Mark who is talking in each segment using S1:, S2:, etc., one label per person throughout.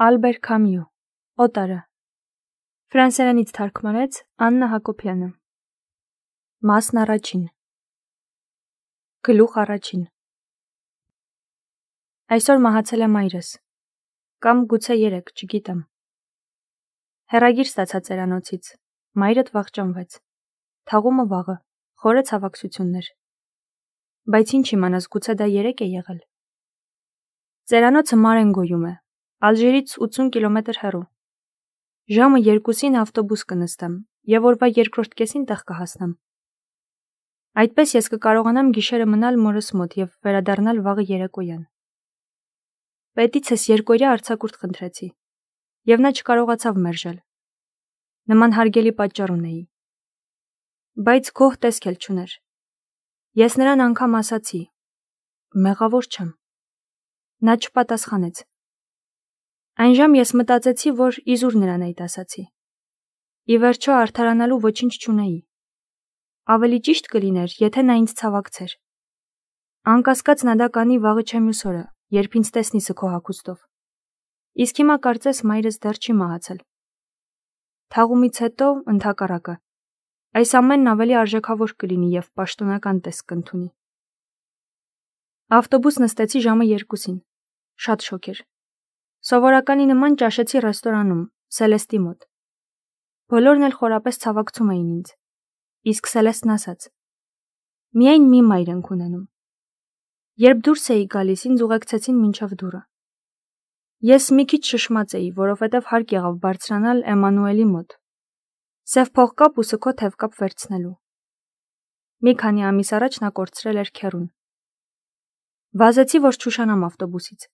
S1: Ալբեր Կամյու Օտարը Ֆրանսերանից թարգմանեց Աննա Հակոբյանը Մասն առաջին Գլուխ առաջին Այսօր մահացել է մայրս կամ գուցե 3, չգիտեմ Հերագիր ստացա ծերանոցից մայրդ վախճանվեց Թաղումը վաղը խորեց հավաքսություններ Բայց ինչ իմանաս գուցե դա 3 է եղել Ծերանոցը մարեն գոյում է Ալժիրից 80 կիլոմետր հեռու։ Ժամը 2-ին ավտոբուս կնստեմ եւ օրվա երկրորդ կեսին տեղ կհասնեմ։ Այդպես ես կկարողանամ գիշերը մնալ մորս մոտ եւ վերադառնալ վաղը երեկոյան։ Պետիցս երկօրյա արցակուրտ խնդրեցի եւ նա չկարողացավ մերժել։ Նման հարգելի պատճառ ունեի։ Բայց քող տեսքել չուներ։ Ես նրան անգամ ասացի. «Մեղավոր չեմ»։ Նա չպատասխանեց Այն ժամ ես մտածեցի, որ իզուր նրան այդ ասացի։ Ի վերջո արդարանալու ոչինչ չունեի։ Ավելի ճիշտ կլիներ, եթե նա ինձ ցավակցեր։ Անկասկած նա դա կանի վաղը չեմ յուս օրը, երբ ինձ տեսնի սքո հակոստով։ Իսկ հիմա կարծես մայրս դեռ չի մահացել։ Թաղումից հետո ընդհակառակը։ Այս ամենն ավելի արժեքավոր կլինի եւ պաշտոնական տեսք կընդունի։ Ավտոբուս նստեցի ժամը 2-ին։ Շատ շոգ էր։ Սովորականի նման ճաշեցի ռեստորանում, Սելեստի մոտ։ Բոլորն էլ խորապես ցավակցում էին ինձ։ Իսկ Սելեստն ասաց. «Միայն մի մայր ենք ունենում»։ Երբ դուրս էի գալիս, ինձ ուղեկցեցին մինչև դուռը։ Ես մի քիչ շշմած էի, որովհետև հարկ եղավ բարձրանալ Էմանուելի մոտ։ Սև փողկապ ու սքո թևկապ վերցնելու։ Մի քանի ամիս առաջ նա կորցրել էր քերուն։ Վազեցի, որ չուշանամ ավտոբուսից։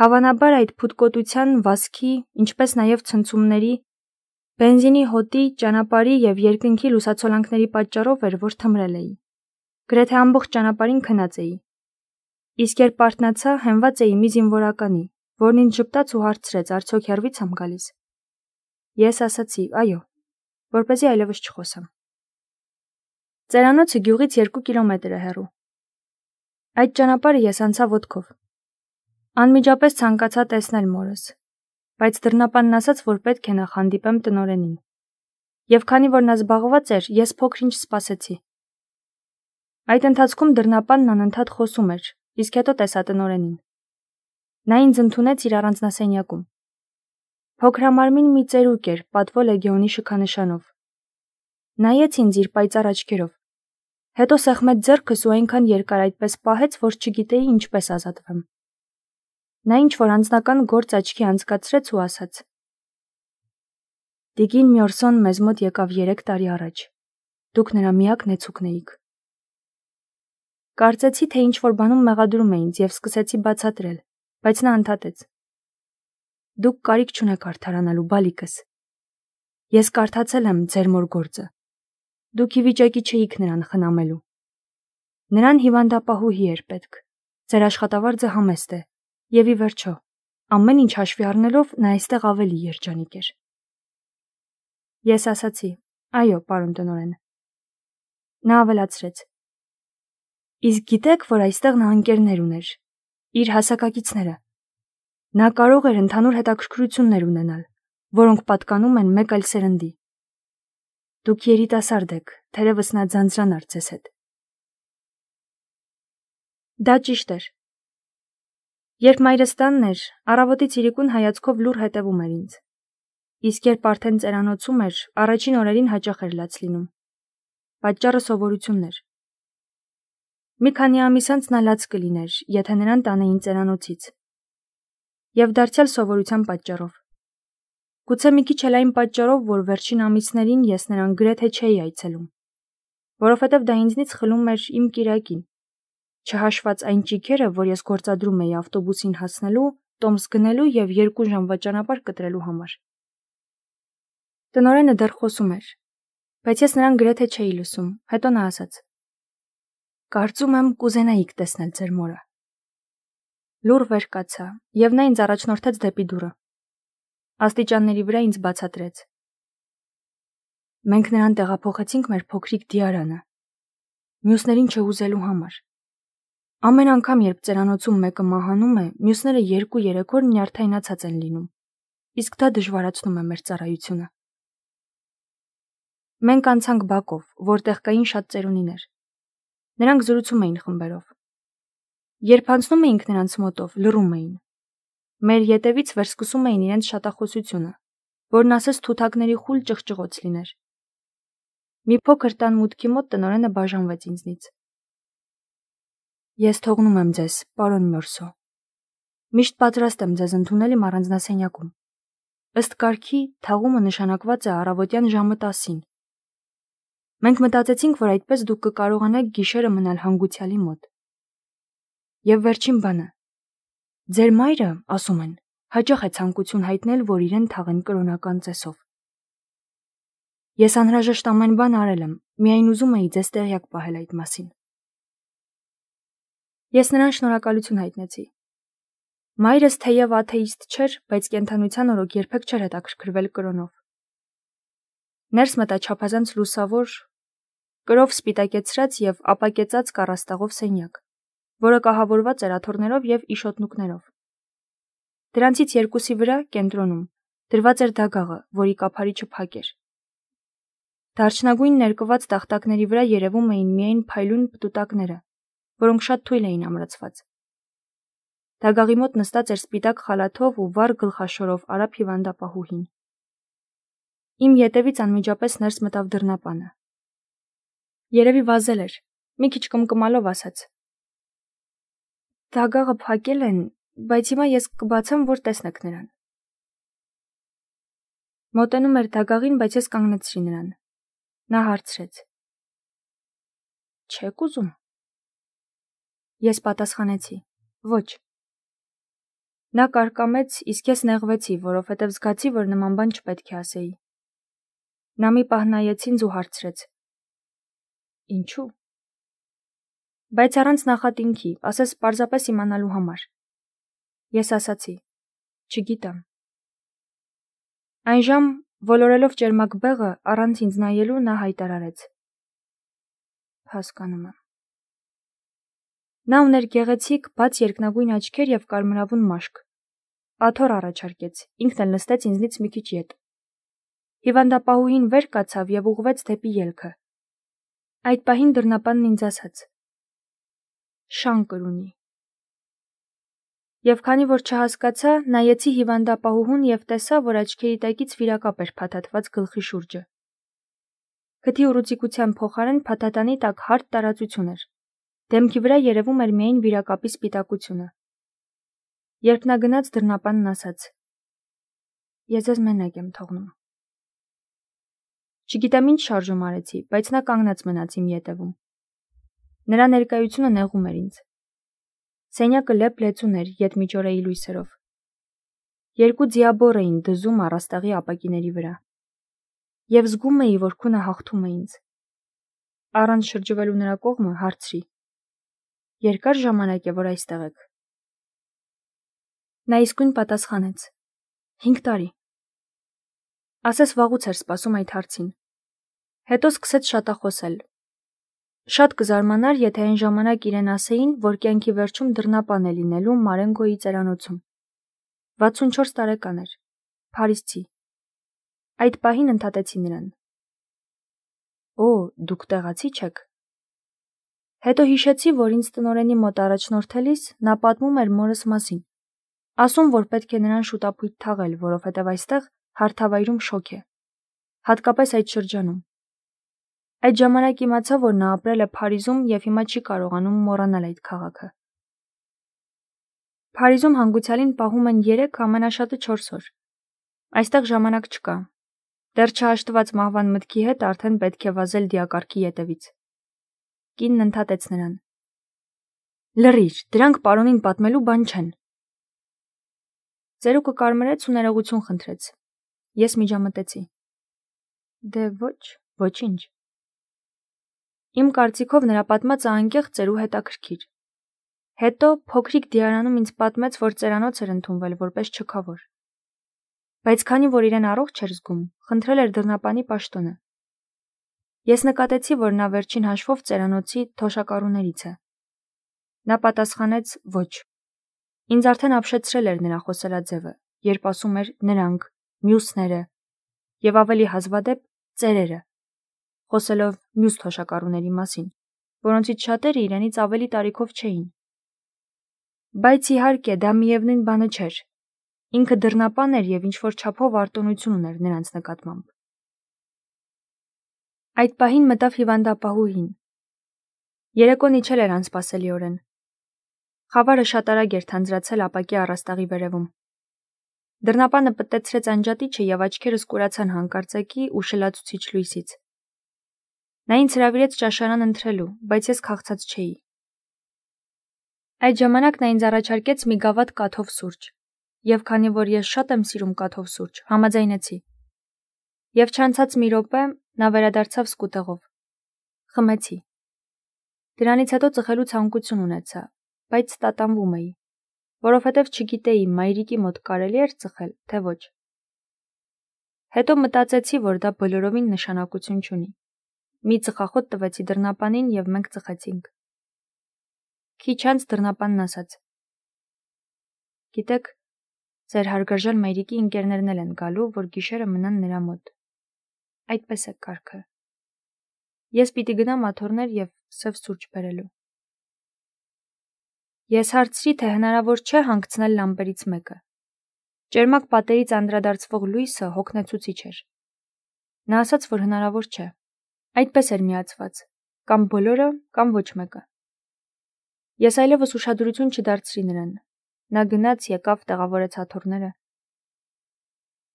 S1: Հավանաբար այդ փուտկոտության վասքի, ինչպես նաև ցնցումների, բենզինի հոտի, ճանապարհի եւ երկնքի լուսացոլանքների պատճառով էր, որ թմրել էի։ Գրեթե ամբողջ ճանապարհին քնած էի։ Իսկ երբ արթնացա, հենված էի մի զինվորականի, որն ինձ ճպտաց ու հարցրեց, արդյոք հերվից եմ գալիս։ Ես ասացի, այո, որ เป զի այլևս չխոսեմ։ Ծերանոցը գյուղից 2 կիլոմետր է հեռու։ Այդ ճանապարհը ես անցա ոդկով, Անմիջապես ցանկացա տեսնել մորս, բայց դռնապանն ասաց, որ պետք է նախ հանդիպեմ տնորենին։ Եվ քանի որ նա զբաղված էր, ես փոքրինչ սպասեցի։ Այդ ընթացքում դռնապանն անընդհատ խոսում էր, իսկ հետո տեսա տնորենին։ Նա ինձ ընդունեց իր առանձնասենյակում։ Փոքրամարմին մի ծերուկ էր, պատվո լեգիոնի շքանշանով։ Նայեց ինձ իր պայծառ աչքերով։ Հետո սեղմեց ձեռքս ու այնքան երկար այդպես պահեց, որ չգիտեի ինչպես ազատվեմ։ Նա ինչ որ անձնական գործ աչքի անցկացրեց ու ասաց. Տիգին Մյորսոն մեզ մոտ եկավ 3 տարի առաջ։ Դուք նրա միակ նեցուկն էիք։ Կարծեցի, թե ինչ որ բանում մեղադրում է ինձ եւ սկսեցի բացատրել, բայց նա ընդհատեց. Դուք կարիք չունեք արթարանալու բալիկս։ Ես կարդացել եմ ձեր մոր գործը։ Դուք ի վիճակի չէիք նրան խնամելու։ Նրան հիվանդապահուհի էր պետք։ Ձեր աշխատավարձը համեստ է։ Եվ ի վերջո, ամեն ինչ հաշվի առնելով նա այստեղ ավելի երջանիկ էր։ Ես ասացի. «Այո, պարոն տնորեն»։ Նա ավելացրեց. Իսկ գիտեք, որ այստեղ նա ընկերներ ուներ, իր հասակակիցները։ Նա կարող էր ընդհանուր հետաքրքրություններ ունենալ, որոնք պատկանում են մեկ այլ սերնդի։ Դուք երիտասարդ եք, թերևս նա ձանձրանար ձեզ հետ։ Դա ճիշտ էր։ Երբ մայրս տանն էր, առավոտից իրիկուն հայացքով լուր հետևում էր ինձ։ Իսկ երբ արդեն ծերանոցում էր, առաջին օրերին հաճախ էր լաց լինում։ Պատճառը սովորությունն էր։ Մի քանի ամիս անց նա լաց կլիներ, եթե նրան տանեին ծերանոցից։ Եվ դարձյալ սովորության պատճառով։ Գուցե մի քիչ էլ այն պատճառով, որ վերջին ամիսներին ես նրան գրեթե չէի այցելում, որովհետև դա ինձնից խլում էր իմ կիրակին, չհաշված այն ճիգերը, որ ես գործադրում էի ավտոբուսին հասնելու, տոմս գնելու եւ 2 ժամվա ճանապարհ կտրելու համար։ Տնորենը դեռ խոսում էր, բայց ես նրան գրեթե չէի լսում։ Հետո նա ասաց. Կարծում եմ կուզենայիք տեսնել ձեր մորը։ Լուր վեր կացա եւ նա ինձ առաջնորդեց դեպի դուրը։ Աստիճանների վրա ինձ բացատրեց։ Մենք նրան տեղափոխեցինք մեր փոքրիկ դիարանը։ Մյուսներին չուզելու համար։ Ամեն անգամ, երբ ծերանոցում մեկը մահանում է, մյուսները 2-3 օր նյարդայնացած են լինում։ Իսկ դա դժվարացնում է մեր ծառայությունը։ Մենք անցանք Բակով, որտեղ կային շատ ծերունիներ։ Նրանք զրուցում էին խմբերով։ Երբ անցնում էինք նրանց մոտով, լռում էին։ Մեր յետևից վերսկսում էին իրենց շատախոսությունը, որն ասես թութակների խուլ ճղճղոց լիներ։ Մի փոքր տան մուտքի մոտ տնորենը բաժանվեց ինձնից։ Ես թողնում եմ ձեզ, պարոն Մյուրսո։ Միշտ պատրաստ եմ ձեզ ընդունել իմ առանձնասենյակում։ Ըստ կարգի, թաղումը նշանակված է առավոտյան ժամը 10-ին։ Մենք մտածեցինք, որ այդպես դուք կկարողանաք գիշերը մնալ հանգուցյալի մոտ։ Եվ վերջին բանը։ Ձեր մայրը, ասում են, հաճախ է ցանկություն հայտնել, որ իրեն թաղեն կրոնական ծեսով։ Ես անհրաժեշտ ամեն բան արել եմ, միայն ուզում էի ձեզ տեղյակ պահել այդ մասին։ Ես նրան շնորհակալություն հայտնեցի։ Մայրս թեև աթեիստ չէր, բայց կենթանության օրոք երբեք չէր հետաքրքրվել կրոնով։ Ներս մտա չափազանց լուսավոր, կրով սպիտակեցրած եւ ապակեցած կարաստաղով սենյակ, որը կահավորված էր աթոռներով եւ իշոտնուկներով։ Դրանցից երկուսի վրա կենտրոնում դրված էր դագաղը, որի կափարիչը փակ էր։ Դարչնագույն ներկված տախտակների վրա երևում էին միայն փայլուն պտուտակները, որոնք շատ թույլ էին ամրացված։ Դագաղի մոտ նստած էր սպիտակ խալաթով ու վառ գլխաշորով արաբ հիվանդապահուհին։ Իմ յետևից անմիջապես ներս մտավ դռնապանը։ Երևի վազել էր։ Մի քիչ կմկմալով ասաց. Դագաղը փակել են, բայց հիմա ես կբացեմ, որ տեսնեք նրան։ Մոտենում էր դագաղին, բայց ես կանգնեցրի նրան։ Նա հարցրեց. Չեք ուզում։ Ես պատասխանեցի. Ոչ։ Նա կարկամեց, իսկ ես նեղվեցի, որովհետև զգացի, որ նման բան չպետք է ասեի։ Նա մի պահ նայեց ինձ ու հարցրեց. Ինչու՞։ Բայց առանց նախատինքի, ասես պարզապես իմանալու համար։ Ես ասացի. Չգիտեմ։ Այն ժամ, ոլորելով ճերմակ բեղը, առանց ինձ նայելու նա հայտարարեց. Հասկանում եմ։ Նա ուներ գեղեցիկ, բաց երկնագույն աչքեր եւ կարմրավուն մաշկ։ Աթոռ առաջարկեց։ Ինքն էլ նստեց ինձնից մի քիչ ետ։ Հիվանդապահուհին վեր կացավ եւ ուղղվեց դեպի ելքը։ Այդ պահին դռնապանն ինձ ասաց. «Շան կրունի»։ Եվ քանի որ չհասկացա, նայեցի հիվանդապահուհուն եւ տեսա, որ աչքերի տակից վիրակապ էր փաթաթված գլխի շուրջը։ Քթի ուռուցիկության փոխարեն փաթաթանի տակ հարթ տարածություն էր։ Դեմքի վրա երևում էր միայն վիրակապի սպիտակությունը։ Երբ նա գնաց դռնապանն ասաց. Ես ես մենակ եմ թողնում։ Չգիտեմ ինչ շարժում արեցի, բայց նա կանգնած մնաց իմ ետևում։ Նրա ներկայությունը նեղում էր ինձ։ Սենյակը լեփ-լեցուն էր յետ միջօրեի լույսերով։ Երկու դիաբոր էին դզում առաստաղի ապակիների վրա։ Եվ զգում էի, որ քունը հաղթում է ինձ։ Առանց շրջվելու նրա կողմը հարցրի. Երկար ժամանակ է, որ այստեղ եք։ Նա իսկույն պատասխանեց. 5 տարի։ Ասես վաղուց էր սպասում այդ հարցին։ Հետո սկսեց շատախոսել։ Շատ կզարմանար, եթե այն ժամանակ իրեն ասեին, որ կյանքի վերջում դռնապան է լինելու Մարենգոյի ծերանոցում։ 64 տարեկան էր։ Փարիզցի։ Այդ պահին ընդհատեցի նրան. Օ, դուք տեղացի չեք։ Հետո հիշեցի, որ ինձ տնորենի մոտ առաջնորդելիս նա պատմում էր մորս մասին։ Ասում, որ պետք է նրան շուտապույտ թաղել, որովհետև այստեղ հարթավայրում շոկ է։ Հատկապես այդ շրջանում։ Այդ ժամանակ իմացա, որ նա ապրել է Փարիզում եւ հիմա չի կարողանում մոռանալ այդ քաղաքը։ Փարիզում հանգուցալին պահում են 3, ամենաշատը 4 օր։ Այստեղ ժամանակ չկա։ Դեռ չհաշտված մահվան մտքի հետ արդեն պետք է վազել դիակարգի ետևից։ Կինն ընդհատեց նրան. Լռիր, դրանք պարոնին պատմելու բան չեն։ Ծերուկը կարմրեց ու ներողություն խնդրեց։ Ես միջամտեցի։ Դե ոչ, ոչինչ։ Իմ կարծիքով նրա պատմածը անկեղծ ծերու հետաքրքիր։ Հետո փոքրիկ դիարանում ինձ պատմեց, որ ծերանոց էր ընդունվել որպես չքավոր։ Բայց քանի որ իրեն առողջ էր զգում, խնդրել էր դռնապանի պաշտոնը։ Ես նկատեցի, որ նա վերջին հաշվով ծերանոցի թոշակառուներից է։ Նա պատասխանեց՝ ոչ։ Ինձ արդեն ապշեցրել էր նրա խոսելաձևը, երբ ասում էր նրանք, մյուսները եւ ավելի հազվադեպ ծերերը, խոսելով մյուս թոշակառուների մասին, որոնցից շատերը իրենից ավելի տարիքով չէին։ Բայց իհարկե դա միևնույն բանը չէր։ Ինքը դռնապան էր եւ ինչ որ չափով արտոնություն ուներ նրանց նկատմամբ։ Այդ պահին մտավ հիվանդապահուհին։ Երեկոն իջել էր անսպասելիորեն։ Խավարը շատ արագ էր թանձրացել ապակի առաստաղի վերևում։ Դռնապանը պտտեցրեց անջատիչը եւ աչքերս կուրացան հանկարծակի ու շլացուցիչ լույսից։ Նա ինձ հրավիրեց ճաշարան ընթրելու, բայց ես քաղցած չէի։ Այդ ժամանակ նա ինձ առաջարկեց մի գավաթ կաթով սուրճ, եւ քանի որ ես շատ եմ սիրում կաթով սուրճ, համաձայնեցի։ Եվ չանցած մի րոպե նա վերադարձավ սկուտեղով։ Խմեցի։ Դրանից հետո ծխելու ցանկություն ունեցա, բայց տատանվում էի, որովհետև չգիտեի մայրիկի մոտ կարելի էր ծխել, թե ոչ։ Հետո մտածեցի, որ դա բոլորովին նշանակություն չունի։ Մի ծխախոտ տվեցի դռնապանին եւ մենք ծխեցինք։ Քիչ անց դռնապանն ասաց. Գիտեք, ձեր հարգարժան մայրիկի ընկերներն էլ են գալու, որ գիշերը մնան նրա մոտ։ Այդպես է կարգը։ Ես պիտի գնամ աթոռներ եւ սև սուրճ բերելու։ Ես հարցրի, թե հնարավոր չէ հանգցնել լամպերից մեկը։ Ճերմակ պատերից անդրադարձվող լույսը հոգնեցուցիչ էր։ Նա ասաց, որ հնարավոր չէ։ Այդպես էր միացված. կամ բոլորը, կամ ոչ մեկը։ Ես այլևս ուշադրություն չդարձրի նրան։ Նա գնաց, եկավ, տեղավորեց աթոռները։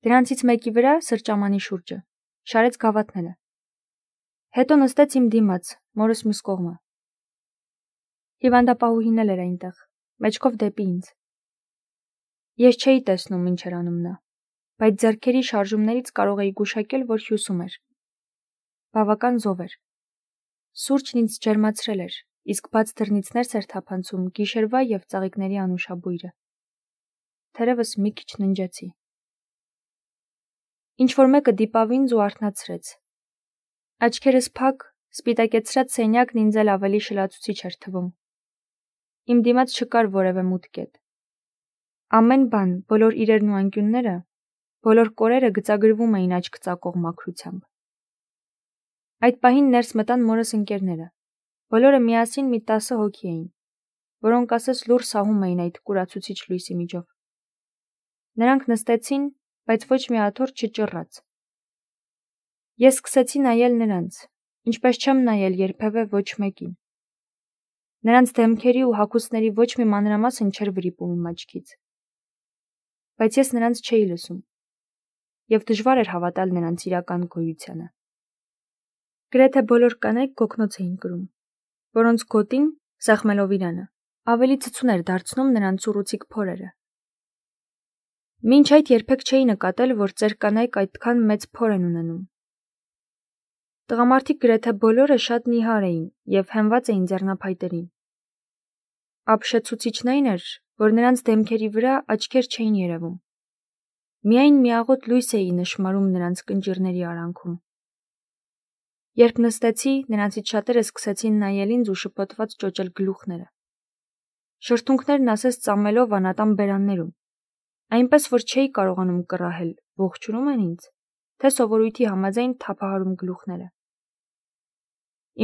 S1: Դրանցից մեկի վրա սրճամանի շուրջը շարեց գավաթները։ Հետո նստեց իմ դիմաց, մորս մյուս կողմը։ Հիվանդապահուհին էլ էր այնտեղ, մեջքով դեպի ինձ։ Ես չէի տեսնում ինչ էր անում նա, բայց зерքերի շարժումներից կարող էի գուշակել, որ հյուսում էր։ Բավական զով էր։ Սուրճն ինձ ջերմացրել էր, իսկ բաց դռնից ներս էր թափանցում գիշերվա եւ ծաղիկների անուշաբույրը։ Թերևս մի քիչ ննջեցի։ Ինչ որ մեկը դիպավ ինձ ու արթնացրեց։ Աչքերս փակ, սպիտակեցրած սենյակն ինձ էլ ավելի շլացուցիչ էր թվում։ Իմ դիմաց չկար որևէ մուտքետ։ Ամեն բան, բոլոր իրերն ու անկյունները, բոլոր կորերը գծագրվում էին աչք ծակող մաքրությամբ։ Այդ պահին ներս մտան մորս ընկերները։ Բոլորը միասին մի 10 հոգի էին, որոնք ասես լուր սահում էին այդ կուրացուցիչ լույսի միջով։ Նրանք նստեցին, բայց ոչ մի աթոռ չճռած։ Ես սկսեցի նայել նրանց, ինչպես չեմ նայել երբևէ ոչ մեկին։ Նրանց դեմքերի ու հագուստների ոչ մի մանրամասն չէր վրիպում իմ աչքից։ Բայց ես նրանց չէի լսում։ Եվ դժվար էր հավատալ նրանց իրական գոյությանը։ Գրեթե բոլոր կանայք կոկնոց էին գրում, որոնց գոտին սեղմելով իրանը ավելի ցցուն էր դարձնում նրանց ուռուցիկ փորերը։ Մինչ այդ երբեք չէի նկատել, որ ծեր կանայք այդքան մեծ փոր են ունենում։ Տղամարդիկ գրեթե բոլորը շատ նիհար էին եւ հենված էին ձեռնափայտերին։ Ապշեցուցիչն այն էր, որ նրանց դեմքերի վրա աչքեր չէին երևում։ Միայն միաղոտ լույս էի նշмарում նրանց կնճիրների արանքում։ Երբ նստեցի, նրանցից շատերը սկսեցին նայել ինձ ու շփոթված ճոճել գլուխները։ Շրթունքներն ասես ծամելով անատամ բերաններում այնպես որ չէի կարողանում կռահել, ողջունում են ինձ, թե սովորույթի համաձայն թափահարում գլուխները։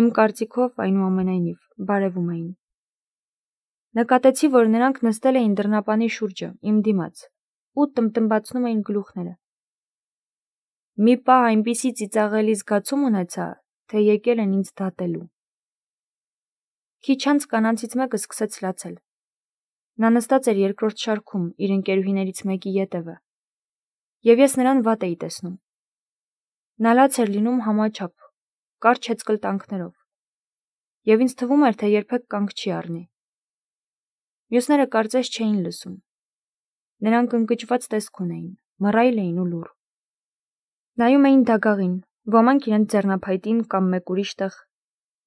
S1: Իմ կարծիքով այնուամենայնիվ բարևում էին։ Նկատեցի, որ նրանք նստել էին դռնապանի շուրջը, իմ դիմաց, ու տմտմբացնում էին գլուխները։ Մի պահ այնպիսի ծիծաղելի զգացում ունեցա, թե եկել են ինձ դատելու։ Քիչ անց կանանցից մեկը սկսեց լացել։ Նա նստած էր երկրորդ շարքում, իր ընկերուհիներից մեկի ետևը։ Եվ ես նրան վատ էի տեսնում։ Նա լաց էր լինում համաչափ, կարճ հեծկլ տանքներով։ Եվ ինձ թվում էր, թե երբեք կանգ չի առնի։ Մյուսները կարծես չէին լսում։ Նրանք ընկճված տեսք ունեին, մռայլ էին ու լուռ։ Նայում էին դագաղին, ոմանք իրենց ձեռնափայտին կամ մեկ ուրիշ տեղ,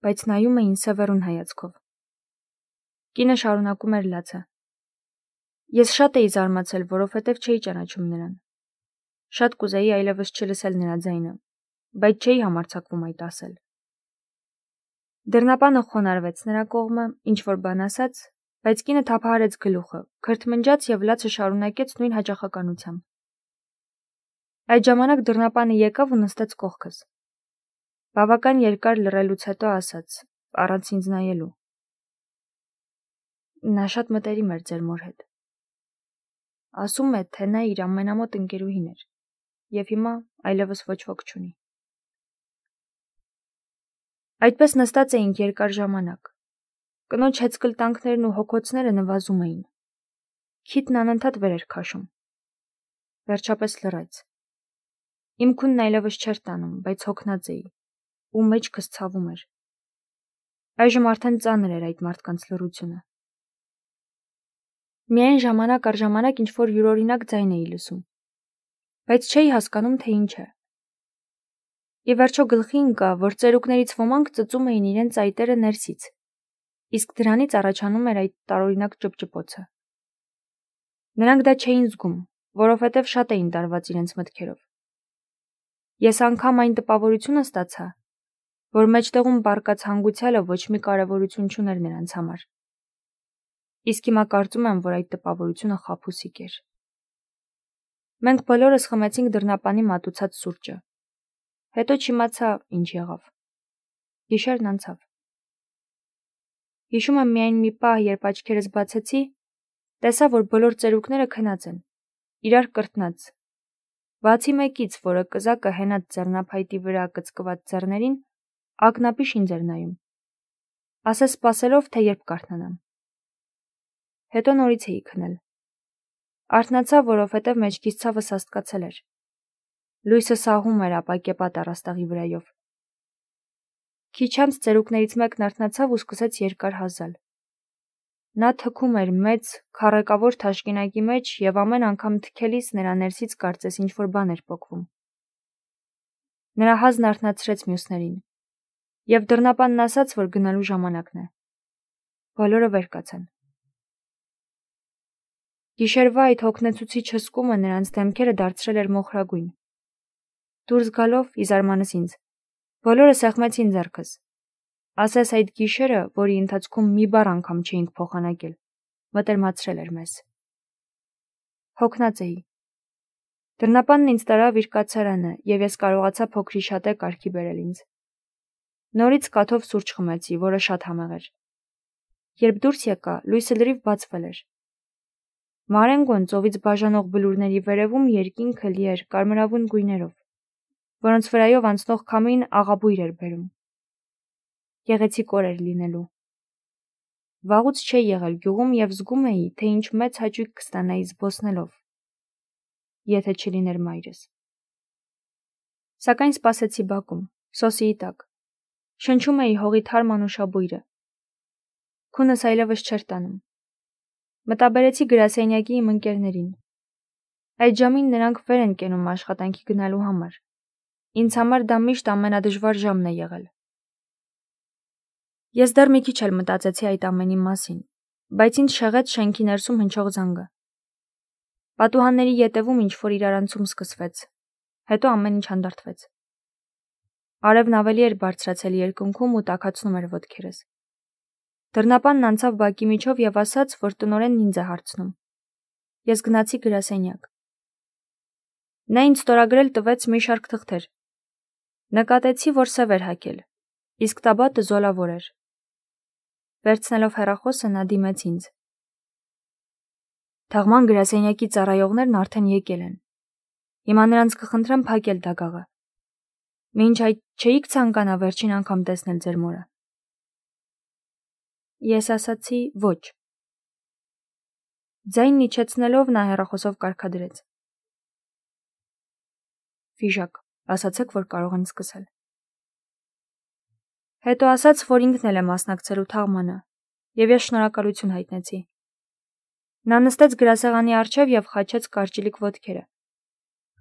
S1: բայց նայում էին սևերուն հայացքով։ Կինը շարունակում էր լացը։ Ես շատ էի զարմացել, որովհետև չէի ճանաչում նրան։ Շատ կուզեի այլևս չլսել նրա ձայնը, բայց չէի համարցակվում այդ ասել։ Դերնապանը խոնարհվեց նրա կողմը, ինչ որ բան ասաց, բայց կինը թափահարեց գլուխը, քրթմնջաց եւ լացը շարունակեց նույն հաջախականությամբ։ Այդ ժամանակ դերնապանը եկավ ու նստեց կողքս։ Բավական երկար լռելուց հետո ասաց, առանց ինձ նայելու նա շատ մտերիմ էր ձեր մոր հետ։ Ասում է, թե նա իր ամենամոտ ընկերուհին էր եւ հիմա այլևս ոչ ոք չունի։ Այդպես նստած էինք երկար ժամանակ։ Կնոջ հեծկլտանքներն ու հոգոցները նվազում էին։ Քիթն անընդհատ վեր էր քաշում։ Վերջապես լռեց։ Իմ քունն այլևս չէր տանում, բայց հոգնած էի ու մեջքս ցավում էր։ Այժմ արդեն ծանր էր այդ մարդկանց լռությունը։ Միայն ժամանակ առ ժամանակ ինչ որ յուրօրինակ ձայն էի լսում։ Բայց չէի հասկանում, թե ինչ է։ Եվ վերջո գլխի ընկա, որ ծերուկներից ոմանք ծծում էին իրենց այտերը ներսից։ Իսկ դրանից առաջանում էր այդ տարօրինակ ճպճպոցը։ Նրանք դա չէին զգում, որովհետև շատ էին դարված իրենց մտքերով։ Ես անգամ այն տպավորությունը ստացա, որ մեջտեղում բարկած հանգուցյալը ոչ մի կարևորություն չուներ նրանց համար։ Իսկ հիմա կարծում եմ, որ այդ տպավորությունը խափուսիկ էր։ Մենք բոլորս խմեցինք դռնապանի մատուցած սուրճը։ Հետո չիմացա ինչ եղավ։ Գիշերն անցավ։ Հիշում եմ միայն մի պահ, երբ աչքերս բացեցի, տեսա, որ բոլոր ծերուկները քնած են, իրար կրտնած։ Բացի մեկից, որը կզակը հենած ձեռնափայտի վրա կծկված ձեռներին, ակնապիշ ինձ էր նայում։ Ասես սпасելով, թե երբ կարթնանամ հետո նորից էի քնել։ Արթնացա, որովհետև մեջքից ցավս հաստկացել էր։ Լույսը սահում էր ապակեպատ առաստաղի վրայով։ Քիչ անց ծերուկներից մեկն արթնացավ ու սկսեց երկար հազալ։ Նա թքում էր մեծ քառակավոր թաշկինակի մեջ եւ ամեն անգամ թքելիս նրա ներսից կարծես ինչ որ բան էր փոկվում։ Նրա հազն արթնացրեց մյուսներին։ Եվ դռնապանն ասաց, որ գնալու ժամանակն է։ Բոլորը վեր կացան։ Գիշերվա այդ հոգնեցուցիչ հսկումը նրանց դեմքերը դարձրել էր մոխրագույն։ Դուրս գալով իզարմանս ինձ։ Բոլորը սեղմեցին ձեռքս։ Ասես այդ գիշերը, որի ընթացքում մի բառ անգամ չէինք փոխանակել, մտերմացրել էր մեզ։ Հոգնած էի։ Դռնապանն ինձ տարավ իր կացարանը, եւ ես կարողացա փոքրիշատե կարգի բերել ինձ։ Նորից կաթով սուրճ խմեցի, որը շատ համեղ էր։ Երբ դուրս եկա, լույսը լրիվ բացվել էր։ Մարենգոն ծովից բաժանող բլուրների վերևում երկինքը լի էր կարմրավուն գույներով, որոնց վրայով անցնող քամին աղաբույր էր բերում։ Գեղեցիկ օր էր լինելու։ Վաղուց չէի եղել գյուղում եւ զգում էի, թե ինչ մեծ հաճույք կստանայի զբոսնելով։ Եթե չլիներ մայրս։ Սակայն սпасեցի Բաքում, սոսիի տակ։ Շնչում էի հողի թարմ անուշաբույրը։ Քունս այլևս չէր տանում Մտաբերեցի գրասենյակի իմ ընկերներին։ Այդ ժամին նրանք վեր են կենում աշխատանքի գնալու համար։ Ինձ համար դա միշտ ամենադժվար ժամն է եղել։ Ես դեռ մի քիչ էլ մտածեցի այդ ամենի մասին, բայց ինձ շեղեց շենքի ներսում հնչող զանգը։ Պատուհանների ետևում ինչ որ իրարանցում սկսվեց։ Հետո ամեն ինչ հանդարտվեց։ Արևն ավելի էր բարձրացել երկնքում ու տակացնում էր ոտքերս։ Դռնապանն անցավ բակի միջով եւ ասաց, որ տնորեն ինձ է հարցնում։ Ես գնացի գրասենյակ։ Նա ինձ ստորագրել տվեց մի շարք թղթեր։ Նկատեցի, որ սև էր հակել, իսկ տաբատը զոլավոր էր։ Վերցնելով հեռախոսը նա դիմեց ինձ։ Թաղման գրասենյակի ծառայողներն արդեն եկել են։ Հիմա նրանց կխնդրեմ փակել դակաղը։ Մինչ այդ չէիք ցանկանա վերջին անգամ տեսնել ձեր մորը։ Ես ասացի ոչ։ Ձայնն իջեցնելով նա հեռախոսով կարկադրեց։ Ֆիժակ, ասացեք, որ կարող են սկսել։ Հետո ասաց, որ ինքն էլ է մասնակցելու թաղմանը, եւ ես շնորհակալություն հայտնեցի։ Նա նստեց գրասեղանի առջև եւ խաչեց կարճիլիկ ոտքերը։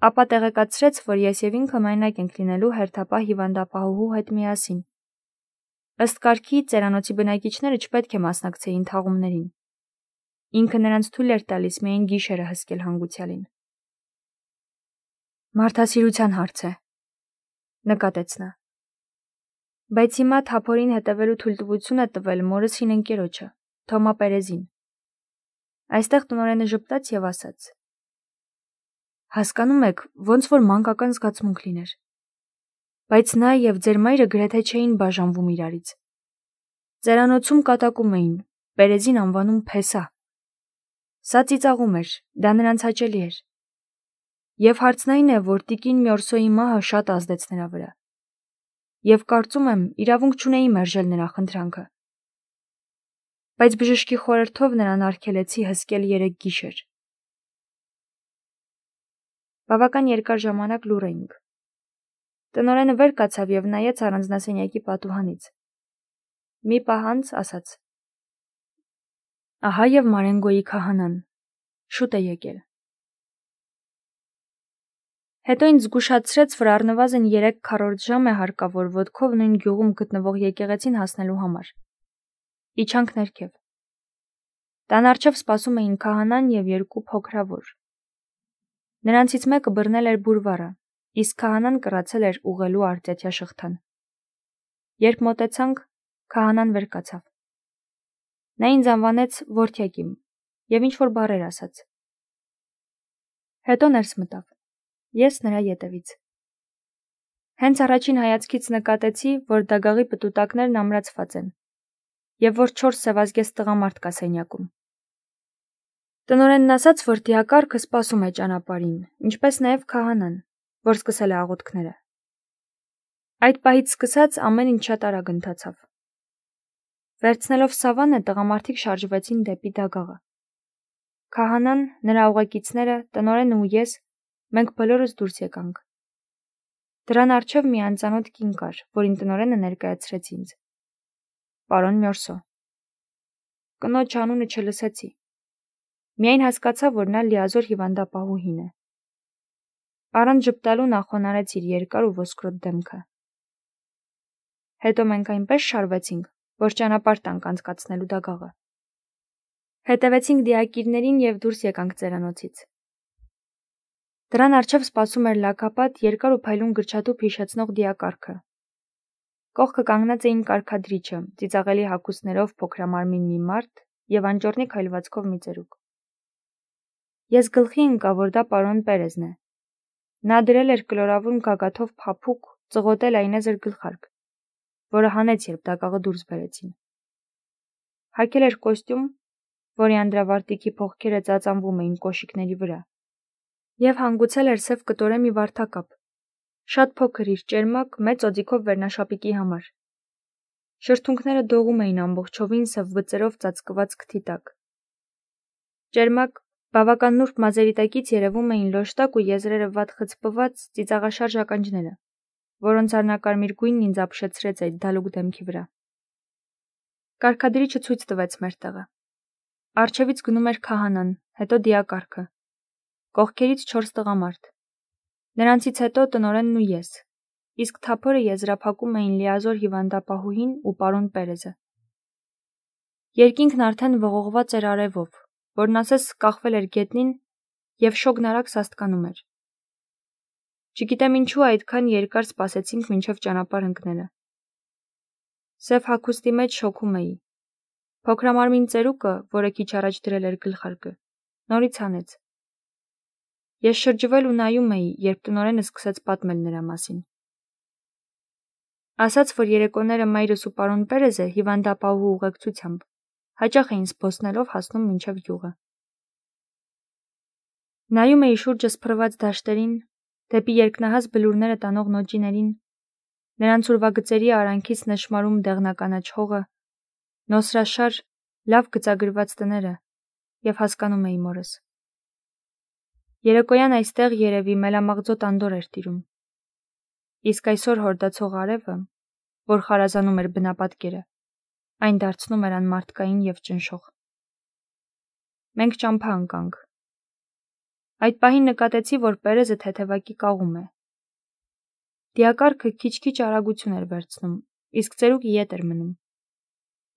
S1: Ապա տեղեկացրեց, որ ես եւ ինքը մայնակ ենք լինելու հերթապահ հիվանդապահուհու հետ միասին։ Ըստ կարգի ծերանոցի բնակիչները չպետք է մասնակցեին թաղումներին։ Ինքը նրանց թույլ էր տալիս միայն գիշերը հսկել հանգուցյալին։ Մարդասիրության հարց է, նկատեց նա։ Բայց հիմա թափորին հետևելու թույլտվություն է տվել մորսին ընկերոջը, Թոմա Պերեզին։ Այստեղ տնորենը ճպտաց եւ ասաց. Հասկանում եք, ոնց որ մանկական զգացմունք լիներ բայց նա եւ ձեր մայրը գրեթե չէին բաժանվում իրարից։ Ծերանոցում կատակում էին, Պերեզին անվանում Փեսա։ Սա ծիծաղում էր, դա նրանց հաճելի էր։ Եվ հարցն այն է, որ Տիկին Մյորսոյի մահը շատ ազդեց նրա վրա։ Եվ կարծում եմ, իրավունք չունեի մերժել նրա խնդրանքը։ Բայց բժշկի խորհրդով նրան արգելեցի հսկել 3 գիշեր։ Բավական երկար ժամանակ լուր էինք Տնորենը վեր կացավ եւ նայեց առանձնասենյակի պատուհանից։ Մի պահանց ասաց. Ահա եւ Մարենգոյի քահանան։ Շուտ է եկել։ Հետո ինձ զգուշացրեց, որ առնվազն 3 քառորդ ժամ է հարկավոր ոդկով նույն գյուղում գտնվող եկեղեցին հասնելու համար։ Իջանք ներքև։ Տան արջև սպասում էին քահանան եւ երկու փոքրավոր։ Նրանցից մեկը բռնել էր բուրվարը, իսկ քահանան կրացել էր ուղելու արտյաթյա շղթան։ Երբ մոտեցանք, քահանան վերկացավ։ Նա ինձ անվանեց Որթյակիմ եւ ինչ որ բառեր ասաց։ Հետո ներս մտավ։ Ես նրա ետևից։ Հենց առաջին հայացքից նկատեցի, որ դագաղի պտուտակներն ամրացված են եւ որ 4 սևազգես տղամարդ կա սենյակում։ Տնորենն ասաց, որ դիակարգը սпасում է ճանապարհին, ինչպես նաև քահանան, որ սկսել է աղոթքները։ Այդ պահից սկսած ամեն ինչ շատ արագ ընթացավ։ Վերցնելով սավանը տղամարդիկ շարժվեցին դեպի դագաղը։ Քահանան, նրա ուղեկիցները, տնորենն ու ես մենք բոլորս դուրս եկանք։ Դրան արջև մի անծանոթ կին կար, որին տնորենը ներկայացրեց ինձ։ Պարոն Մյորսո։ Կնոջ անունը չլսեցի։ Միայն հասկացա, որ նա լիազոր հիվանդապահուհին է։ Արան ճպտալու նախոնարեց իր երկար ու ոսկրոտ դեմքը։ Հետո մենք այնպես շարվեցինք, որ ճանապարհ տանք անցկացնելու դագաղը։ Հետևեցինք դիակիրներին եւ դուրս եկանք ծերանոցից։ Դրան արջև սպասում էր լակապատ երկար ու փայլուն գրչատու հիշեցնող դիակարգը։ Կողքը կանգնած էին կարքադրիչը, ծիծաղելի հակուսներով փոքրամարմին մի մարդ եւ անճորնի քայլվածքով մի ծերուկ։ Ես գլխի ընկա, որ դա պարոն Պերեզն է, Նա դրել էր կլորավուն գագաթով փափուկ, ծղոտել այնեզր գլխարկ, որը հանեց, երբ տակաղը դուրս բերեցին։ Հակել էր կոստյում, որի անդրավարտիքի փողքերը ծածանվում էին կոշիկների վրա։ Եվ հանգուցել էր սև կտորե մի վարդակապ։ Շատ փոքր իր ճերմակ մեծ օձիկով վերնաշապիկի համար։ Շրթունքները դողում էին ամբողջովին սև բծերով ծածկված քթի տակ։ Ճերմակ Բավական նուրբ մազերի տակից երևում էին լոշտակ ու եզրերը վատ խցպված ծիծաղաշարժ ականջները, որոնց արնակարմիր գույնն ինձ ապշեցրեց այդ դալուկ դեմքի վրա։ Կարկադրիչը ցույց տվեց մեր տեղը։ Արջևից գնում էր քահանան, հետո դիակարգը։ Կողքերից 4 տղամարդ։ Նրանցից հետո տնորենն ու ես, իսկ թափորը եզրափակում էին լիազոր հիվանդապահուհին ու պարոն Պերեզը։ Երկինքն արդեն ողողված էր արևով, որն ասես կախվել էր գետնին եւ շոգն արագ սաստկանում էր։ Չգիտեմ ինչու այդքան երկար սպասեցինք մինչև ճանապարհ ընկնելը։ Սև հագուստի մեջ շոքում էի։ Փոքրամարմին ծերուկը, որը քիչ առաջ դրել էր գլխարկը, նորից հանեց։ Ես շրջվել ու նայում էի, երբ տնորենը սկսեց պատմել նրա մասին։ Ասաց, որ երեկոները մայրս ու պարոն Պերեզը հիվանդապահու ուղեկցությամբ հաճախ էին զբոսնելով հասնում մինչև յուղը։ Նայում էի շուրջս փռված դաշտերին, դեպի երկնահաս բլուրները տանող նոճիներին, նրանց ուրվագծերի արանքից նշмарում դեղնականաչ հողը, նոսրաշար լավ գծագրված տները եւ հասկանում էի մորս։ Երեկոյան այստեղ երևի մելամաղձոտ անդոր էր տիրում։ Իսկ այսօր հորդացող արևը, որ խարազանում էր բնապատկերը, Այն դարձնում էր անմարդկային եւ ճնշող։ Մենք ճամփա անկանք։ Այդ պահին նկատեցի, որ Պերեզը թեթևակի կաղում է։ Դիակարգը քիչ-քիչ արագություն էր վերցնում, իսկ ծերուկը ետ էր մնում։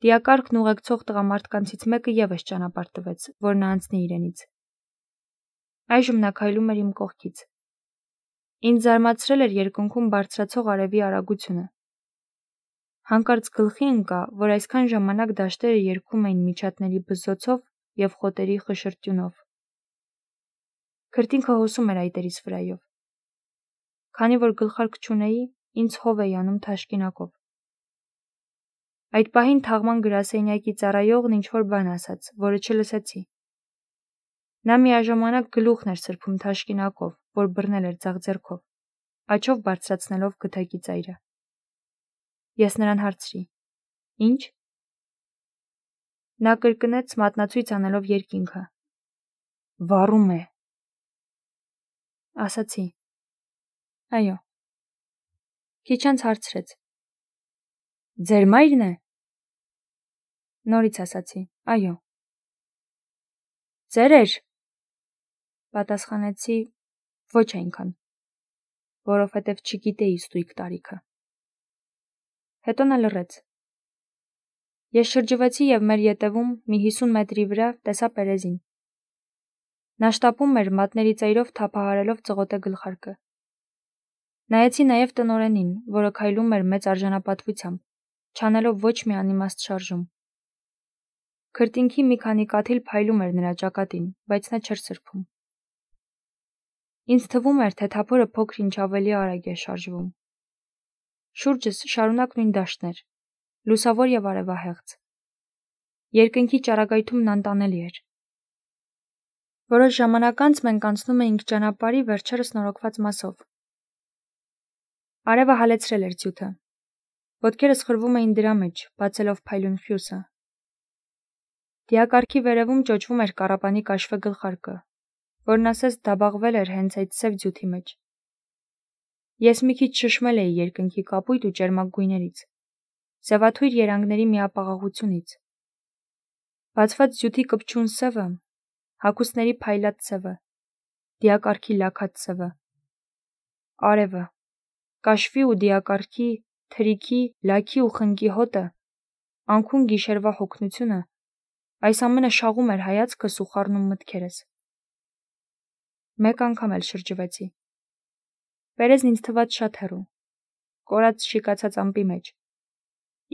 S1: Դիակարգն ուղեկցող տղամարդկանցից մեկը եւս ճանապարհ տվեց, որ նա անցնի իրենից։ Այժմ նա քայլում էր իմ կողքից։ Ինձ զարմացրել էր երկնքում բարձրացող արևի արագությունը։ Հանկարծ գլխի ընկա, որ այսքան ժամանակ դաշտերը երգում էին միջատների բզզոցով եւ խոտերի խշրտյունով։ Քրտինքը հոսում էր այտերիս վրայով։ Քանի որ գլխարկ չունեի, ինձ հով էի անում թաշկինակով։ Այդ պահին թաղման գրասենյակի ծառայողն ինչ որ բան ասաց, որը չլսեցի։ Նա միաժամանակ գլուխն էր սրբում թաշկինակով, որ բռնել էր ցաղ ձեռքով, աչով բարձրացնելով գտակի ծայրը։ Ես նրան հարցրի. Ինչ։ Նա կրկնեց մատնացույց անելով երկինքը։ Վառում է։ Ասացի. Այո։ Քիչ անց հարցրեց. Ձեր մայրն է։ Նորից ասացի. Այո։ Ձերեր։ Պատասխանեցի ոչ այնքան, որովհետև չգիտեի ստույգ տարիքը հետո նա լռեց։ Ես շրջվեցի եւ մեր ետևում մի 50 մետրի վրա տեսա Պերեզին։ Նա շտապում էր մատների ծայրով թափահարելով ծղոտե գլխարկը։ Նայեցի նաեւ տնորենին, որը քայլում էր մեծ արժանապատվությամբ, չանելով ոչ մի անիմաստ շարժում։ Քրտինքի մի քանի կաթիլ փայլում էր նրա ճակատին, բայց նա չէր սրբում։ Ինձ թվում էր, թե թափորը փոքր ինչ ավելի արագ է շարժվում, Շուրջս շարունակ նույն դաշտն էր, լուսավոր եւ արևահեղձ։ Երկնքի ճառագայթումն անտանելի էր։ Որոշ ժամանակ անց մենք անցնում էինք ճանապարհի վերջերս նորոգված մասով։ Արևը հալեցրել էր ցյութը։ Ոտքերս խրվում էին դրա մեջ, բացելով փայլուն խյուսը։ Դիակարքի վերևում ճոճվում էր կարապանի կաշվե գլխարկը, որն ասես դաբաղվել էր հենց այդ սև ձյութի մեջ։ Ես մի քիչ շշմել էի երկնքի կապույտ ու ճերմակ գույներից, սևաթույր երանգների միապաղաղությունից։ Բացված յուտի կպչուն սևը, հակուսների փայլած սևը, դիակարքի լակած սևը։ Արևը, կաշվի ու դիակարքի, թրիքի, լաքի ու խնկի հոտը, անքուն գիշերվա հոգնությունը, այս ամենը շաղում էր հայացքս ու խառնում մտքերս։ Մեկ անգամ էլ շրջվեցի։ Պերեզն ինձ թված շատ հեռու։ Կորած շիկացած ամպի մեջ։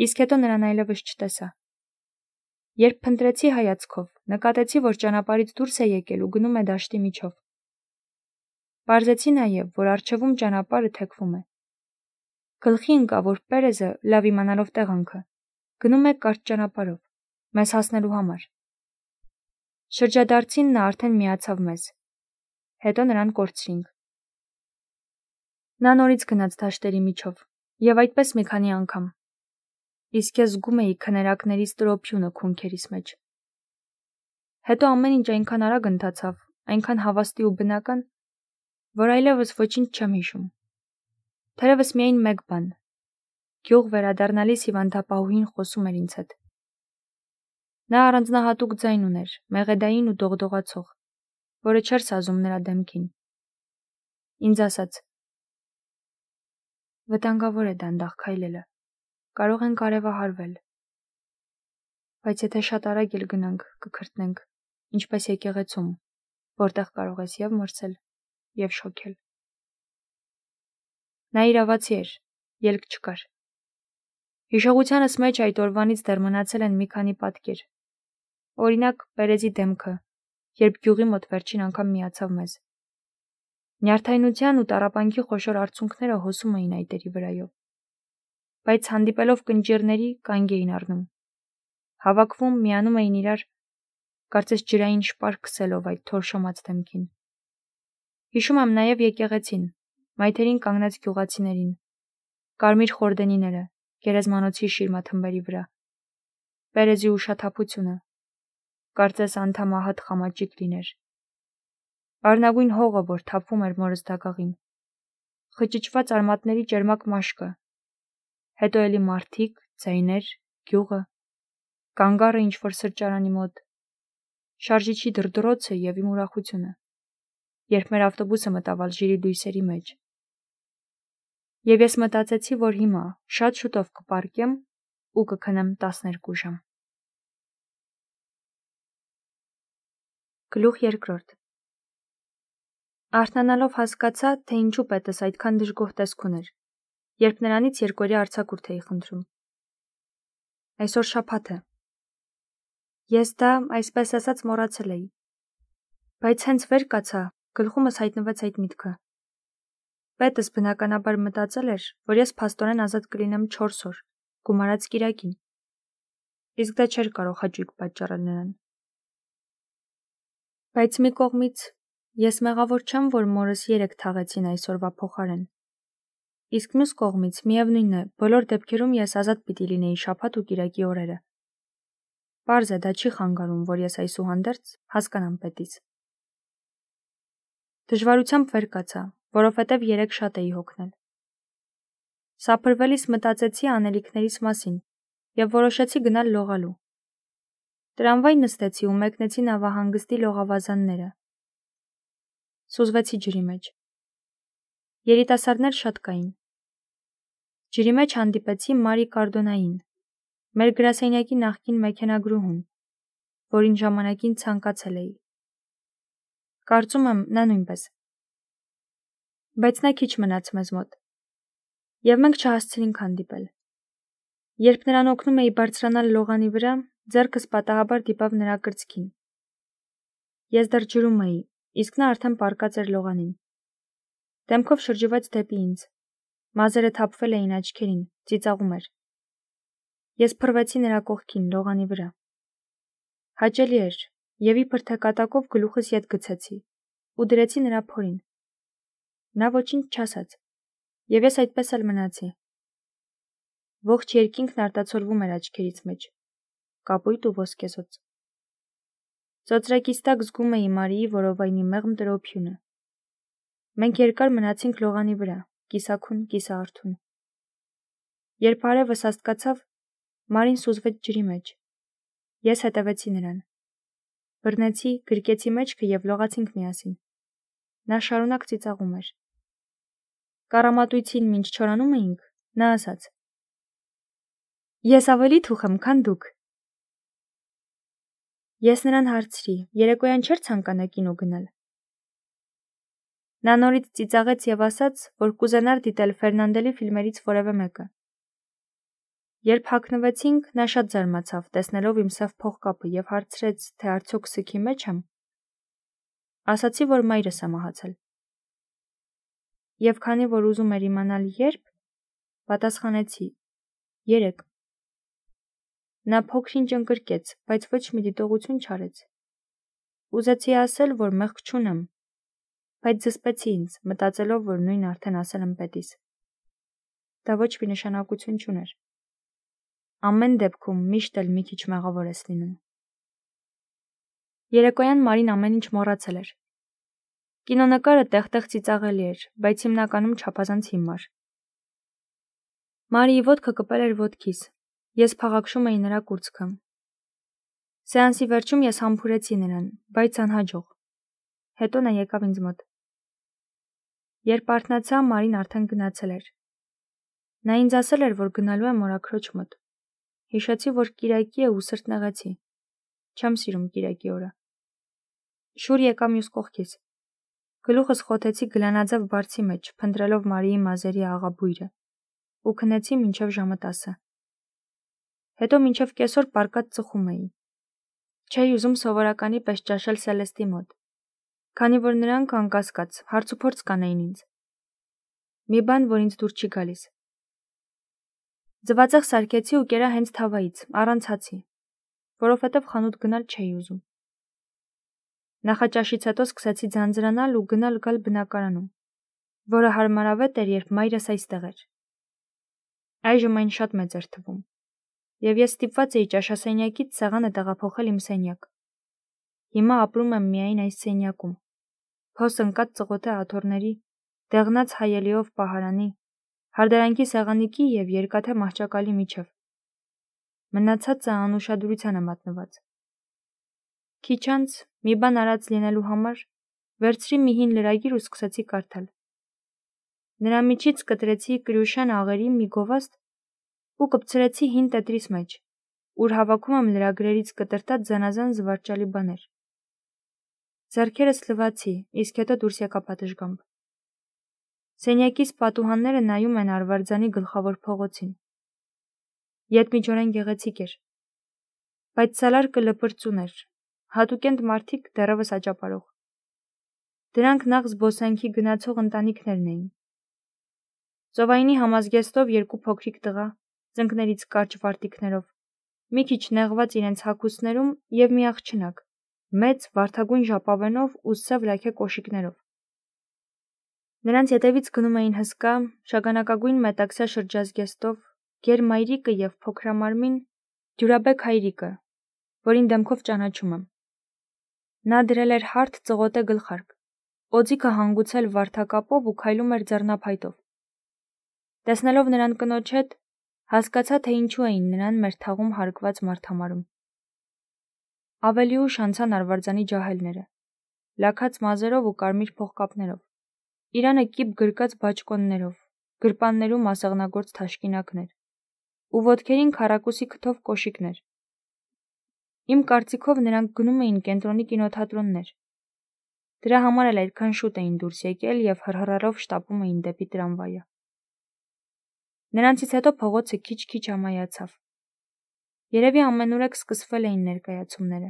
S1: Իսկ հետո նրան այլևս չտեսա։ Երբ փնտրեցի հայացքով, նկատեցի, որ ճանապարից դուրս է եկել ու գնում է դաշտի միջով։ Պարզեցի նաև, որ արջևում ճանապարհը թեքվում է։ Գլխի ընկա, որ Պերեզը, լավ իմանալով տեղանքը, գնում է կարճ ճանապարհով, մեզ հասնելու համար։ Շրջադարձին նա արդեն միացավ մեզ։ Հետո նրան կորցրինք։ Նա նորից գնաց դաշտերի միջով, եւ այդպես մի քանի անգամ։ Իսկ ես զգում էի քներակների ստրոփյունը քունքերիս մեջ։ Հետո ամեն ինչ այնքան արագ ընթացավ, այնքան հավաստի ու բնական, որ այլևս ոչինչ չեմ հիշում։ Թերևս միայն մեկ բան։ Գյուղ վերադառնալիս հիվանդապահուհին խոսում էր ինձ հետ։ Նա առանձնահատուկ ձայն ուներ, մեղեդային ու դողդողացող, որը չէր սազում նրա դեմքին։ Ինձ ասաց. Վտանգավոր է դանդաղ քայլելը։ Կարող են կարևահարվել։ Բայց եթե շատ արագ էլ գնանք, կքրտնենք, ինչպես եկեղեցում, որտեղ կարող ես եւ մրցել, եւ շոքել։ Նա իրավացի էր, ելք չկար։ Հիշողությանս մեջ այդ օրվանից դեռ մնացել են մի քանի պատկեր։ Օրինակ, Պերեզի դեմքը, երբ գյուղի մոտ վերջին անգամ միացավ մեզ։ Նյարդայնության ու տարապանքի խոշոր արցունքները հոսում էին այտերի վրայով։ Բայց հանդիպելով կնճիրների կանգ էին առնում։ Հավաքվում միանում էին իրար, կարծես ջրային շպար քսելով այդ թոր շոմած դեմքին։ Հիշում եմ նաև եկեղեցին, մայթերին կանգնած գյուղացիներին, կարմիր խորդենիները, գերեզմանոցի շիրմաթմբերի վրա։ Պերեզի ուշաթափությունը, կարծես անդամահատ խամաճիկ լիներ։ Արնագույն հողը, որ թափվում էր մորս դակաղին։ Խճճված արմատների ջերմակ մաշկը։ Հետո էլի մարտիկ, ցայներ, գյուղը։ Կանգառը ինչ որ սրճարանի մոտ։ Շարժիչի դրդրոցը եւ իմ ուրախությունը։ Երբ մեր ավտոբուսը մտավ Ալժիրի լույսերի մեջ։ Եվ ես մտածեցի, որ հիմա շատ շուտով կպարկեմ ու կքնեմ 12 ժամ։ Գլուխ երկրորդ Արթնանալով հասկացա, թե ինչու պետս այդքան դժգոհ տեսք ուներ, երբ նրանից երկորի արցակուրդ էի խնդրում։ Այսօր շաբաթ է։ Ես դա, այսպես ասած, մոռացել էի։ Բայց հենց վեր կացա, գլխումս հայտնվեց այդ միտքը։ Պետս բնականաբար մտածել էր, որ ես փաստորեն ազատ կլինեմ 4 օր, գումարած Կիրակին։ Իսկ դա չէր կարող հաճույք պատճառել նրան։ Բայց մի կողմից Ես մեղավոր չեմ, որ մորս 3 թաղեցին այսօրվա փոխարեն։ Իսկ մյուս կողմից միևնույնն է, բոլոր դեպքերում ես ազատ պիտի լինեի շաբաթ ու կիրակի օրերը։ Պարզ է, դա չի խանգարում, որ ես այսուհանդերձ հասկանամ պետից։ Դժվարությամբ վեր կացա, որովհետև երեք շատ էի հոգնել։ Սափրվելիս մտածեցի անելիքներից մասին եւ որոշեցի գնալ լողալու։ Տրամվայ նստեցի ու մեկնեցի նավահանգստի լողավազանները։ Սուզվեցի ջրի մեջ։ Երիտասարդներ շատ կային։ Ջրի մեջ հանդիպեցի Մարի Կարդոնային, մեր գրասենյակի նախկին մեքենագրուհուն, որին ժամանակին ցանկացել էի։ Կարծում եմ, նա նույնպես։ Բայց նա քիչ մնաց մեզ մոտ։ Եվ մենք չհասցրինք հանդիպել։ Երբ նրան օգնում էի բարձրանալ լողանի վրա, ձեռքս պատահաբար դիպավ նրա կրծքին։ Ես դեռ ջրում էի, իսկ նա արդեն պարկած էր լողանին։ Դեմքով շրջվեց դեպի ինձ։ Մազերը թափվել էին աչքերին, ծիծաղում էր։ Ես փռվեցի նրա կողքին, լողանի վրա։ Հաճելի էր, եւ իբր թե կատակով գլուխս ետ գցեցի ու դրեցի նրա փորին։ Նա ոչինչ չասաց։ Եվ ես այդպես էլ մնացի։ Ողջ երկինքն արտացոլվում էր աչքերից մեջ։ Կապույտ ու ոսկեզոծ։ Ծոծրակիստակ զգում էի Մարիի որովայնի մեղմ տրոփյունը։ Մենք երկար մնացինք լողանի վրա, կիսաքուն, կիսաարթուն։ Երբ արևս աստկացավ, Մարին սուզվեց ջրի մեջ։ Ես հետևեցի նրան։ Բռնեցի, գրկեցի մեջքը եւ լողացինք միասին։ Նա շարունակ ծիծաղում էր։ Կարամատույցին ինչ չորանում էինք, նա ասաց. Ես ավելի թուխ եմ, քան դուք։ Ես նրան հարցրի. երեկոյան չէր ցանկանա կինո գնալ։ Նա նորից ծիծաղեց եւ ասաց, որ կուզենար դիտել Ֆերնանդելի ֆիլմերից որևէ մեկը։ Երբ հակնվեցինք, նա շատ զարմացավ, տեսնելով իմ սև փողկապը եւ հարցրեց, թե արդյոք սքի մեջ եմ։ Ասացի, որ մայրս է մահացել։ Եվ քանի որ ուզում էր իմանալ երբ, պատասխանեցի. 3 Նա փոքրինչ ընկրկեց, բայց ոչ մի դիտողություն չարեց։ Ուզեցի ասել, որ մեղք չունեմ, բայց զսպեցի ինձ, մտածելով, որ նույն արդեն ասել եմ պետիս։ Դա ոչ մի նշանակություն չուներ։ Ամեն դեպքում միշտ էլ մի քիչ մեղավոր ես լինում։ Երեկոյան Մարին ամեն ինչ մոռացել էր։ Կինոնկարը տեղ-տեղ ծիծաղելի էր, բայց հիմնականում չափազանց հիմար։ Մարիի ոդկը կպել էր ոդքիս, Ես փաղաքշում էի նրա կուրծքը։ Սեանսի վերջում ես համբուրեցի նրան, բայց անհաջող։ Հետո նա եկավ ինձ մոտ։ Երբ արթնացա, Մարին արդեն գնացել էր։ Նա ինձ ասել էր, որ գնալու է մորակրոջ մոտ։ Հիշեցի, որ Կիրակի է ու սրտնեղացի։ Չեմ սիրում Կիրակի օրը։ Շուր եկա մյուս կողքից։ Գլուխս խոթեցի գլանաձև բարձի մեջ, փնտրելով Մարիի մազերի աղաբույրը։ Ու քնեցի մինչև ժամը 10-ը հետո մինչև կեսօր պարկած ծխում էի։ Չէի ուզում սովորականի պես ճաշել Սելեստի մոտ, քանի որ նրանք անկասկած հարցուփորձ կանեին ինձ։ Մի բան, որ ինձ դուր չի գալիս։ Ձվածեղ սարկեցի ու կերա հենց թավայից, առանց հացի, որովհետև խանութ գնալ չէի ուզում։ Նախաճաշից հետո սկսեցի ձանձրանալ ու գնալ գալ բնակարանում, որը հարմարավետ էր, երբ մայրս այստեղ էր։ Այժմ այն շատ մեծ էր թվում եւ ես ստիպված էի ճաշասենյակից սեղանը տեղափոխել իմ սենյակ։ Հիմա ապրում եմ միայն այս սենյակում։ Փոս ընկած ծղոթե աթոռների, դեղնած հայելիով պահարանի, հարդարանքի սեղանիկի եւ երկաթե մահճակալի միջև։ Մնացածը անուշադրության է մատնված։ Քիչ անց մի բան արած լինելու համար վերցրի մի հին լրագիր ու սկսեցի կարդալ։ Նրա միջից կտրեցի Կրյուշան աղերի մի գովաստ ու կպցրեցի հին տետրիս մեջ, ուր հավաքում եմ լրագրերից կտրտած զանազան զվարճալի բաներ։ Ձեռքերս լվացի, իսկ հետո դուրս եկա պատշգամբ։ Սենյակից պատուհանները նայում են Արվարձանի գլխավոր փողոցին։ Ետմիջորեն գեղեցիկ էր։ Բայց սալարկը լպրծուն էր։ Հատուկենտ մարդիկ դեռևս աճապարող։ Դրանք նախ զբոսանքի գնացող ընտանիքներն էին։ Ծովայինի համազգեստով երկու փոքրիկ տղա, ծնկներից կարճ վարտիքներով, մի քիչ նեղված իրենց հագուստներում եւ մի աղջնակ, մեծ վարդագույն ժապավենով ու սև լաքե կոշիկներով։ Նրանց ետևից գնում էին հսկա, շագանակագույն մետաքսյա շրջազգեստով Գերմայրիկը եւ փոքրամարմին Դյուրաբեկ հայրիկը, որին դեմքով ճանաչում եմ։ Նա դրել էր հարթ ծղոտե գլխարկ, օձիկը հանգուցել վարդակապով ու քայլում էր ձեռնափայտով։ Տեսնելով նրան կնոջ հետ, Հասկացա, թե ինչու էին նրան մեր թաղում հարգված մարդ համարում։ Ավելի ուշ անցան Արվարձանի ջահելները, լակած մազերով ու կարմիր փողկապներով։ Իրանը կիպ գրկած բաճկոններով, գրպաններում ասեղնագործ թաշկինակներ ու ոտքերին քարակուսի քթով կոշիկներ։ Իմ կարծիքով նրանք գնում էին կենտրոնի կինոթատրոններ, Դրա համար էլ այդքան շուտ էին դուրս եկել եւ հրհրարով շտապում էին դեպի տրամվայը։ Նրանցից հետո փողոցը քիչ-քիչ ամայացավ։ Երևի ամենուրեք սկսվել էին ներկայացումները։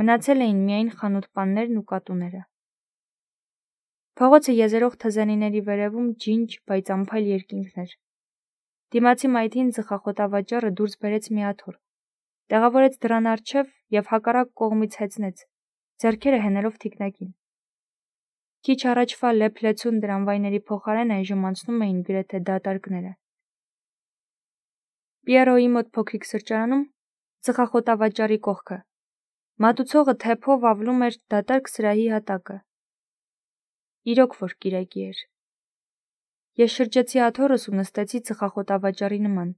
S1: Մնացել էին միայն խանութպաններն ու կատուները։ Փողոցը եզերող թզանիների վերևում ջինջ, բայց ամփայլ երկինքներ։ Դիմացի մայթին ծխախոտավաճառը դուրս բերեց մի աթոռ։ Տեղավորեց դրան առջև եւ հակառակ կողմից հեծնեց, зерքերը հենելով թիկնակին։ Քիչ առաջվա լեփ-լեցուն տրամվայների փոխարեն այժմ անցնում էին գրեթե դատարկները։ Պիերոյի մոտ փոքրիկ սրճարանում ծխախոտավաճառի կողքը մատուցողը թեփով ավլում էր դատարկ սրահի հատակը։ Իրոք որ կիրակի էր։ Ես շրջեցի աթորս ու նստեցի ծխախոտավաճառի նման,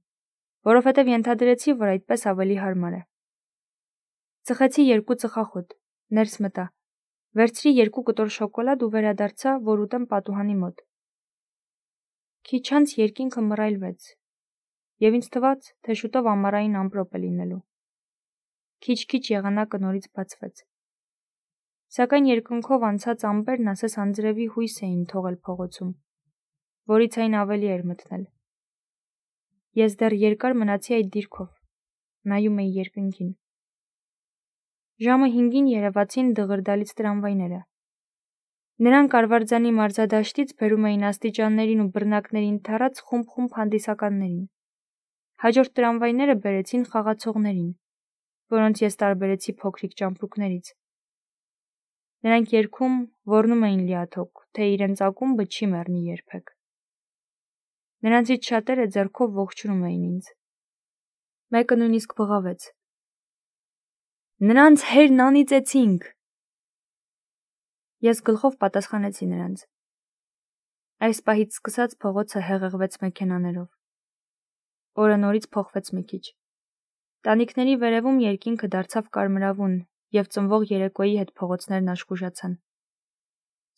S1: որովհետև ենթադրեցի, որ այդպես ավելի հարմար է։ Ծխեցի երկու ծխախոտ, ներս մտա։ Վերցրի երկու կտոր շոկոլադ ու վերադարձա, որ ուտեմ պատուհանի մոտ։ Քիչ անց երկինքը մռայլվեց, եւ ինձ թվաց, թե շուտով ամառային ամպրոպ է լինելու։ Քիչ-քիչ եղանակը նորից բացվեց։ Սակայն երկնքով անցած ամպերն ասես անձրևի հույս էին թողել փողոցում, որից այն ավելի էր մտնել։ Ես դեռ երկար մնացի այդ դիրքով, նայում էի երկնքին։ Ժամը 5-ին երևացին դղրդալից տրամվայները։ Նրանք Արվարձանի մարզադաշտից բերում էին աստիճաններին ու բռնակներին թարած խումբ-խումբ հանդիսականներին։ Հաջորդ տրամվայները բերեցին խաղացողներին, որոնց ես տարբերեցի փոքրիկ ճամպրուկներից։ Նրանք երկում ворնում էին լիաթոք, թե իրենց ակումբը չի մեռնի երբեք։ Նրանցից շատերը ձեռքով ողջունում էին ինձ։ Մեկը նույնիսկ բղավեց. Նրանց հերն անիծեցինք։ Ես գլխով պատասխանեցի նրանց։ Այս պահից սկսած փողոցը հեղեղվեց մեքենաներով։ Օրը նորից փոխվեց մի քիչ։ Տանիքների վերևում երկինքը դարձավ կարմրավուն եւ ծնվող երեկոյի հետ փողոցներն աշխուժացան։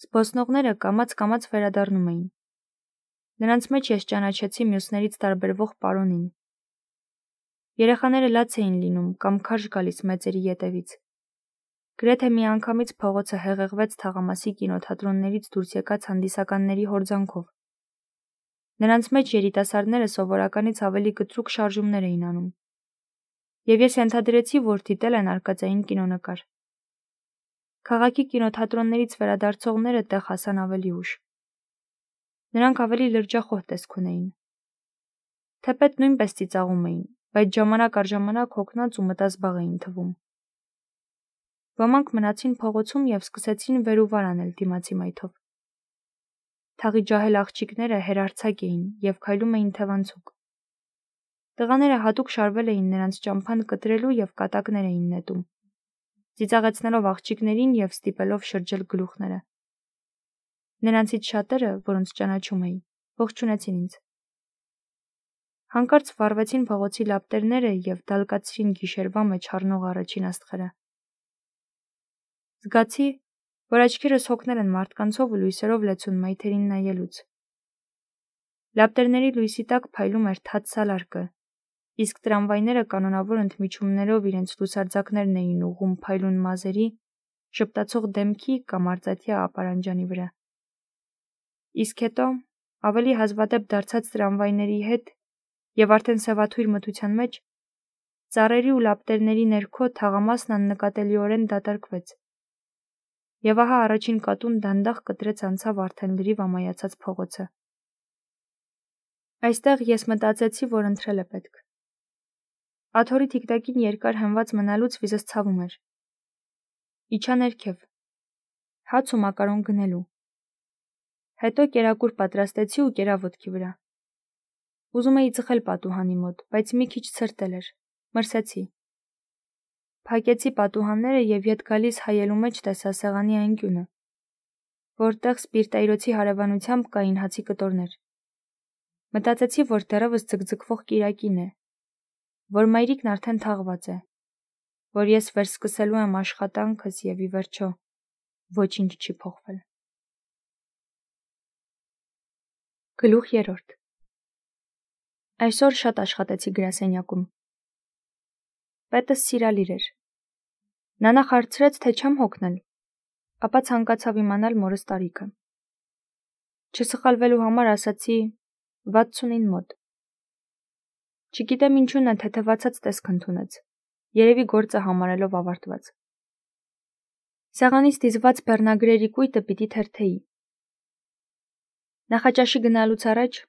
S1: Զբոսնողները կամաց-կամաց վերադառնում էին։ Նրանց մեջ ես ճանաչեցի մյուսներից տարբերվող պարոնին, Երեխաները լաց էին լինում կամ քարշ գալիս մեծերի ետևից։ Գրեթե միանգամից փողոցը հեղեղվեց թաղամասի կինոթատրոններից դուրս եկած հանդիսականների հորձանքով։ Նրանց մեջ երիտասարդները սովորականից ավելի գծուկ շարժումներ էին անում։ Եվ ես ենթադրեցի, որ դիտել են արկածային կինոնկար։ Քաղաքի կինոթատրոններից վերադարձողները տեղ հասան ավելի ուշ։ Նրանք ավելի լրջախոհ տեսք ունեին։ Թեպետ նույնպես ծիծաղում էին, բայց ժամանակ առ ժամանակ հոգնած ու մտազբաղ էին թվում։ Ոմանք մնացին փողոցում եւ սկսեցին վերուվար անել դիմացի մայթով։ Թաղի ջահել աղջիկները հերարցակ էին եւ քայլում էին թևանցուկ։ Տղաները հատուկ շարվել էին նրանց ճամփան կտրելու եւ կատակներ էին նետում։ Ծիծաղեցնելով աղջիկներին եւ ստիպելով շրջել գլուխները։ Նրանցից շատերը, որոնց ճանաչում էի, ողջունեցին ինձ Հանկարծ վառվեցին փողոցի լապտերները և դալկացրին գիշերվա մեջ առնող առաջին աստղերը։ Զգացի, որ աչքերս հոգնել են մարդկանցով ու լույսերով լեցուն մայթերին նայելուց։ Լապտերների լույսի տակ փայլում էր թաց սալարկը, իսկ տրամվայները կանոնավոր ընդմիջումներով իրենց լուսարձակներն էին ուղում փայլուն մազերի, շպտացող դեմքի կամ արծաթյա ապարանջանի վրա։ Իսկ հետո ավելի հազվադեպ դարձած տրամվայների հետ եւ արդեն սևաթույր մթության մեջ ծառերի ու լապտերների ներքո թաղամասն աննկատելիորեն դատարկվեց։ Եվ ահա առաջին կատուն դանդաղ կտրեց անցավ արդեն լրիվ ամայացած փողոցը։ Այստեղ ես մտածեցի, որ ընտրել է պետք։ Աթորի թիկտակին երկար հնված մնալուց վիզս ցավում էր։ Իջա ներքև։ Հաց ու մակարոն գնելու։ Հետո կերակուր պատրաստեցի ու կերա ոտքի վրա։ Ուզում էի ծխել պատուհանի մոտ, բայց մի քիչ ցրտել էր։ Մրսեցի։ Փակեցի պատուհանները եւ ետ գալիս հայելու մեջ տեսա սեղանի անկյունը, որտեղ սպիրտայրոցի հարևանությամբ կային հացի կտորներ։ Մտածեցի, որ դեռևս ձգձգվող կիրակին է, որ մայրիկն արդեն թաղված է, որ ես վերսկսելու եմ աշխատանքս եւ ի վերջո ոչինչ չի փոխվել։ Գլուխ 3 Այսօր շատ աշխատեցի գրասենյակում։ Պետս սիրալիր էր։ Նա նախ հարցրեց, թե չեմ հոգնել, ապա ցանկացավ իմանալ մորս տարիքը։ Չսխալվելու համար ասացի 69 մոտ։ Չգիտեմ ինչու նա թեթևացած տեսք ընդունեց։ Երևի գործը համարելով ավարտված։ Սեղանից դիզված բեռնագրերի կույտը պիտի թերթեի։ Նախաճաշի գնալուց առաջ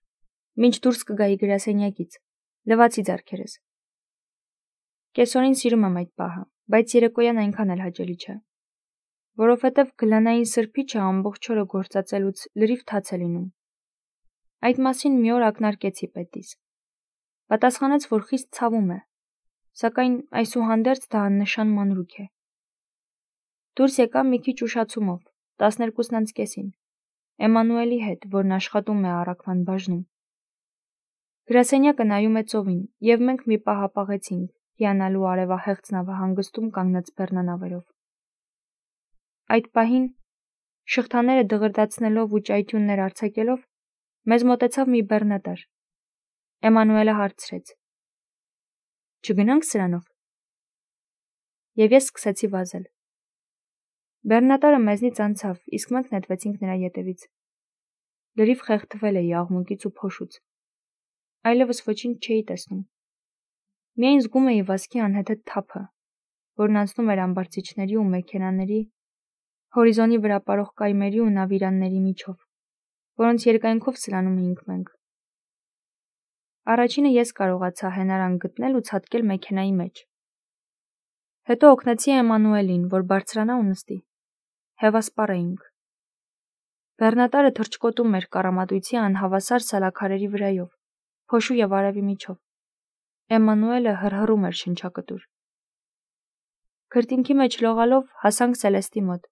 S1: Մինչ դուրս կգայի գրասենյակից, լվացի ձեռքերս։ Կեսօրին սիրում եմ այդ պահը, բայց երեկոյան այնքան էլ հաճելի չէ որովհետև գլանային սրբիչը ամբողջ օրը գործածելուց լրիվ թաց է լինում։ Այդ մասին մի օր ակնարկեցի պետիս։ Պատասխանեց, որ խիստ ցավում է, սակայն այսուհանդերձ դա աննշան մանրուք է։ Դուրս եկա մի քիչ ուշացումով, 12-ն անց կեսին։ Էմանուելի հետ, որն աշխատում է առաքման բաժնում։ Գրասենյակը նայում է ծովին, եւ մենք մի պահ ապաղեցինք, հիանալու արևահեղձ նավահանգստում կանգնած բեռնանավերով։ Այդ պահին շղթաները դղրդացնելով ու ճայթյուններ արձակելով մեզ մոտեցավ մի բեռնատար։ Էմանուելը հարցրեց. «Չգնանք սրանով»։ Եվ ես սկսեցի վազել։ Բեռնատարը մեզնից անցավ, իսկ մենք նետվեցինք նրա ետևից։ Լրիվ խեղդվել էի աղմուկից ու փոշուց այլևս ոչինչ չէի տեսնում։ Միայն զգում էի վազքի անհետ թափը, որն անցնում էր ամբարձիչների ու մեքենաների, հորիզոնի վրա պարող կայմերի ու նավիրանների միջով, որոնց երկայնքով սլանում էինք մենք։ Առաջինը ես կարողացա հենարան գտնել ու ցատկել մեքենայի մեջ։ Հետո օգնեցի Էմանուելին, որ բարձրանա ու նստի։ Հևասպարեինք։ Բեռնատարը թրջկոտում էր կարամատույցի անհավասար սալաքարերի վրայով հոշու եւ արևի միջով։ Էմանուելը հրհռում էր շնչակտուր։ Քրտինքի մեջ լողալով հասանք Սելեստի մոտ։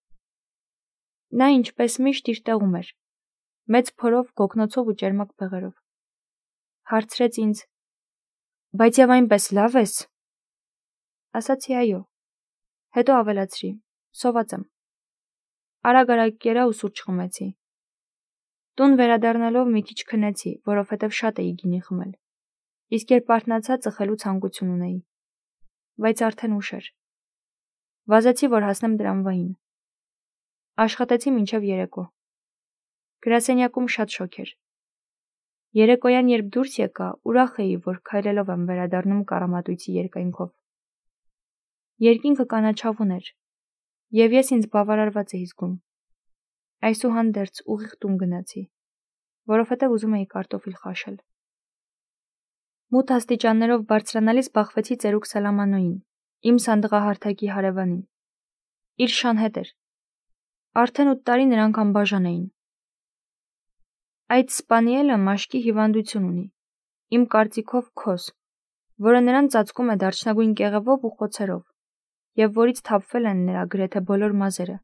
S1: Նա ինչպես միշտ իր տեղում էր։ Մեծ փորով, գոգնոցով ու ճերմակ բեղերով։ Հարցրեց ինձ. «Բայց եւ այնպես լավ ես»։ Ասացի այո։ Հետո ավելացրի. «Սոված եմ»։ Արագ-արագ կերա ու սուրճ խմեցի։ Տուն վերադառնալով մի քիչ քնեցի, որովհետև շատ էի գինի խմել։ Իսկ երբ արթնացա, ծխելու ցանկություն ունեի։ Բայց արդեն ուշ էր։ Վազեցի, որ հասնեմ դրամվային։ Աշխատեցի մինչև երեկո։ Գրասենյակում շատ շոգ էր։ Երեկոյան, երբ դուրս եկա, ուրախ էի, որ քայլելով եմ վերադառնում կարամատույցի երկայնքով։ Երկինքը կանաչավուն էր, եւ ես ինձ բավարարված էի զգում։ Այսուհանդերձ ուղիղ տուն գնացի, որովհետև ուզում էի կարտոֆիլ խաշել։ Մութ աստիճաններով բարձրանալիս բախվեցի ծերուկ Սալամանոյին, իմ սանդղահարթակի հարևանին։ Իր շան հետ էր։ Արդեն 8 տարի նրանք անբաժան էին։ Այդ սպանիելը մաշկի հիվանդություն ունի։ Իմ կարծիքով քոս, որը նրան ծածկում է դարչնագույն կեղևով ու խոցերով, եւ որից թափվել են նրա գրեթե բոլոր մազերը։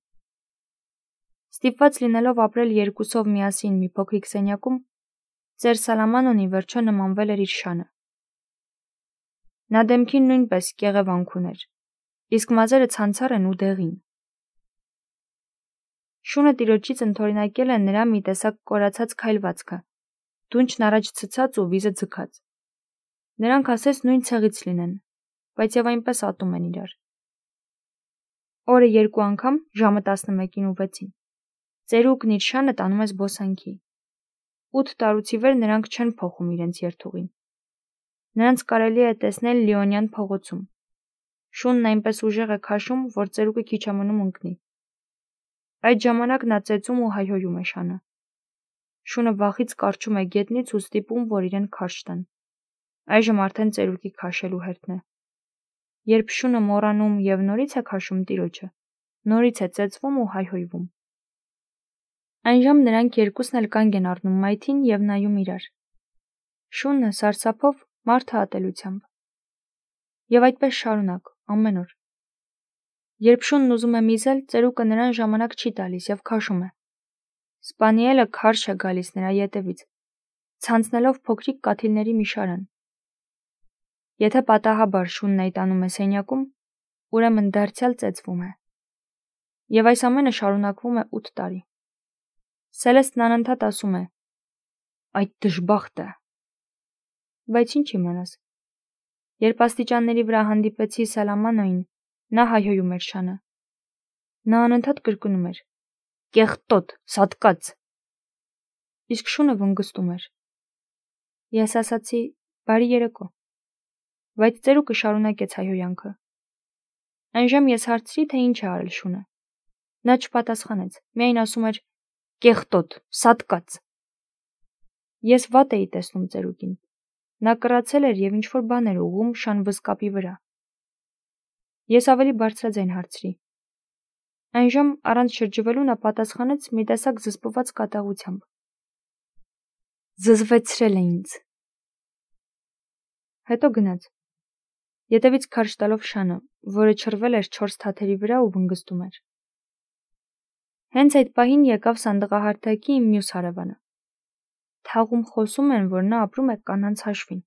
S1: Ստիպված լինելով ապրել երկուսով միասին մի փոքրիկ սենյակում, ծեր Սալամանոն ի վերջո նմանվել էր իր շանը։ Նա դեմքին նույնպես կեղևանք ուներ, իսկ մազերը ցանցար են ու դեղին։ Շունը տիրոջից ընթորինակել է նրա մի տեսակ կորացած քայլվածքը, դունչն առաջ ցցած ու վիզը ձգած։ Նրանք ասես նույն ցեղից լինեն, բայց եւ այնպես ատում են իրար։ Օրը երկու անգամ ժամը 11-ին ու 6-ին։ Ծերուկն իր շանը տանում է զբոսանքի։ 8 տարուց ի վեր նրանք չեն փոխում իրենց երթուղին։ Նրանց կարելի է տեսնել Լիոնյան փողոցում։ Շունն այնպես ուժեղ է քաշում, որ ծերուկը քիչ ամնում ընկնի։ Այդ ժամանակ նա ծեծում ու հայհոյում է շանը։ Շունը վախից կարճում է գետնից ու ստիպում, որ իրեն քաշ տան։ Այժմ արդեն ծերուկի քաշելու հերթն է։ Երբ շունը մոռանում եւ նորից է քաշում տիրոջը, նորից է ծեծվում ու հայհոյվում։ Այժմ նրանք երկուսն էլ կանգ են առնում մայթին եւ նայում իրար։ Շունը սարսափով, մարդը ատելությամբ։ Եվ այդպես շարունակ, ամեն օր։ Երբ շունն ուզում է միզել, ծերուկը նրան ժամանակ չի տալիս եւ քաշում է։ Սպանիելը քարշ է գալիս նրա ետևից, ցանցնելով փոքրիկ կաթիլների մի շարան։ Եթե պատահաբար շունն այդ անում է սենյակում, ուրեմն դարձյալ ծեծվում է։ Եվ այս ամենը շարունակվում է 8 տարի։ Սելեստն անընդհատ ասում է. այդ դժբախտը։ Բայց ինչ իմանաս։ Երբ աստիճանների վրա հանդիպեցի Սալամանոին, նա հայհոյում էր շանը։ Նա անընդհատ կրկնում էր. «Կեղտոտ, սատկած»։ Իսկ շունը վնգստում էր։ Ես ասացի. «Բարի երեկո»։ Բայց ծերուկը շարունակեց հայհոյանքը։ Այժմ ես հարցրի, թե ինչ է արել շունը։ Նա չպատասխանեց, միայն ասում էր կեղտոտ, սատկած։ Ես վատ էի տեսնում ծերուկին։ Նա կրացել էր եւ ինչ-որ բան էր ուղում շան վսկապի վրա։ Ես ավելի բարձրաձայն հարցրի։ Այն ժամ առանց շրջվելու նա պատասխանեց մի տեսակ զսպված կատաղությամբ։ Զզվեցրել է ինձ։ Հետո գնաց։ Ետևից քարշ տալով շանը, որը չրվել էր 4 թաթերի վրա ու վնգստում էր։ Հենց այդ պահին եկավ սանդղահարթակի իմ մյուս հարևանը։ Թաղում խոսում են, որ նա ապրում է կանանց հաշվին։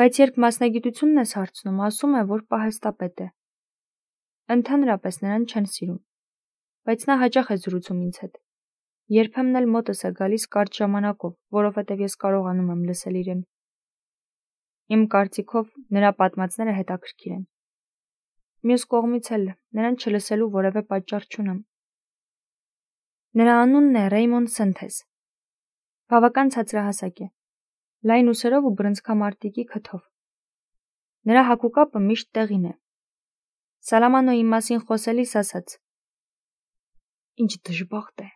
S1: Բայց երբ մասնագիտությունն ես հարցնում, ասում է, որ պահեստապետ է։ Ընդհանրապես նրան չեն սիրում։ Բայց նա հաճախ է զրուցում ինձ հետ։ Երբեմն էլ մոտս է գալիս կարճ ժամանակով, որովհետև ես կարողանում եմ լսել իրեն։ Իմ կարծիքով նրա պատմածները հետաքրքիր են։ Մյուս կողմից էլ նրան չլսելու որևէ պատճառ չունեմ, Նրա անունն է Ռեյմոն Սնթես։ Բավական ցածրահասակ է։ Լայն ուսերով ու բրնցքամարտիկի քթով։ Նրա հակուկապը միշտ տեղին է։ Սալամանոյի մասին խոսելիս ասաց. Ինչ դժբախտ է։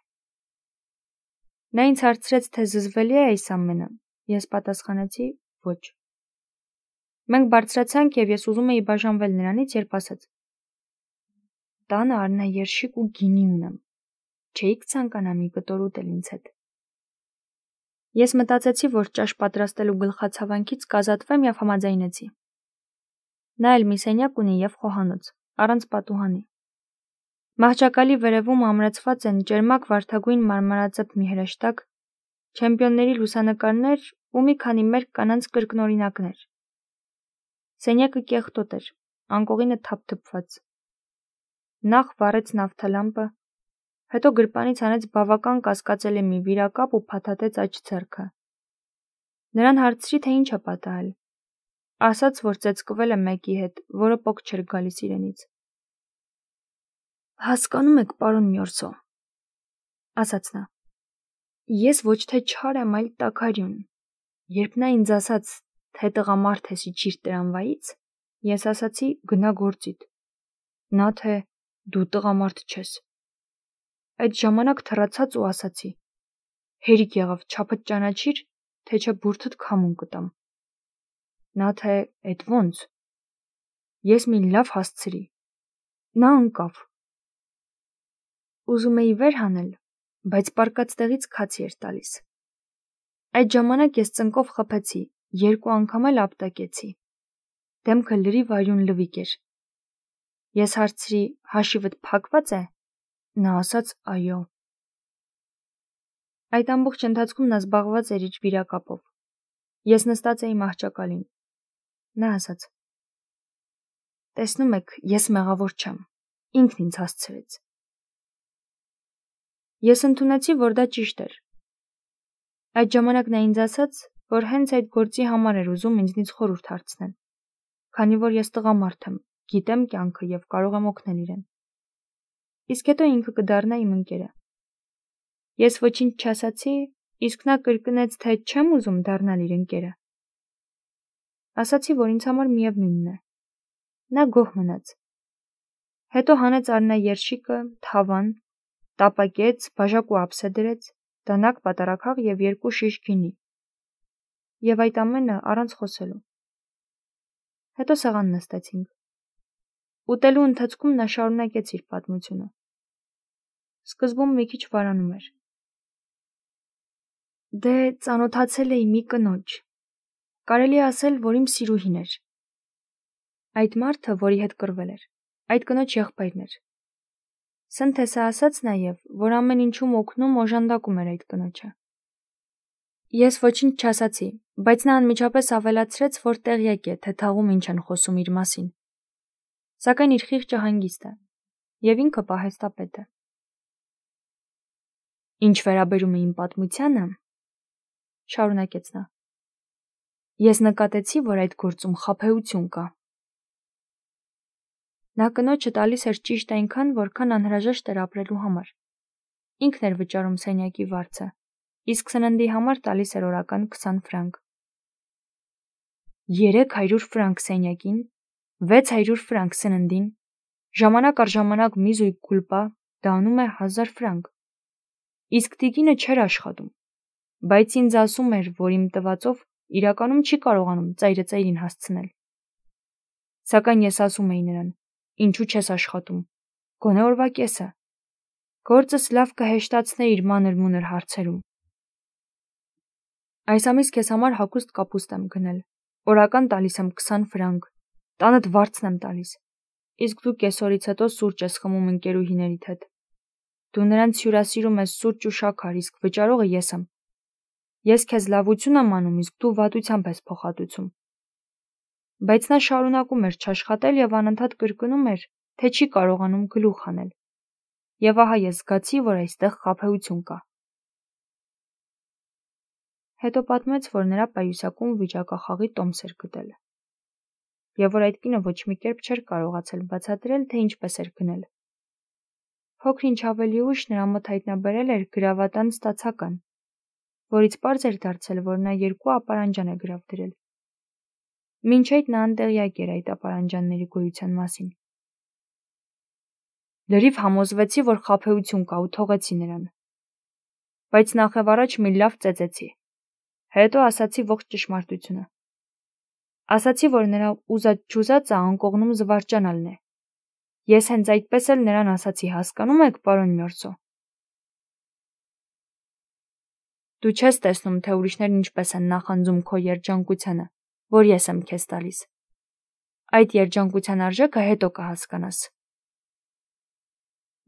S1: Նա ինձ հարցրեց, թե զզվելի է այս ամենը։ Ես պատասխանեցի՝ ոչ։ Մենք բարձրացանք եւ ես ուզում էի բաժանվել նրանից, երբ ասաց. Տանը արնա երշիկ ու գինի ունեմ Չէիք ցանկանա մի կտոր ուտել ինձ հետ։ Ես մտածեցի, որ ճաշ պատրաստելու գլխացավանքից կազատվեմ եւ համաձայնեցի։ Նա էլ մի սենյակ ունի եւ խոհանոց, առանց պատուհանի։ Մահճակալի վերևում ամրացված են ջերմակ վարդագույն մարմարածեփ մի հրեշտակ, չեմպիոնների լուսանկարներ ու մի քանի մեր կանանց կրկնօրինակներ։ Սենյակը կեղտոտ էր, անկողինը թափթփված։ Նախ վառեց նավթալամպը, Հետո գրպանից հանեց բավական կասկածելի մի վիրակապ ու փաթաթեց աջ ձեռքը։ Նրան հարցրի, թե ինչ է պատահել։ Ասաց, որ ծեծկվել է մեկի հետ, որը փոք չէր գալիս իրենից։ Հասկանում եք, պարոն Մյորսո, ասաց նա։ Ես ոչ թե չար եմ, այլ տակարյուն։ Երբ նա ինձ ասաց, թե տղամարդ ես իջիր տրամվայից, ես ասացի գնա գործիդ։ Նա թե դու տղամարդ չես Այդ ժամանակ թռացած ու ասացի. Հերիք եղավ, չափը ճանաչիր, թե չէ բուրդդ քամուն կտամ։ Նա թե այդ ոնց։ Ես մին լավ հասցրի։ Նա ընկավ։ Ուզում էի վեր հանել, բայց պարկած տեղից քացի էր տալիս։ Այդ ժամանակ ես ծնկով խփեցի, երկու անգամ էլ ապտակեցի։ Դեմքը լրի վարյուն լվիկ էր։ Ես հարցրի՝ հաշիվդ փակված է։ Նա ասաց այո։ Այդ ամբողջ ընթացքում նա զբաղված էր իր վիրակապով։ Ես նստած էի մահճակալին։ Նա ասաց. Տեսնում եք, ես մեղավոր չեմ։ Ինքն ինձ հասցրեց։ Ես ընդունեցի, որ դա ճիշտ էր։ Այդ ժամանակ նա ինձ ասաց, որ հենց այդ գործի համար էր ուզում ինձնից խորհուրդ հարցնել։ Քանի որ ես տղամարդ եմ, գիտեմ կյանքը եւ կարող եմ օգնել իրեն իսկ հետո ինքը կդառնա իմ ընկերը։ Ես ոչինչ չասացի, իսկ նա կրկնեց, թե չեմ ուզում դառնալ իր ընկերը։ Ասացի, որ ինձ համար միևնույնն է։ Նա գոհ մնաց։ Հետո հանեց Արնա երշիկը, թավան, տապակեց, բաժակ ու ափսե դրեց, դանակ պատարակախ եւ երկու շիշ գինի։ Եվ այդ ամենը առանց խոսելու։ Հետո սեղան նստեցինք։ Ուտելու ընթացքում նա շարունակեց իր պատմությունը։ Սկզբում մի քիչ վարանում էր։ Դե ծանոթացել էի մի կնոջ։ Կարելի ասել, որ իմ սիրուհին էր։ Այդ մարդը, որի հետ կրվել էր, այդ կնոջ եղբայրն էր։ Սնթեսը ասաց նաև, որ ամեն ինչում օգնում օժանդակում էր այդ կնոջը։ Ես ոչինչ չասացի, բայց նա անմիջապես ավելացրեց, որ տեղյակ է, թե թաղում ինչ են խոսում իր մասին։ Սակայն իր խիղճը հանգիստ է, եւ ինքը պահեստապետ է։ Ինչ վերաբերում է իմ պատմությանը, շարունակեց նա։ Ես նկատեցի, որ այդ գործում խափեություն կա։ Նա կնոջը տալիս էր ճիշտ այնքան, որքան անհրաժեշտ էր ապրելու համար։ Ինքն էր վճարում սենյակի վարձը, իսկ սննդի համար տալիս էր օրական 20 ֆրանկ։ 300 ֆրանկ սենյակին, 600 ֆրանկ սննդին, ժամանակ առ ժամանակ միզ ու կուլպա, դա անում է 1000 ֆրանկ իսկ Տիկինը չէր աշխատում։ Բայց ինձ ասում էր, որ իմ տվածով իրականում չի կարողանում ծայրը ծայրին հասցնել։ Սակայն ես ասում էի նրան. «Ինչու չես աշխատում»։ Գոնե օրվա կեսը։ Գործս լավ կհեշտացնե իր մանր-մունր հարցերում։ Այս ամիս քեզ համար հագուստ կապուստ եմ գնել։ Օրական տալիս եմ 20 ֆրանկ։ Տանդ վարձն եմ տալիս։ Իսկ դու կեսօրից հետո սուրճ ես խմում ընկերուհիներիդ հետ։ Դու նրանց հյուրասիրում ես սուրճ ու շաքար, իսկ վճարողը ես եմ։ Ես քեզ լավություն եմ անում, իսկ դու վատությամբ ես փոխհատուցում։ Բայց նա շարունակում էր չաշխատել եւ անընդհատ կրկնում էր, թե չի կարողանում գլուխ հանել։ Եվ ահա ես զգացի, որ այստեղ խափեություն կա։ Հետո պատմեց, որ նրա պայուսակում վիճակախաղի տոմս էր գտել։ Եվ որ այդ կինը ոչ մի կերպ չէր կարողացել բացատրել, թե ինչպես էր գնել։ Փոքր ինչ ավելի ուշ նրա մոտ հայտնաբերել էր գրավատան ստացական, որից պարզ էր դարձել, որ նա երկու ապարանջան է գրավ դրել։ Մինչ այդ նա անտեղյակ էր այդ ապարանջանների գոյության մասին։ Լրիվ համոզվեցի, որ խափեություն կա ու թողեցի նրան։ Բայց նախև առաջ մի լավ ծեծեցի։ Հետո ասացի ողջ ճշմարտությունը։ Ասացի, որ նրա ուզած ճուզածը անկողնում զվարճանալն է Ես հենց այդպես էլ նրան ասացի, հասկանում եք, պարոն Մյորցո։ Դու չես տեսնում, թե ուրիշներն ինչպես են նախանձում քո երջանկությանը, որ ես եմ քեզ տալիս։ Այդ երջանկության արժեքը հետո կհասկանաս։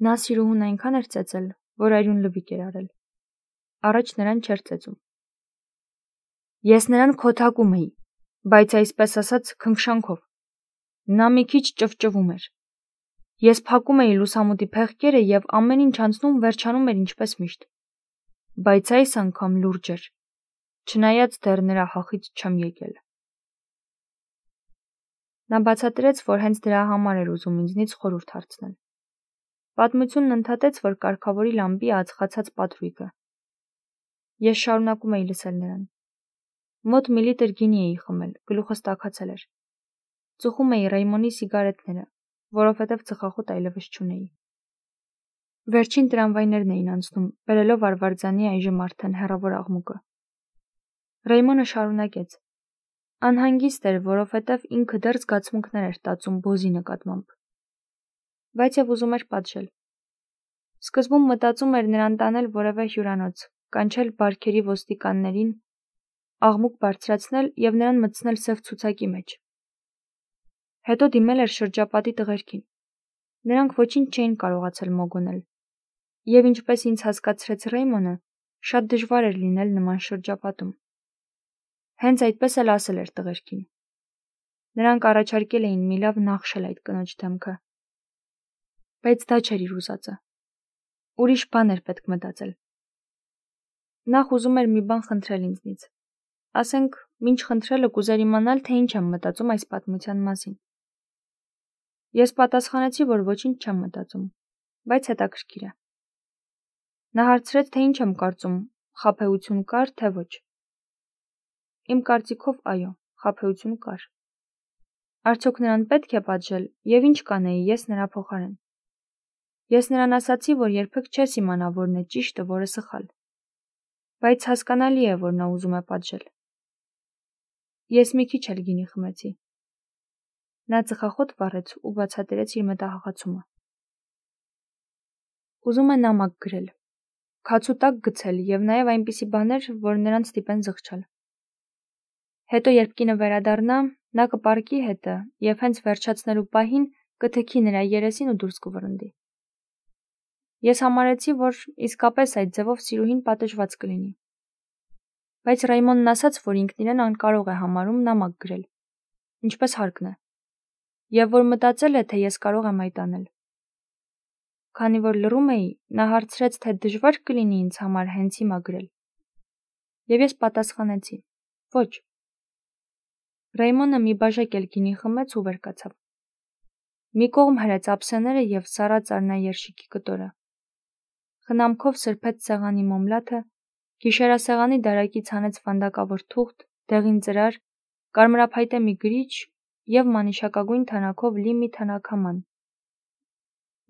S1: Նա սիրուհուն այնքան էր ծեծել, որ այրուն լվիկ էր արել։ Առաջ նրան չեր ծեծում։ Ես նրան քոթակում էի, բայց այսպես ասած քնքշանքով։ Նա մի քիչ ճվճվում էր։ Ես փակում էի լուսամուտի փեղկերը եւ ամեն ինչ անցնում վերջանում էր ինչպես միշտ։ Բայց այս անգամ լուրջ էր։ Չնայած դեռ նրա հախից չեմ եկել։ Նա բացատրեց, որ հենց դրա համար էր ուզում ինձնից խորհուրդ հարցնել։ Պատմությունն ընդհատեց, որ կարգավորի լամբի ածխացած պատրույգը։ Ես շարունակում էի լսել նրան։ Մոտ մի լիտր գինի էի խմել, գլուխս տաքացել էր։ Ծխում էի Ռայմոնի սիգարետները, որովհետև ծխախոտ այլևս չունեի։ Վերջին տրամվայներն էին անցնում, բերելով Արվարձանի այժմ արդեն հեռավոր աղմուկը։ Ռեյմոնը շարունակեց. Անհանգիստ էր, որովհետև ինքը դեռ զգացմունքներ էր տածում բոզի նկատմամբ։ Բայց եւ ուզում էր պատժել։ Սկզբում մտածում էր նրան տանել որևէ հյուրանոց, կանչել բարքերի ոստիկաններին, աղմուկ բարձրացնել եւ նրան մտցնել սև ցուցակի մեջ, հետո դիմել էր շրջապատի տղերքին։ Նրանք ոչինչ չէին կարողացել մոգոնել։ Եվ ինչպես ինձ հասկացրեց Ռեյմոնը, շատ դժվար էր լինել նման շրջապատում։ Հենց այդպես էլ ասել էր տղերքին։ Նրանք առաջարկել էին մի լավ նախշել այդ կնոջ դեմքը։ Բայց դա չէր իր ուզածը։ Ուրիշ բան էր պետք մտածել։ Նախ ուզում էր մի բան խնդրել ինձնից։ Ասենք, ինչ խնդրելը կուզեր իմանալ, թե ինչ եմ մտածում այս պատմության մասին։ Ես պատասխանեցի, որ ոչինչ չեմ մտածում, բայց հետաքրքիր է։ Նա հարցրեց, թե ինչ եմ կարծում, խափեություն կար, թե ոչ։ Իմ կարծիքով այո, խափեություն կար։ Արդյոք նրան պետք է պատժել եւ ինչ կանեի ես նրա փոխարեն։ Ես նրան ասացի, որ երբեք չես իմանա որն է ճիշտը, որը սխալ։ Բայց հասկանալի է, որ նա ուզում է պատժել։ Ես մի քիչ էլ գինի խմեցի, Նա ծխախոտ վառեց ու բացատրեց իր մտահղացումը։ Ուզում է նամակ գրել, քացու տակ գցել եւ նաեւ այնպիսի բաներ, որ նրան ստիպեն զղջալ։ Հետո երբ կինը վերադառնա, նա կպարկի հետը եւ հենց վերջացնելու պահին կթքի նրա երեսին ու դուրս կվռնդի։ Ես համարեցի, որ իսկապես այդ ձևով սիրուհին պատժված կլինի։ Բայց Ռայմոնն ասաց, որ ինքն իրեն անկարող է համարում նամակ գրել։ Ինչպես հարկն է եւ որ մտածել է, թե ես կարող եմ այդ անել։ Քանի որ լռում էի, նա հարցրեց, թե դժվար կլինի ինձ համար հենց հիմա գրել։ Եվ ես պատասխանեցի. Ոչ։ Ռայմոնը մի բաժակ էլ գինի խմեց ու վերկացավ։ Մի կողմ հրեց ափսեները եւ սարած արնաերշիկի կտորը։ Խնամքով սրբեց սեղանի մոմլաթը, գիշերասեղանի դարակից հանեց վանդակավոր թուղթ, դեղին ծրար, կարմրափայտե մի գրիչ և մանիշակագույն թանաքով լի մի թանաքաման։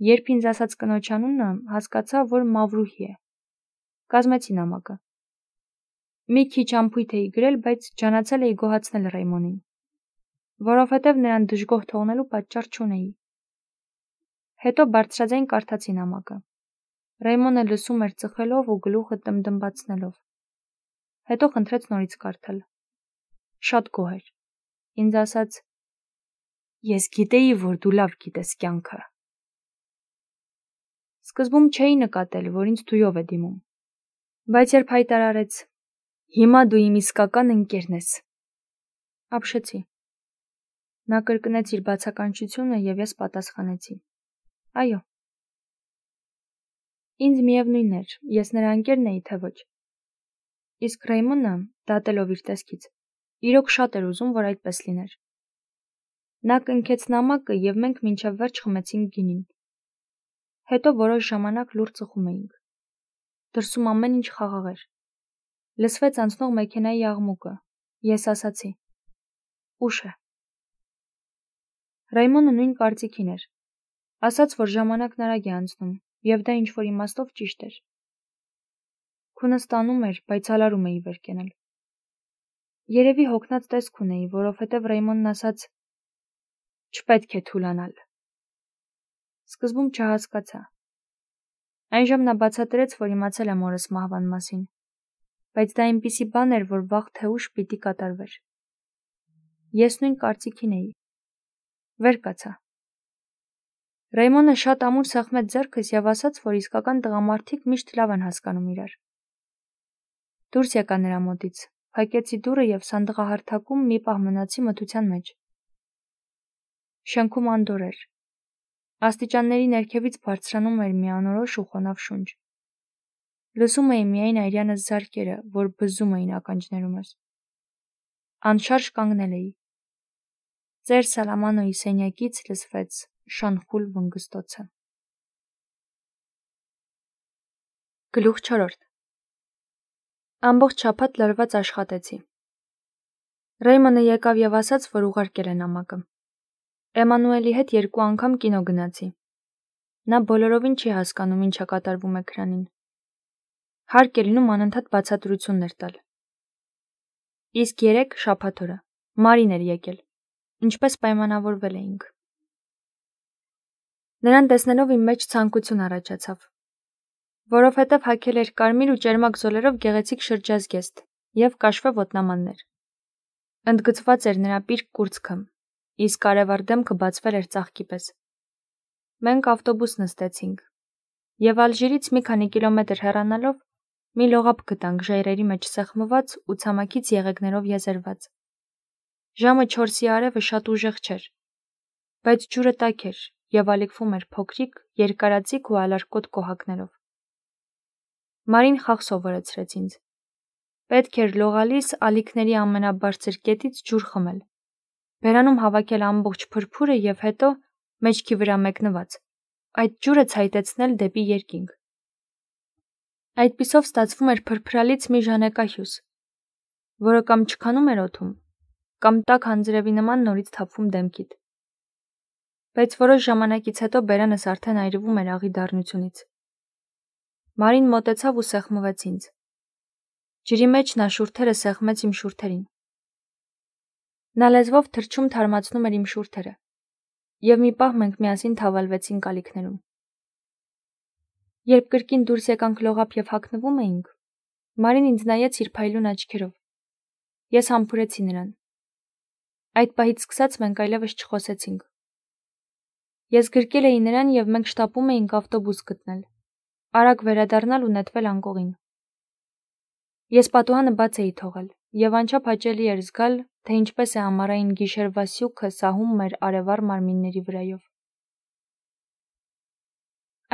S1: Երբ ինձ ասաց կնոջ անունը, հասկացա, որ Մավրուհի է։ Կազմեցի նամակը։ Մի քիչ ամփույթ էի գրել, բայց ճանաչել էի գոհացնել Ռեյմոնին, որովհետև նրան դժգոհ թողնելու պատճառ չունեի։ Հետո բարձրաձայն կարդացի նամակը։ Ռեյմոնը լսում էր ծխելով ու գլուխը տմդմբացնելով։ Հետո խնդրեց նորից կարդալ։ Շատ գոհ էր։ Ինձ ասաց. Ես գիտեի, որ դու լավ գիտես կյանքը։ Սկզբում չէի նկատել, որ ինձ դույով է դիմում։ Բայց երբ հայտարարեց. "Հիմա դու իմ իսկական ընկերն ես"։ Ապշեցի։ Նա կրկնեց իր բացականչությունը եւ ես պատասխանեցի. "Այո"։ Ինձ միևնույնն էր, ես նրա ընկերն էի թե ոչ։ Իսկ Ռեյմոնը, դատելով իր տեսքից, իրոք շատ էր ուզում, որ այդպես լիներ Նա կնքեց նամակը եւ մենք մինչև վերջ խմեցինք գինին։ Հետո որոշ ժամանակ լուրջ ծխում էինք։ Դրսում ամեն ինչ խաղաղ էր։ Լսվեց անցնող մեքենայի աղմուկը։ Ես ասացի. «Ուշ է»։ Ռայմոնը նույն կարծիքին էր։ Ասաց, որ ժամանակն արագ է անցնում եւ դա ինչ որ իմաստով ճիշտ էր։ Քունը ստանում էր, բայց հալարում էի վեր կենել։ Երևի հոգնած տեսք ունեի, որովհետև Ռայմոնն ասաց չպետք է թուլանալ։ Սկզբում չհասկացա։ Այժմ նա բացատրեց, որ իմացել եմ օրս մահվան մասին, բայց դա այնպիսի բան էր, որ վաղ թե ուշ պիտի կատարվեր։ Ես նույն կարծիքին էի։ Վեր կացա։ Ռայմոնը շատ ամուր սեղմեց ձեռքս եւ ասաց, որ իսկական տղամարդիկ միշտ լավ են հասկանում իրար։ Դուրս եկա նրա մոտից, փակեցի դուռը եւ սանդղահարթակում մի պահ մնացի մթության մեջ։ Շենքում անդոր էր։ Աստիճանների ներքևից բարձրանում էր մի անորոշ ու խոնավ շունչ։ Լսում էի միայն այրյանս զարկերը, որ բզում էին ականջներումս։ Անշարժ կանգնել էի։ Ձեր Սալամանոյի սենյակից լսվեց շանխուլ վնգստոցը։ Գլուխ 4 Ամբողջ շաբաթ լրված աշխատեցի։ Ռեյմոնը եկավ եւ ասաց, որ ուղարկել է նամակը։ Էմանուելի հետ երկու անգամ կինո գնացի։ Նա բոլորովին չի հասկանում ինչա կատարվում էկրանին։ Հարկ է լինում անընդհատ բացատրություններ տալ։ Իսկ 3 շաբաթ օրը Մարին էր եկել, ինչպես պայմանավորվել էինք։ Նրան տեսնելով իմ մեջ ցանկություն առաջացավ, որովհետև հակել էր կարմիր ու ճերմակ զոլերով գեղեցիկ շրջազգեստ եւ կաշվե ոտնամաններ։ Ընդգծված էր նրա պիրկ կուրծքը, իսկ արևար դեմքը բացվել էր ծաղկի պես։ Մենք ավտոբուս նստեցինք։ Եվ Ալժիրից մի քանի կիլոմետր հեռանալով մի լողափ գտանք ժայռերի մեջ սեղմված ու ցամաքից եղեգներով եզերված։ Ժամը 4-ի արևը շատ ուժեղ չէր, բայց ջուրը տաք էր եւ ալիքվում էր փոքրիկ, երկարածիկ ու ալարկոտ կոհակներով։ Մարին խաղ սովորեցրեց ինձ։ Պետք էր լողալիս ալիքների ամենաբարձր կետից ջուր խմել բերանում հավաքել ամբողջ փրփուրը եւ հետո մեջքի վրա մեկնված։ Այդ ջուրը ցայտեցնել դեպի երկինք։ Այդ պիսով ստացվում էր փրփրալից մի ժանեկահյուս, որը կամ չքանում էր օթում, կամ տակ հանձրևի նման նորից թափվում դեմքիդ։ Բայց որոշ ժամանակից հետո բերանս արդեն այրվում էր աղի դառնությունից։ Մարին մտեցավ ու սեղմվեց ինձ։ Ջրի մեջ նա շուրթերը սեղմեց իմ շուրթերին։ Նա լեզվով թրջում թարմացնում էր իմ շուրթերը։ Եվ մի պահ մենք միասին թավալվեցին կալիքներում։ Երբ կրկին դուրս եկանք լողափ եւ հակնվում էինք, Մարին ինձ նայեց իր փայլուն աչքերով։ Ես համբուրեցի նրան։ Այդ պահից սկսած մենք այլևս չխոսեցինք։ Ես գրկել էի նրան եւ մենք շտապում էինք ավտոբուս գտնել։ Արագ վերադառնալ ու նետվել անկողին։ Ես պատուհանը բաց էի թողել եւ անչափ հաճելի էր զգալ, թե ինչպես է ամառային գիշերվա սյուքը սահում մեր արևառ մարմինների վրայով։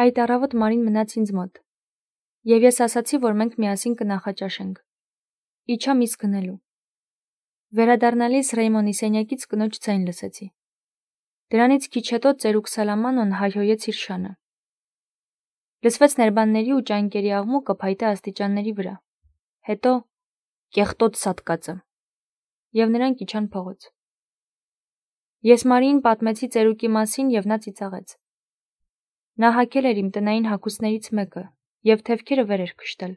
S1: Այդ առավոտ Մարին մնաց ինձ մոտ, եւ ես ասացի, որ մենք միասին կնախաճաշենք։ Իջա միս գնելու։ Վերադառնալիս Ռեյմոնի սենյակից կնոջ ցայն լսեցի։ Դրանից քիչ հետո Ծերուկ Սալամանոն հայհոյեց իր շանը։ Լսվեց ներբանների ու ճանկերի աղմուկը փայտե աստիճանների վրա։ Հետո կեղտոտ սատկածը։ Եվ նրանք իջան փողոց։ Ես Մարիին պատմեցի ծերուկի մասին եւ նա ծիծաղեց։ Նա հակել էր իմ տնային հագուստներից մեկը եւ թևքերը վեր էր քշտել։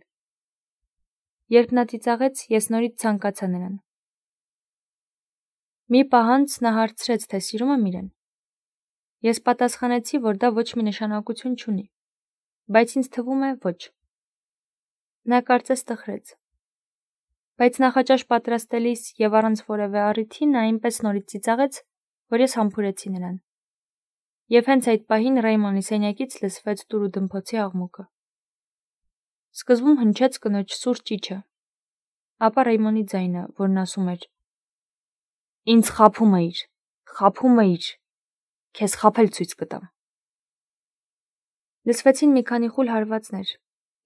S1: Երբ նա ծիծաղեց, ես նորից ցանկացա նրան։ Մի պահանց նա հարցրեց, թե սիրում եմ իրեն։ Ես պատասխանեցի, որ դա ոչ մի նշանակություն չունի։ Բայց ինձ թվում է ոչ։ Նա կարծես տխրեց, Բայց նախաճաշ պատրաստելիս եւ առանց որևէ առիթի նա այնպես նորից ծիծաղեց, որ ես համբուրեցի նրան։ Եվ հենց այդ պահին Ռայմոնի սենյակից լսվեց դուր ու դմփոցի աղմուկը։ Սկզբում հնչեց կնոջ սուր ճիչը, ապա Ռայմոնի ձայնը, որն ասում էր. Ինձ խափում էիր, խափում էիր։ Քեզ խափել ցույց կտամ։ Լսվեցին մի քանի խուլ հարվածներ,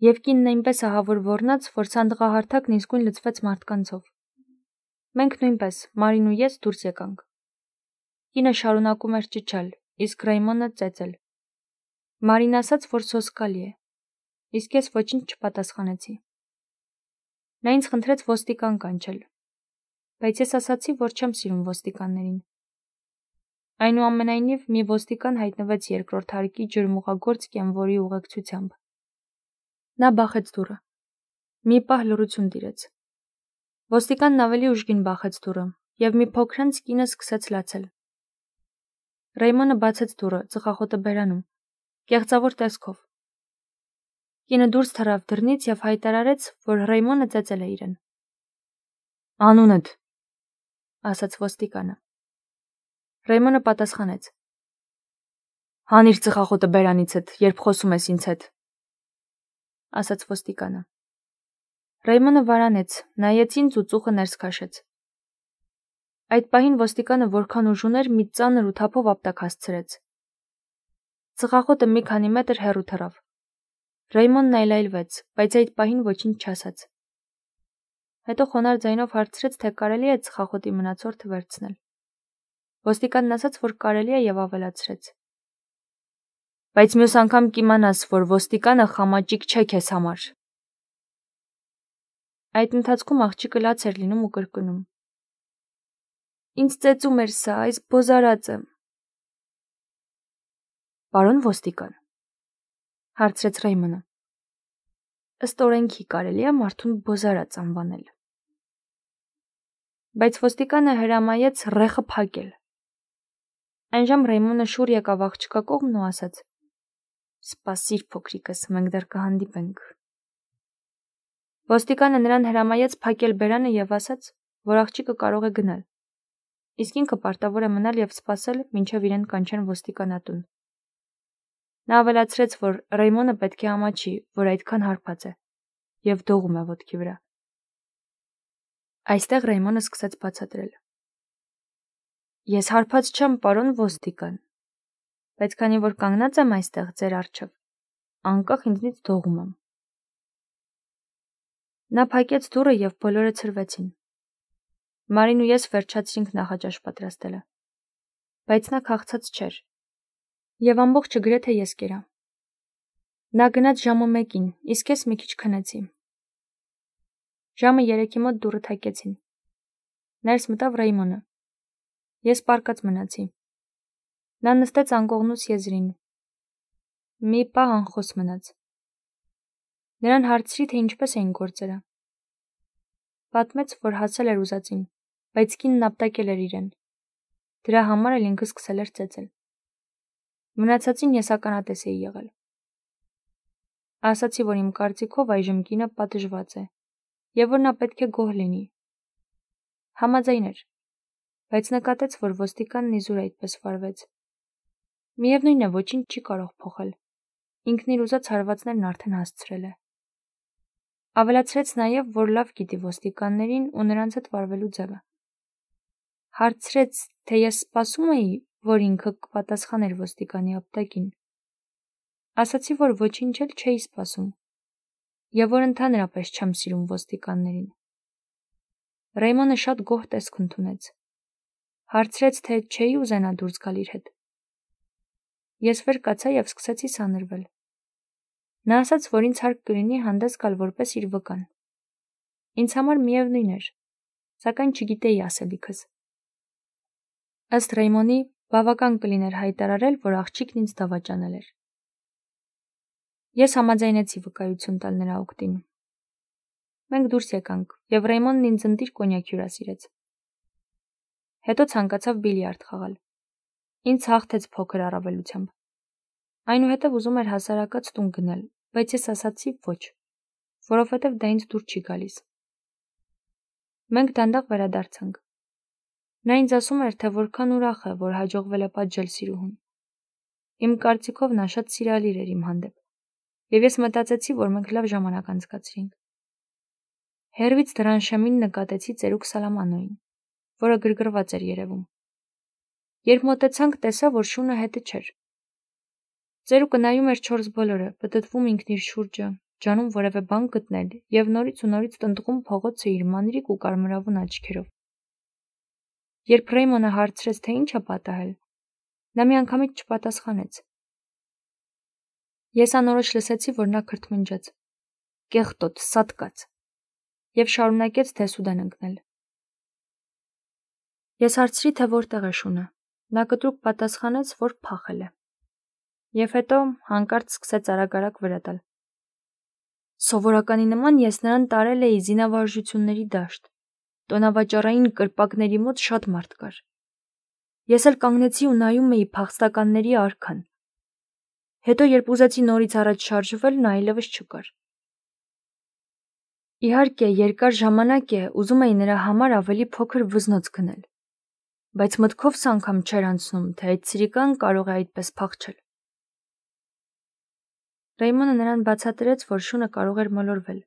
S1: Եվ կինն այնպես ահավոր ոռնաց, որ սանդղահարթակն իսկույն լցվեց մարդկանցով։ Մենք նույնպես, Մարին ու ես դուրս եկանք։ Կինը շարունակում էր ճիչալ, իսկ Ռայմոնը ծեծել։ Մարին ասաց, որ սոսկալի է։ Իսկ ես ոչինչ չպատասխանեցի։ Նա ինձ խնդրեց ոստիկան կանչել։ Բայց ես ասացի, որ չեմ սիրում ոստիկաններին։ Այնուամենայնիվ մի ոստիկան հայտնվեց երկրորդ հարկի ջրմուղագործ կենվորի ուղեկցությամբ Նա բախեց դուռը։ Մի պահ լռություն տիրեց։ Ոստիկանն ավելի ուժգին բախեց դուռը եւ մի փոքրից կինը սկսեց լացել։ Ռեյմոնը բացեց դուռը, ծխախոտը բերանում, կեղծավոր տեսքով։ Կինը դուրս թռավ դռնից եւ հայտարարեց, որ Ռեյմոնը ծեծել է իրեն։ Անունդ, ասաց ոստիկանը։ Ռեյմոնը պատասխանեց. Հանիր ծխախոտը բերանից հետ, երբ խոսում ես ինձ հետ ասաց ոստիկանը։ Ռայմոնը վարանեց, նայեցին ծուծուխը ներս քաշեց։ Այդ պահին ոստիկանը որքան ուժ ուներ մի ծանր ու թափով ապտակ հասցրեց։ Ծխախոտը մի քանի մետր հեռու թռավ։ Ռայմոնն այլայլվեց, բայց այդ պահին ոչինչ չասաց։ Հետո խոնար ձայնով հարցրեց, թե կարելի է ծխախոտի մնացորդը վերցնել։ Ոստիկանն ասաց, որ կարելի է եւ ավելացրեց բայց մյուս անգամ կիմանաս, որ ոստիկանը խամաճիկ չէ քեզ համար։ Այդ ընթացքում աղջիկը լաց էր լինում ու կրկնում. Ինչ ծեծում էր սա, այս բոզարածը։ Պարոն ոստիկան, հարցրեց Ռեյմոնը։ Ըստ օրենքի կարելի է մարդուն բոզարած անվանել։ Բայց ոստիկանը հրամայեց ռեխը փակել։ Այնժամ Ռեյմոնը շուր եկավ աղջկա կողմն ու ասաց. Սպասիր փոքրիկս, մենք դեռ կհանդիպենք։ Ոստիկանը նրան հրամայեց փակել բերանը եւ ասաց, որ աղջիկը կարող է գնալ։ Իսկ ինքը պարտավոր է մնալ եւ սպասել, մինչեւ իրեն կանչեն ոստիկանատուն։ Նա ավելացրեց, որ Ռեյմոնը պետք է ամաչի, որ այդքան հարբած է եւ դողում է ոտքի վրա։ Այստեղ Ռեյմոնը սկսեց բացատրել. Ես հարբած չեմ, պարոն ոստիկան բայց քանի որ կանգնած եմ այստեղ ձեր առջև, անկախ ինձնից թողում եմ։ Նա փակեց դուռը եւ բոլորը ցրվեցին։ Մարին ու ես վերջացրինք նախաճաշ պատրաստելը։ Բայց նա քաղցած չէր։ Եվ ամբողջը գրեթե ես կերա։ Նա գնաց ժամը 1-ին, իսկ ես մի քիչ քնեցի։ Ժամը 3-ի մոտ դուռը թակեցին։ Ներս մտավ Ռայմոնը։ Ես պարկած մնացի։ Նա նստեց անկողնուց եզրին։ Մի պահ անխոս մնաց։ Նրան հարցրի, թե ինչպես էին գործերը։ Պատմեց, որ հասել էր ուզածին, բայց կինն ապտակել էր իրեն։ Դրա համար էլ ինքը սկսել էր ծեծել։ Մնացածին ես ականատես էի եղել։ Ասացի, որ իմ կարծիքով այժմ կինը պատժված է եւ որ նա պետք է գոհ լինի։ Համաձայներ, բայց նկատեց, որ ոստիկանն իզուր այդպես վարվեց։ Միևնույնն է, ոչինչ չի կարող փոխել։ Ինքն իր ուզած հարվածներն արդեն հասցրել է։ Ավելացրեց նաև, որ լավ գիտի ոստիկաններին ու նրանց հետ վարվելու ձևը։ Հարցրեց, թե ես սպասում էի, որ ինքը կպատասխաներ ոստիկանի ապտակին։ Ասացի, որ ոչինչ էլ չէի սպասում եւ որ ընդհանրապես չեմ սիրում ոստիկաններին։ Ռեյմոնը շատ գոհ տեսք ընդունեց։ Հարցրեց, թե չէի ուզենա դուրս գալ իր հետ։ Ես վերկացա եւ սկսեցի սանրվել։ Նա ասաց, որ ինձ հարկ կլինի հանդես գալ որպես իր վկան։ Ինձ համար միևնույն էր, սակայն չգիտեի ասելիքս։ Ըստ Ռեյմոնի, բավական կլիներ հայտարարել, որ աղջիկն ինձ դավաճանել էր։ Ես համաձայնեցի վկայություն տալ նրա օգտին։ Մենք դուրս եկանք, եւ Ռեյմոնն ինձ ընդդիր կոնյակ հյուրասիրեց։ Հետո ցանկացավ բիլիարդ խաղալ։ Ինձ հաղթեց փոքր առավելությամբ։ Այնուհետև ուզում էր հասարակած տուն գնել, բայց ես ասացի ոչ, որովհետև դա ինձ դուր չի գալիս։ Մենք դանդաղ վերադարձանք։ Նա ինձ ասում էր, թե որքան ուրախ է, որ հաջողվել է պատժել սիրուհուն։ Իմ կարծիքով նա շատ սիրալիր էր իմ հանդեպ եւ ես մտածեցի, որ մենք լավ ժամանակ անցկացրինք։ Հերվից դրան շեմին նկատեցի ծերուկ Սալամանոյին, որը գրգռված էր երևում։ Երբ մոտեցանք, տեսա, որ շունը հետը չէր։ Ծերուկը նայում էր չորս բոլորը, պտտվում ինքն իր շուրջը, ջանում որևէ բան գտնել եւ նորից ու նորից տնտղում փողոցը իր մանրիկ ու կարմրավուն աչքերով։ Երբ Ռեյմոնը հարցրեց, թե ինչ է պատահել, նա միանգամից չպատասխանեց։ Ես անորոշ լսեցի, որ նա քրթմնջաց կեղտոտ, սատկած, եւ շարունակեց թեսուդան ընկնել։ Ես հարցրի, թե որտեղ է շունը։ Նա կտրուկ պատասխանեց, որ փախել է։ Եվ հետո հանկարծ սկսեց արագ-արագ վրա տալ։ Սովորականի նման ես նրան տարել էի զինավարժությունների դաշտ։ Տոնավաճառային կրպակների մոտ շատ մարդ կար։ Ես էլ կանգնեցի ու նայում էի փախստականների արքան։ Հետո երբ ուզեցի նորից առաջ շարժվել, նա այլևս չկար։ Իհարկե, երկար ժամանակ է ուզում էի նրա համար ավելի փոքր վզնոց գնել բայց մտքովս անգամ չէր անցնում, թե այդ ցիրիկան կարող է այդպես փախչել։ Ռեյմոնը նրան բացատրեց, որ շունը կարող էր մոլորվել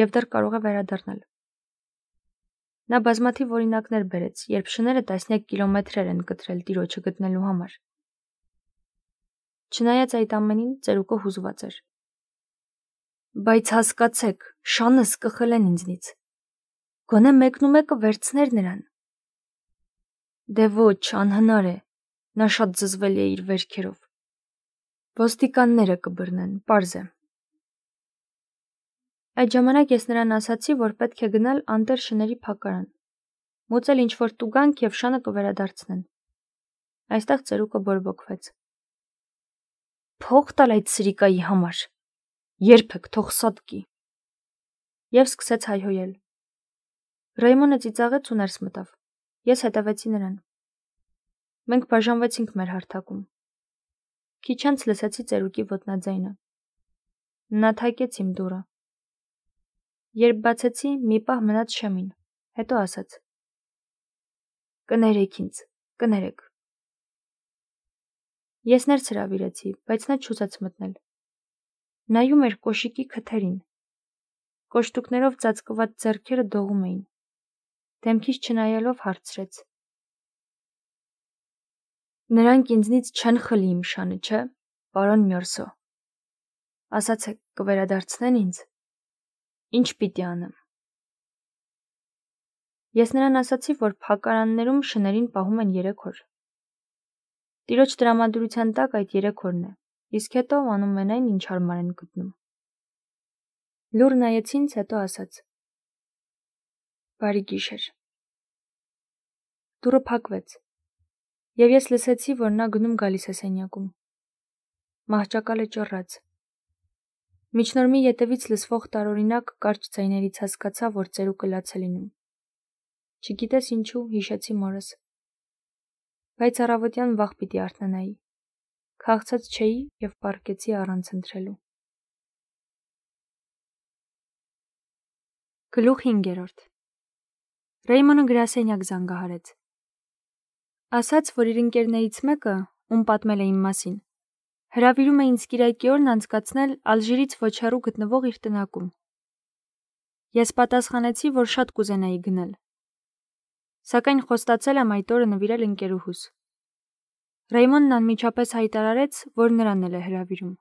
S1: եւ դեռ կարող է վերադառնալ։ Նա բազմաթիվ օրինակներ բերեց, երբ շները տասնյակ կիլոմետրեր են կտրել տիրոջը գտնելու համար։ Չնայած այդ ամենին, ծերուկը հուզված էր։ Բայց հասկացեք, շանս կխլեն ինձնից։ Գոնե մեկնու մեկը վերցներ նրան Դե ոչ, անհնար է։ Նա շատ զզվել է իր վերքերով։ Ոստիկանները կբռնեն, པարզ է։ Այդ ժամանակ ես նրան ասացի, որ պետք է գնալ անտեր շների փակարան։ Մուծել ինչ որ տուգանք եւ շանը կվերադարձնեն։ Այստեղ ծերուկը բորբոքվեց։ Փող տալ այդ սրիկայի համար։ Երբեք թող սատկի։ Եվ սկսեց հայհոյել։ Ռայմոնը ծիծաղեց ու ներս մտավ։ Ես հետևեցի նրան։ Մենք բաժանվեցինք մեր հարթակում։ Քիչ անց լսեցի ծերուկի ոտնաձայնը։ Նա թակեց իմ դուռը։ Երբ բացեցի, մի պահ մնաց շեմին, հետո ասաց. Կներեք ինձ, կներեք։ Ես ներս հրավիրեցի, բայց նա չուզեց մտնել։ Նայում էր կոշիկի քթերին։ Կոշտուկներով ծածկված ձեռքերը դողում էին դեմքից չնայելով հարցրեց. Նրանք ինձնից չեն խլի իմ շանը, չէ՞, պարոն Մյորսո։ Ասացեք, կվերադարձնեն ինձ։ Ինչ պիտի անեմ։ Ես նրան ասացի, որ փակարաններում շներին պահում են 3 օր։ Տիրոջ դրամատուրգության տակ այդ 3 օրն է։ Իսկ հետո անում են այն, ինչ հարմար են գտնում։ Լուր նայեց ինձ, հետո ասաց. Բարի գիշեր։ Դուրը փակվեց։ Եվ ես լսեցի, որ նա գնում գալիս է սենյակում։ Մահճակալը ճռռաց։ Միջնորմի ետևից լսվող տարօրինակ կարճ ձայներից հասկացա, որ ծերուկը լաց է լինում։ Չգիտես ինչու, հիշեցի մորս։ Բայց առավոտյան վաղ պիտի արթնանայի։ Խաղցած չէի եւ պարկեցի առանց ընտրելու։ Գլուխ 5-րդ Ռեյմոնը գրասենյակ զանգահարեց։ Ասաց, որ իր ընկերներից մեկը, ում պատմել է իմ մասին, հրավիրում է ինձ Կիրակի օրն անցկացնել Ալժիրից ոչ հեռու գտնվող իր տնակում։ Ես պատասխանեցի, որ շատ կուզենայի գնել։ Սակայն խոստացել եմ այդ օրը նվիրել ընկերուհուս։ Ռեյմոնն անմիջապես հայտարարեց, որ նրանն էլ է հրավիրում։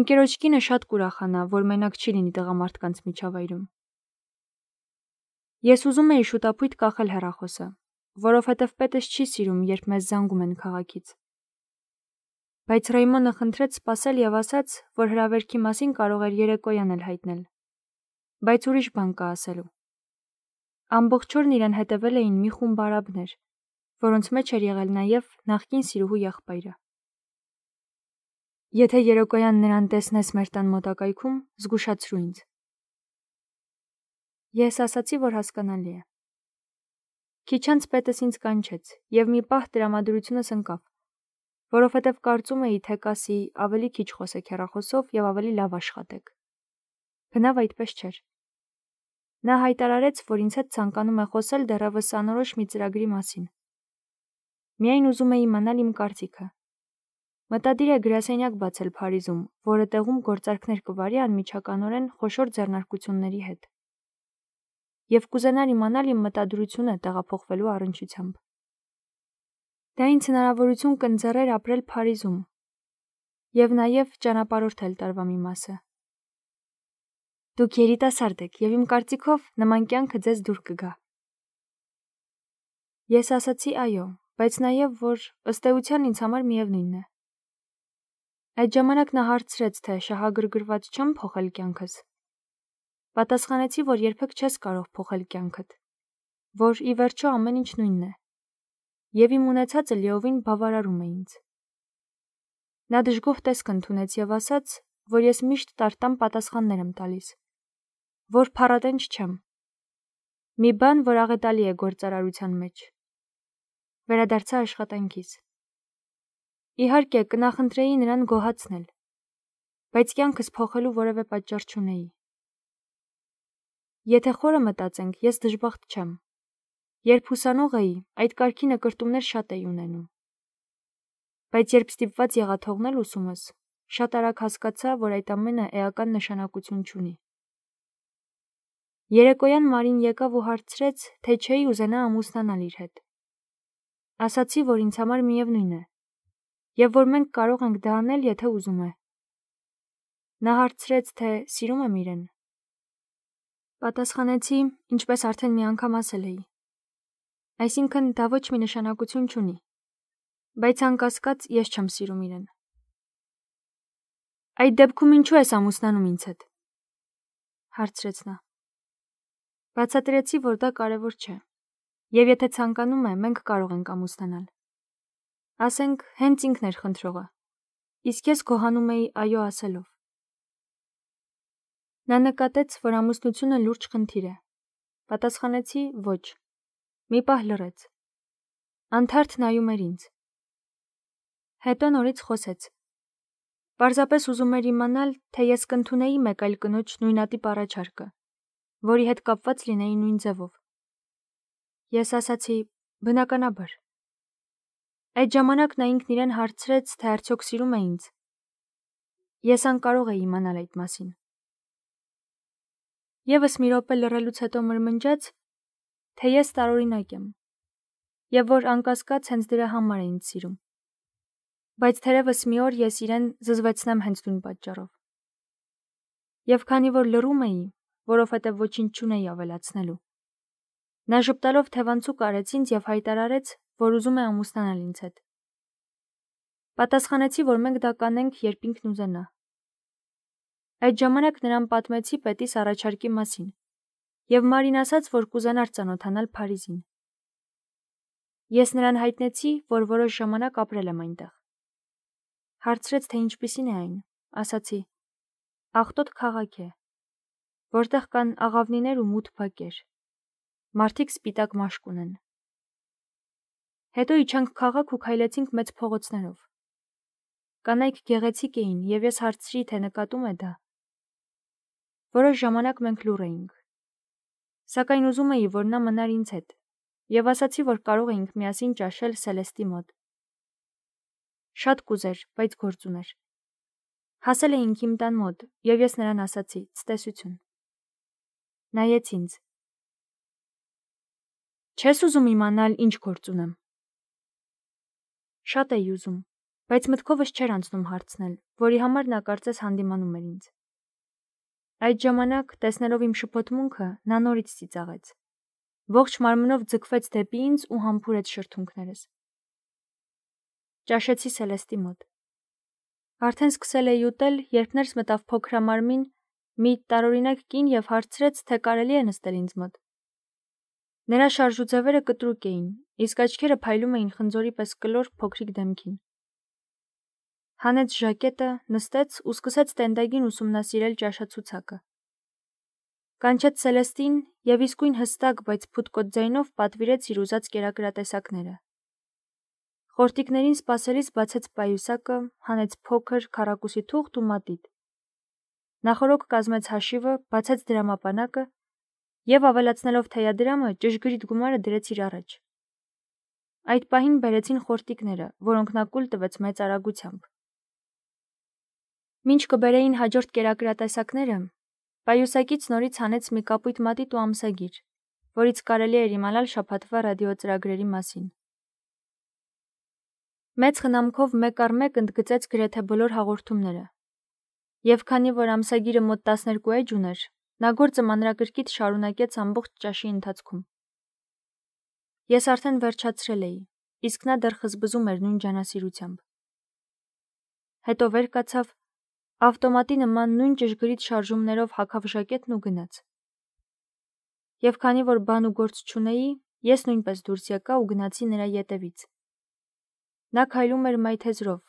S1: Ընկերոջ կինը շատ կուրախանա, որ մենակ չի լինի տղամարդկանց միջավայրում։ Ես ուզում էի շուտապույտ կախել հեռախոսը, որովհետև պետս չի սիրում, երբ մեզ զանգում են քաղաքից։ Բայց Ռեյմոնը խնդրեց սպասել եւ ասաց, որ հրավերքի մասին կարող էր երեկոյան էլ հայտնել։ Բայց ուրիշ բան կա ասելու։ Ամբողջ օրն իրեն հետևել էին մի խումբ արաբներ, որոնց մեջ էր եղել նաեւ նախկին սիրուհու եղբայրը։ Եթե երեկոյան նրան տեսնես մեր տան մոտակայքում, զգուշացրու ինձ։ Ես ասացի, որ հասկանալի է։ Քիչ անց պետս ինձ կանչեց եւ մի պահ դրամադրությունս ընկավ, որովհետեւ կարծում էի, թե կասի ավելի քիչ խոսեք հեռախոսով եւ ավելի լավ աշխատեք։ Բնավ այդպես չէր։ Նա հայտարարեց, որ ինձ հետ ցանկանում է խոսել դեռևս անորոշ մի ծրագրի մասին։ Միայն ուզում էի իմանալ իմ կարծիքը։ Մտադիր է գրասենյակ բացել Փարիզում, որը տեղում գործարքներ կվարի անմիջականորեն խոշոր ձեռնարկությունների հետ եւ կուզենար իմանալ իմ մտադրությունը տեղափոխվելու առնչությամբ։ Դա ինձ հնարավորություն կընձեռեր ապրել Փարիզում եւ նաեւ ճանապարհորդել տարվա մի մասը։ Դուք երիտասարդ եք եւ իմ կարծիքով նման կյանքը ձեզ դուր կգա։ Ես ասացի այո, բայց նաեւ որ ըստ էության ինձ համար միևնույնն է։ Այդ ժամանակ նա հարցրեց, թե շահագրգռված չեմ փոխել կյանքս։ Պատասխանեցի, որ երբեք չես կարող փոխել կյանքդ, որ ի վերջո ամեն ինչ նույնն է։ Եվ իմ ունեցածը լիովին բավարարում է ինձ։ Նա դժգոհ տեսք ընդունեց եւ ասաց, որ ես միշտ տարտամ պատասխաններ եմ տալիս, որ փառատենչ չեմ։ Մի բան, որ աղետալի է գործարարության մեջ։ Վերադարձա աշխատանքից։ Իհարկե, կնախընտրեի նրան գոհացնել, բայց կյանքս փոխելու որևէ պատճառ չունեի։ Եթե խորը մտածենք, ես դժբախտ չեմ։ Երբ հուսանող էի, այդ կարգի նկրտումներ շատ էի ունենում։ Բայց երբ ստիպված եղա թողնել ուսումս, շատ արագ հասկացա, որ այդ ամենը էական նշանակություն չունի։ Երեկոյան Մարին եկավ ու հարցրեց, թե չէի ուզենա ամուսնանալ իր հետ։ Ասացի, որ ինձ համար միևնույն է, եւ որ մենք կարող ենք դա անել, եթե ուզում է։ Նա հարցրեց, թե սիրում եմ իրեն, Պատասխանեցի, ինչպես արդեն մի անգամ ասել էի։ Այսինքն դա ոչ մի նշանակություն չունի։ Բայց անկասկած ես չեմ սիրում իրեն։ Այդ դեպքում ինչու ես ամուսնանում ինձ հետ։ Հարցրեց նա։ Բացատրեցի, որ դա կարևոր չէ։ Եվ եթե ցանկանում է, մենք կարող ենք ամուսնանալ։ Ասենք, հենց ինքն էր խնդրողը։ Իսկ ես գոհանում էի այո ասելով։ Նա նկատեց, որ ամուսնությունը լուրջ խնդիր է։ Պատասխանեցի՝ ոչ։ Մի պահ լռեց։ Անթարթ նայում էր ինձ։ Հետո նորից խոսեց։ Պարզապես ուզում էր իմանալ, թե ես կընդունեի մեկ այլ կնոջ նույնատիպ առաջարկը, որի հետ կապված լինեի նույն ձևով։ Ես ասացի՝ բնականաբար։ Այդ ժամանակ նա ինքն իրեն հարցրեց, թե արդյոք սիրում է ինձ։ Ես անկարող էի իմանալ այդ մասին։ Եվս մի րոպե լռելուց հետո մրմնջաց, թե ես տարօրինակ եմ եւ որ անկասկած հենց դրա համար է ինձ սիրում։ Բայց թերևս մի օր ես իրեն զզվեցնեմ հենց նույն պատճառով։ Եվ քանի որ լռում էի, որովհետեւ ոչինչ չունեի ավելացնելու։ Նա շփտալով թևանցուկ արեց ինձ եւ հայտարարեց, որ ուզում է ամուսնանալ ինձ հետ։ Պատասխանեցի, որ մենք դա կանենք, երբ ինքն ուզենա։ Այդ ժամանակ նրան պատմեցի պետիս առաջարկի մասին, եւ Մարին ասաց, որ կուզենար ճանոթանալ Փարիզին։ Ես նրան հայտնեցի, որ որոշ ժամանակ ապրել եմ այնտեղ։ Հարցրեց, թե ինչպիսին է այն, ասացի. Աղտոտ քաղաք է, որտեղ կան աղավնիներ ու մութ բակեր։ Մարդիկ սպիտակ մաշկ ունեն։ Հետո իջանք քաղաք ու քայլեցինք մեծ փողոցներով։ Կանայք գեղեցիկ էին, եւ ես հարցրի, թե նկատում է դա որոշ ժամանակ մենք լուր էինք։ Սակայն ուզում էի, որ նա մնար ինձ հետ, եւ ասացի, որ կարող էինք միասին ճաշել Սելեստի մոտ։ Շատ կուզեր, բայց գործ ուներ։ Հասել էինք իմ տան մոտ, եւ ես նրան ասացի՝ «Ցտեսություն»։ Նայեց ինձ։ Չես ուզում իմանալ ինչ գործ ունեմ։ Շատ էի ուզում, բայց մտքովս չէր անցնում հարցնել, որի համար նա կարծես հանդիմանում էր ինձ։ Այդ ժամանակ, տեսնելով իմ շփոթմունքը, նա նորից ծիծաղեց։ Ողջ մարմնով ձգվեց դեպի ինձ ու համբուրեց շրթունքներս։ Ճաշեցի Սելեստի մոտ։ Արդեն սկսել էի ուտել, երբ ներս մտավ փոքրամարմին մի տարօրինակ կին եւ հարցրեց, թե կարելի է նստել ինձ մոտ։ Նրա շարժուձևերը կտրուկ էին, իսկ աչքերը փայլում էին խնձորի պես կլոր փոքրիկ դեմքին հանեց ժակետը, նստեց ու սկսեց տենդագին ուսումնասիրել ճաշացուցակը։ Կանչեց Սելեստին եւ իսկույն հստակ, բայց փուտկոտ ձայնով պատվիրեց իր ուզած կերակրատեսակները։ Խորտիկներին սпасելիս բացեց պայուսակը, հանեց փոքր քարակուսի թուղթ ու մատիտ։ Նախորոք կազմեց հաշիվը, բացեց դրամապանակը եւ ավելացնելով թեյադրամը ճշգրիտ գումարը դրեց իր առաջ։ Այդ պահին բերեցին խորտիկները, որոնք նա կուլ տվեց մեծ արագությամբ։ Մինչ կբերեին հաջորդ կերակրատեսակները, պայուսակից նորից հանեց մի կապույտ մատիտ ու ամսագիր, որից կարելի էր իմանալ շփաթվա ռադիոծրագրերի մասին։ Մեծ խնամքով մեկ առ մեկ ընդգծեց գրեթե բոլոր հաղորդումները։ Եվ քանի որ ամսագիրը մոտ 12 էջ ուներ, նա գործը մանրակրկիտ շարունակեց ամբողջ ճաշի ընթացքում։ Ես արդեն վերջացրել էի, իսկ նա դեռ խզբզում էր նույն ջանասիրությամբ։ Հետո վեր կացավ Ավտոմատի նման նույն ճշգրիտ շարժումներով հակավշակետն ու գնաց։ Եվ քանի որ բան ու գործ չունեի, ես նույնպես դուրս եկա ու գնացի նրա ետևից։ Նա քայլում էր մայթեզրով,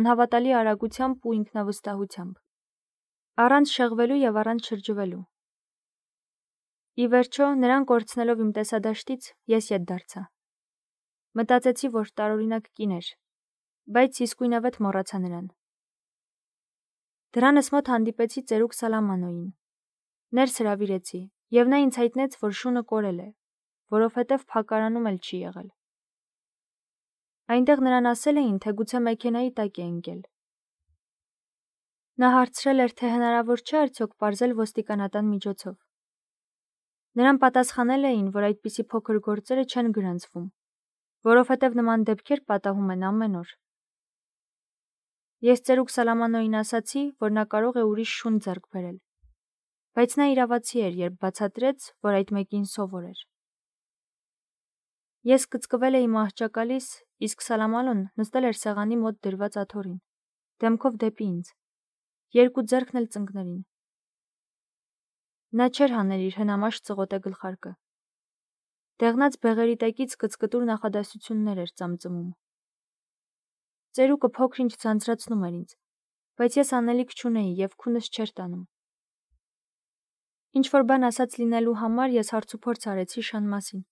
S1: անհավատալի արագությամբ ու ինքնավստահությամբ։ Առանց շեղվելու եւ առանց շրջվելու։ Ի վերջո, նրան կորցնելով իմ տեսադաշտից, ես յետ դարձա։ Մտածեցի, որ տարօրինակ կին էր, բայց իսկույնավետ մոռացա նրան։ Դրանս մոտ հանդիպեցի Ծերուկ Սալամանոյին։ Ներս հրավիրեցի, եւ նա ինձ հայտնեց, որ շունը կորել է, որովհետեւ փակարանում էլ չի եղել։ Այնտեղ նրան ասել էին, թե գուցե մեքենայի տակ է ընկել։ Նա հարցրել էր, թե հնարավոր չէ արդյոք բարձել ոստիկանատան միջոցով։ Նրան պատասխանել էին, որ այդպիսի փոքր գործերը չեն գրանցվում, որովհետև նման դեպքեր պատահում են ամեն օր։ Ես ծերուկ Սալամանոյին ասացի, որ նա կարող է ուրիշ շուն ձեռք բերել։ Բայց նա իրավացի էր, երբ բացատրեց, որ այդ մեկին սովոր էր։ Ես կծկվել էի մահճակալիս, իսկ Սալամանոն նստել էր սեղանի մոտ դրված աթորին, դեմքով դեպի ինձ։ Երկու ձեռքն էլ ծնկներին։ Նա չէր հանել իր հնամաշ ծղոտե գլխարկը։ Տեղնած բեղերի տակից կծկտուր նախադասություններ էր ծամծմում։ Ծերուկը փոքր ինչ ցանցրացնում էր ինձ, բայց ես անելիք չունեի եւ քունս չէր տանում։ Ինչ որ բան ասած լինելու համար ես հարցուփորձ արեցի Շան մասին։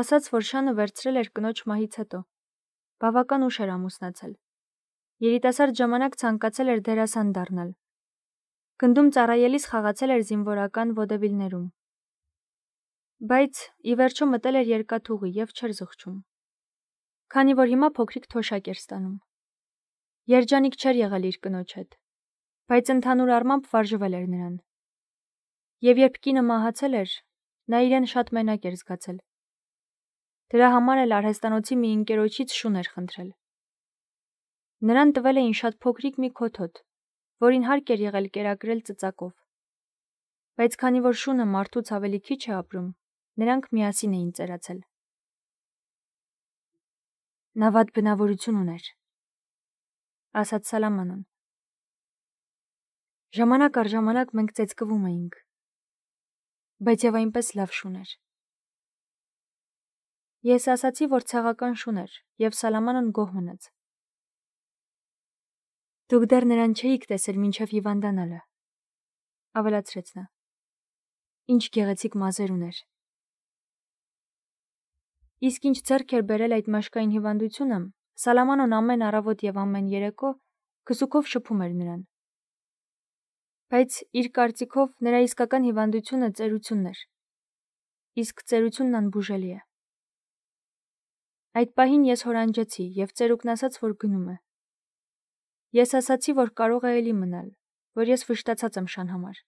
S1: Ասաց, որ Շանը վերցրել էր կնոջ մահից հետո։ Բավական ուշ էր ամուսնացել։ Երիտասարդ ժամանակ ցանկացել էր դերասան դառնալ։ Գնդում ծառայելիս խաղացել էր զինվորական ոդևիլներում։ Բայց ի վերջո մտել էր երկաթուղի եւ չէր զղջում քանի որ հիմա փոքրիկ թոշակ էր ստանում։ Երջանիկ չէր եղել իր կնոջ հետ, բայց ընդհանուր առմամբ վարժվել էր նրան։ Եվ երբ կինը մահացել էր, նա իրեն շատ մենակ էր զգացել։ Դրա համար էլ արհեստանոցի մի ընկերոջից շուն էր խնդրել։ Նրան տվել էին շատ փոքրիկ մի քոթոտ, որին հարկ էր եղել կերակրել ծծակով։ Բայց քանի որ շունը մարդուց ավելի քիչ է ապրում, նրանք միասին էին ծերացել։ Նա վատ բնավորություն ուներ, ասաց Սալամանան։ Ժամանակ առ ժամանակ մենք ծեծկվում էինք։ Բայց եւ այնպես լավ շուն էր։ Ես ասացի, որ ցեղական շուն էր, եւ Սալամանան գոհ մնաց։ Դուք դեռ նրան չէիք տեսել մինչև հիվանդանալը, ավելացրեց նա։ Ինչ գեղեցիկ մազեր ուներ։ Իսկ ինչ ցերք էր բերել այդ մաշկային հիվանդությունը, Սալամանոն ամեն առավոտ եւ ամեն երեկո քսուկով շփում էր նրան։ Բայց իր կարծիքով նրա իսկական հիվանդությունը ծերությունն էր։ Իսկ ծերությունն անբուժելի է։ Այդ պահին ես հորանջեցի եւ ծերուկն ասաց, որ գնում է։ Ես ասացի, որ կարող է էլի մնալ, որ ես վշտացած եմ շան համար։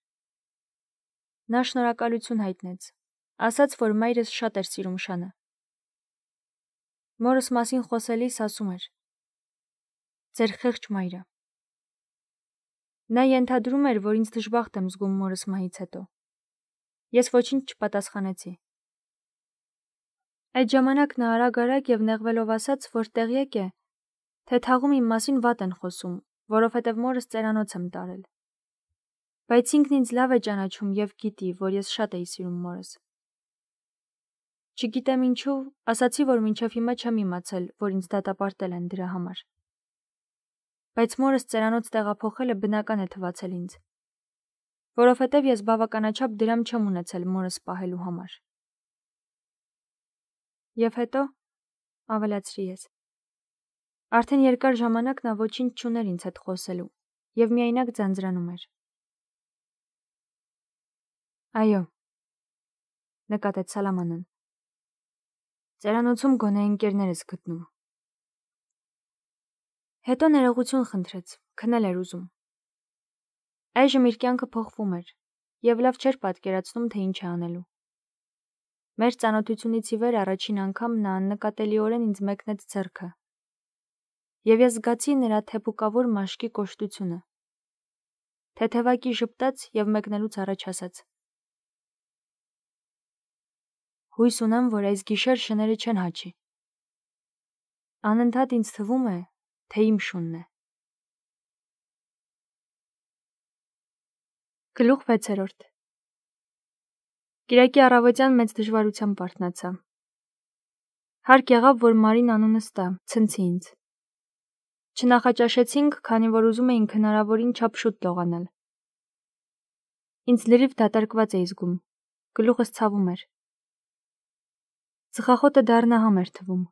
S1: Նա շնորհակալություն հայտնեց։ Ասաց, որ մայրս շատ էր սիրում շանը մորս մասին խոսելիս ասում էր. Ձեր խեղճ մայրը։ Նա ենթադրում էր, որ ինձ դժբախտ եմ զգում մորս մահից հետո։ Ես ոչինչ չպատասխանեցի։ Այդ ժամանակ նա արագ-արագ եւ նեղվելով ասաց, որ տեղյակ է, թե թաղում իմ մասին վատ են խոսում, որովհետև մորս ծերանոց եմ տարել։ Բայց ինքն ինձ լավ է ճանաչում եւ գիտի, որ ես շատ էի սիրում մորս։ Չգիտեմ ինչու, ասացի, որ մինչև հիմա չեմ իմացել, որ ինձ դատապարտել են դրա համար։ Բայց մորս ծերանոց տեղափոխելը բնական է թվացել ինձ, որովհետև ես բավականաչափ դրամ չեմ ունեցել մորս պահելու համար։ Եվ հետո ավելացրի ես։ Արդեն երկար ժամանակ նա ոչինչ չուներ ինձ հետ խոսելու եւ միայնակ ձանձրանում էր։ Այո։ նկատեց Սալամանն։ Ծերանոցում գոնե ընկերներս գտնում։ Հետո ներողություն խնդրեց, քնել էր ուզում։ Այժմ իր կյանքը փոխվում էր եւ լավ չէր պատկերացնում թե ինչ է անելու։ Մեր ճանոթությունից ի վեր առաջին անգամ նա աննկատելիորեն ինձ մեկնեց ձեռքը։ Եվ ես զգացի նրա թեփուկավոր մաշկի կոշտությունը թեթևակի ժպտաց եւ մեկնելուց առաջ ասաց. Հույս ունեմ, որ այս գիշեր շները չեն հաճի։ Անընդհատ ինձ թվում է, թե իմ շունն է։ Գլուխ 6-րդ։ Կիրակի առավոտյան մեծ դժվարությամբ բարտնացա։ Հարկ եղավ, որ Մարին անունը ստա, ցնցի ինձ։ Չնախաճաշեցինք, քանի որ ուզում էինք հնարավորին չափ շուտ լողանալ։ Ինձ լրիվ դատարկված էի զգում։ Գլուխս ցավում էր։ Ծխախոտը դառնահամ էր թվում։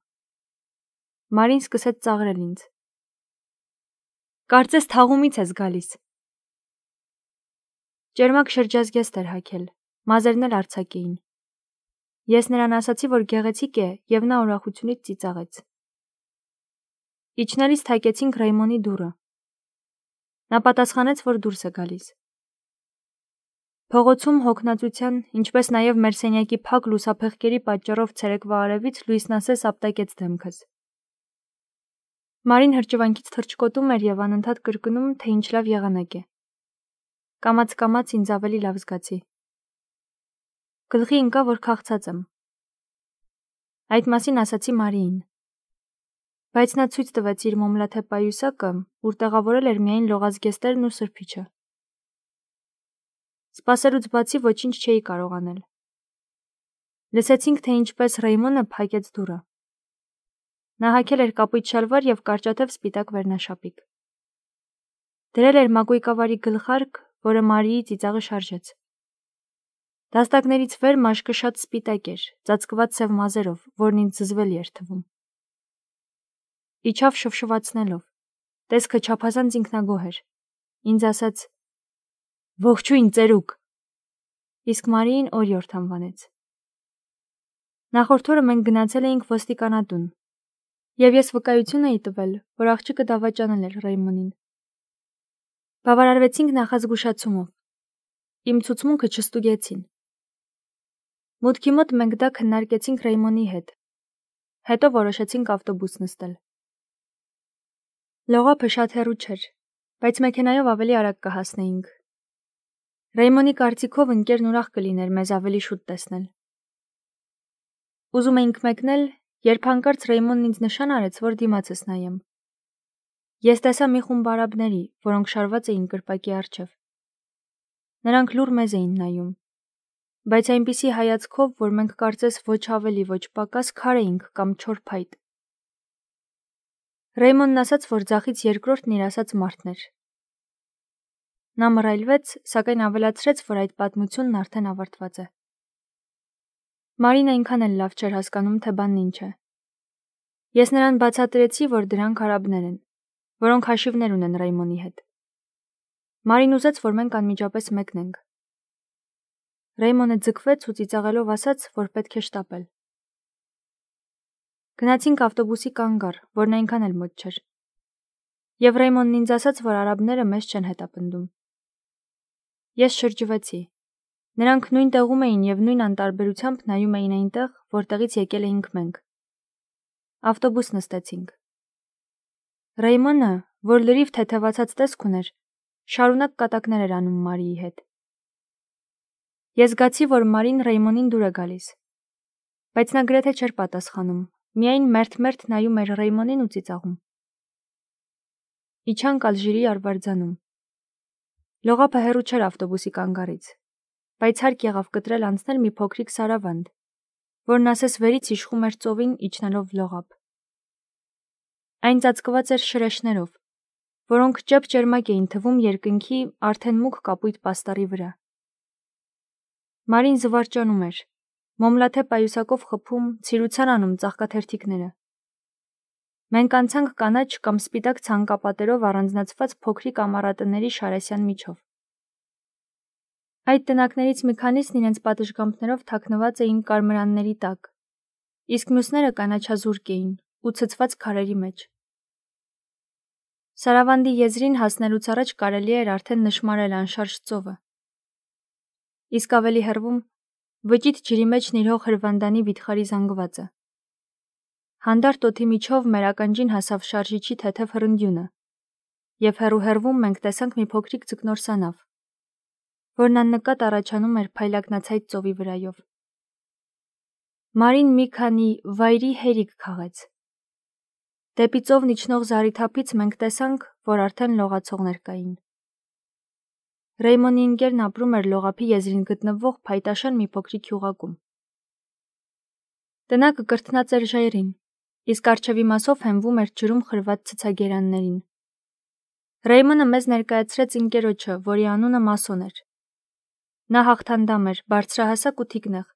S1: Մարին սկսեց ծաղրել ինձ։ Կարծես թաղումից ես գալիս։ Ճերմակ շրջազգեստ էր հակել։ Մազերն էլ արցակ էին։ Ես նրան ասացի, որ գեղեցիկ է, եւ նա ուրախությունից ծիծաղեց։ Իջնելիս թակեցինք Ռեյմոնի դուրը։ Նա պատասխանեց, որ դուրս է գալիս։ Փողոցում հոգնածության, ինչպես նաև մեր սենյակի փակ լուսափեղկերի պատճառով ցերեկվա արևից լույսնասես ապտակեց դեմքս։ Մարին հրճվանքից թրջկոտում էր եւ անընդհատ կրկնում, թե ինչ լավ եղանակ է։ Կամաց-կամաց ինձ ավելի լավ զգացի։ Գլխի ընկա, որ քաղցած եմ։ Այդ մասին ասացի Մարիին։ Բայց նա ցույց տվեց իր մոմլաթե պայուսակը, ուր տեղավորել էր միայն լողազգեստերն ու սրբիչը։ Սպասելուց բացի ոչինչ չէի կարող անել։ Լսեցինք, թե ինչպես Ռեյմոնը փակեց դուռը։ Նա հագել էր կապույտ շալվար եւ կարճատև սպիտակ վերնաշապիկ։ Դրել էր մակույկավարի գլխարկ, որը Մարիի ծիծաղը շարժեց։ Դաստակներից վեր մաշկը շատ սպիտակ էր, ծածկված սև մազերով, որն ինձ զզվելի էր թվում։ Իջավ շվշվացնելով։ Տեսքը չափազանց ինքնագոհ էր։ Ինձ ասաց. Ողջույն ծերուկ։ Իսկ Մարիին օրիորդ անվանեց։ Նախորդ օրը մենք գնացել էինք ոստիկանատուն։ Եվ ես վկայություն էի տվել, որ աղջիկը դավաճանել էր Ռեյմոնին։ Բավարարվեցինք նախազգուշացումով։ Իմ ցուցմունքը չստուգեցին։ Մուտքի մոտ մենք դա քննարկեցինք Ռեյմոնի հետ։ Հետո որոշեցինք ավտոբուս նստել։ Լողափը շատ հեռու չէր, բայց մեքենայով ավելի արագ կհասնեինք։ Ռեյմոնի կարծիքով ընկերն ուրախ կլիներ մեզ ավելի շուտ տեսնել։ Ուզում էինք մեկնել, երբ հանկարծ Ռեյմոնն ինձ նշան արեց, որ դիմացս նայեմ։ Ես տեսա մի խումբ արաբների, որոնք շարված էին կրպակի առջև։ Նրանք լուր մեզ էին նայում, բայց այնպիսի հայացքով, որ մենք կարծես ոչ ավելի, ոչ պակաս քար էինք կամ չոր փայտ։ Ռեյմոնն ասաց, որ ցախից երկրորդն իր ասած մարդն էր։ Նա մռայլվեց, սակայն ավելացրեց, որ այդ պատմությունն արդեն ավարտված է։ Մարին այնքան էլ լավ չէր հասկանում, թե բանն ինչ է։ Ես նրան բացատրեցի, որ դրանք արաբներ են, որոնք հաշիվներ ունեն Ռայմոնի հետ։ Մարին ուզեց, որ մենք անմիջապես մեկնենք։ Ռայմոնը ձգվեց ու ծիծաղելով ասաց, որ պետք է շտապել։ Գնացինք ավտոբուսի կանգար, որն այնքան էլ մոտ չէր։ Եվ Ռայմոնն ինձ ասաց, որ արաբները մեզ չեն հետապնդում, Ես շրջվեցի։ Նրանք նույն տեղում էին եւ նույն անտարբերությամբ նայում էին այնտեղ, որտեղից եկել էինք մենք։ Ավտոբուս նստեցինք։ Ռեյմանը, որ լրիվ թեթևացած տեսք ուներ, շարունակ կատակներ էր անում Մարիի հետ։ Ես գացի, որ Մարին Ռեյմոնին դուր է գալիս։ Բայց նա գրեթե չէր պատասխանում։ Միայն մերթ-մերթ նայում էր Ռեյմոնին ու ծիծաղում։ Իջանք Ալժիրի արվարձանում։ Լողափը հեռու չէր ավտոբուսի կանգարից, բայց հարկ եղավ կտրել անցնել մի փոքրիկ սարավանդ, որն ասես վերից իշխում էր ծովին իջնելով լողափ։ Այն ծածկված էր շրեշներով, որոնք ճեպ ճերմակ էին թվում երկնքի արդեն մուգ կապույտ պաստարի վրա։ Մարին զվարճանում էր, մոմլաթե պայուսակով խփում, ցիրուցան անում ծաղկաթերթիկները։ Մենք անցանք կանաչ կամ սպիտակ ցանկապատերով առանձնացված փոքրիկ ամառատների Շարասյան միջով։ Այդ տնակներից մի քանիսն իրենց պատշգամբներով թաքնված էին կարմրանների տակ, իսկ մյուսները կանաչազուրկ էին ու ցցված քարերի մեջ։ Սարավանդի եզրին հասնելուց առաջ կարելի էր արդեն նշмарել անշարժ ծովը։ Իսկ ավելի հեռվում վճիտ ջրի մեջ նիրհող հրվանդանի վիթխարի զանգվածը։ Հանդարտ օթի միջով մեր ականջին հասավ շարժիչի թեթև հրնդյունը։ Եվ հերուհերվում մենք տեսանք մի փոքրիկ ձկնորսանավ, որն աննկատ առաջանում էր փայլակնացայտ ծովի վրայով։ Մարին մի քանի վայրի հերիք քաղեց։ Դեպի ծովն իջնող զարիթափից մենք տեսանք, որ արդեն լողացողներ կային։ Ռեյմոնի ինկերն ապրում էր լողափի եզրին գտնվող փայտաշան մի փոքրիկ հյուղակում։ Տնակը կրթնած էր ժայռին, իսկ արջևի մասով հենվում էր ջրում խրված ցցագերաններին։ Ռեյմոնը մեզ ներկայացրեց ինկերոջը, որի անունը Մասոն էր։ Նա հաղթանդամ էր, բարձրահասակ ու թիկնեղ։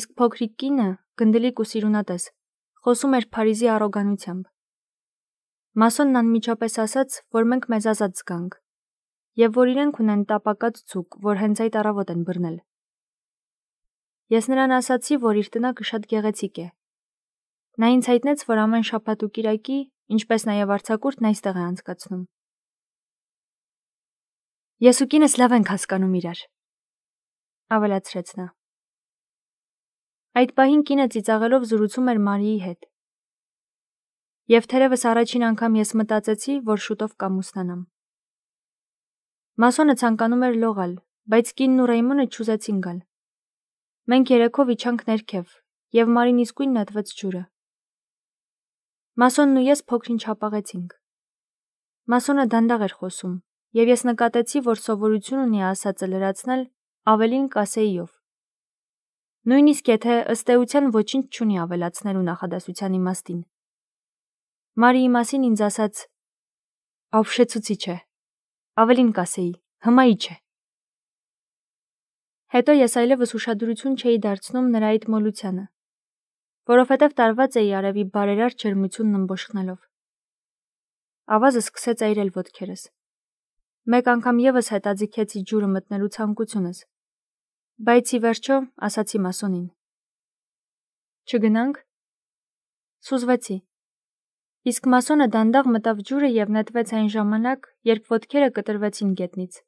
S1: Իսկ փոքրիկ կինը գնդելիկ ու սիրունատես, խոսում էր Փարիզի առոգանությամբ։ Մասոնն անմիջապես ասաց, որ մենք մեզ ազատ զգանք եւ որ իրենք ունեն տապակած ցուկ, որ հենց այդ առավոտ են բռնել։ Ես նրան ասացի, որ իր տնակը շատ գեղեցիկ է Նա ինձ հայտնեց, որ ամեն շաբաթ ու կիրակի, ինչպես նաև արցակուրտն այստեղ է անցկացնում։ Ես ու կինս լավ ենք հասկանում իրար, ավելացրեց նա։ Այդ պահին կինը ծիծաղելով զրուցում էր Մարիի հետ։ Եվ թերևս առաջին անգամ ես մտածեցի, որ շուտով կամուսնանամ։ Մասոնը ցանկանում էր լողալ, բայց կինն ու Ռեյմոնը չուզեցին գալ։ Մենք երեքով իջանք ներքև, եւ Մարին իսկույն նետվեց ջուրը։ Մասոնն ու ես փոքրինչ հապաղեցինք։ Մասոնը դանդաղ էր խոսում, եւ ես նկատեցի, որ սովորություն ունի ասածը լրացնել ավելին կասեիով։ Նույնիսկ եթե ըստ էության ոչինչ չունի ավելացնելու նախադասության իմաստին։ Մարիի մասին ինձ ասաց. «Ավշեցուցիչ է։ Ավելին կասեի, հմայի չէ»։ Հետո ես այլևս ուշադրություն չէի դարձնում նրա այդ մոլությանը որովհետև տարված էի արևի բարերար ջերմությունն ըմբոշխնելով։ Ավազը սկսեց այրել ոտքերս։ Մեկ անգամ եւս հետաձգեցի ջուրը մտնելու ցանկությունս։ Բայց ի վերջո ասացի Մասոնին. «Չգնանք»։ Սուզվեցի։ Իսկ Մասոնը դանդաղ մտավ ջուրը եւ նետվեց այն ժամանակ, երբ ոտքերը կտրվեցին գետնից։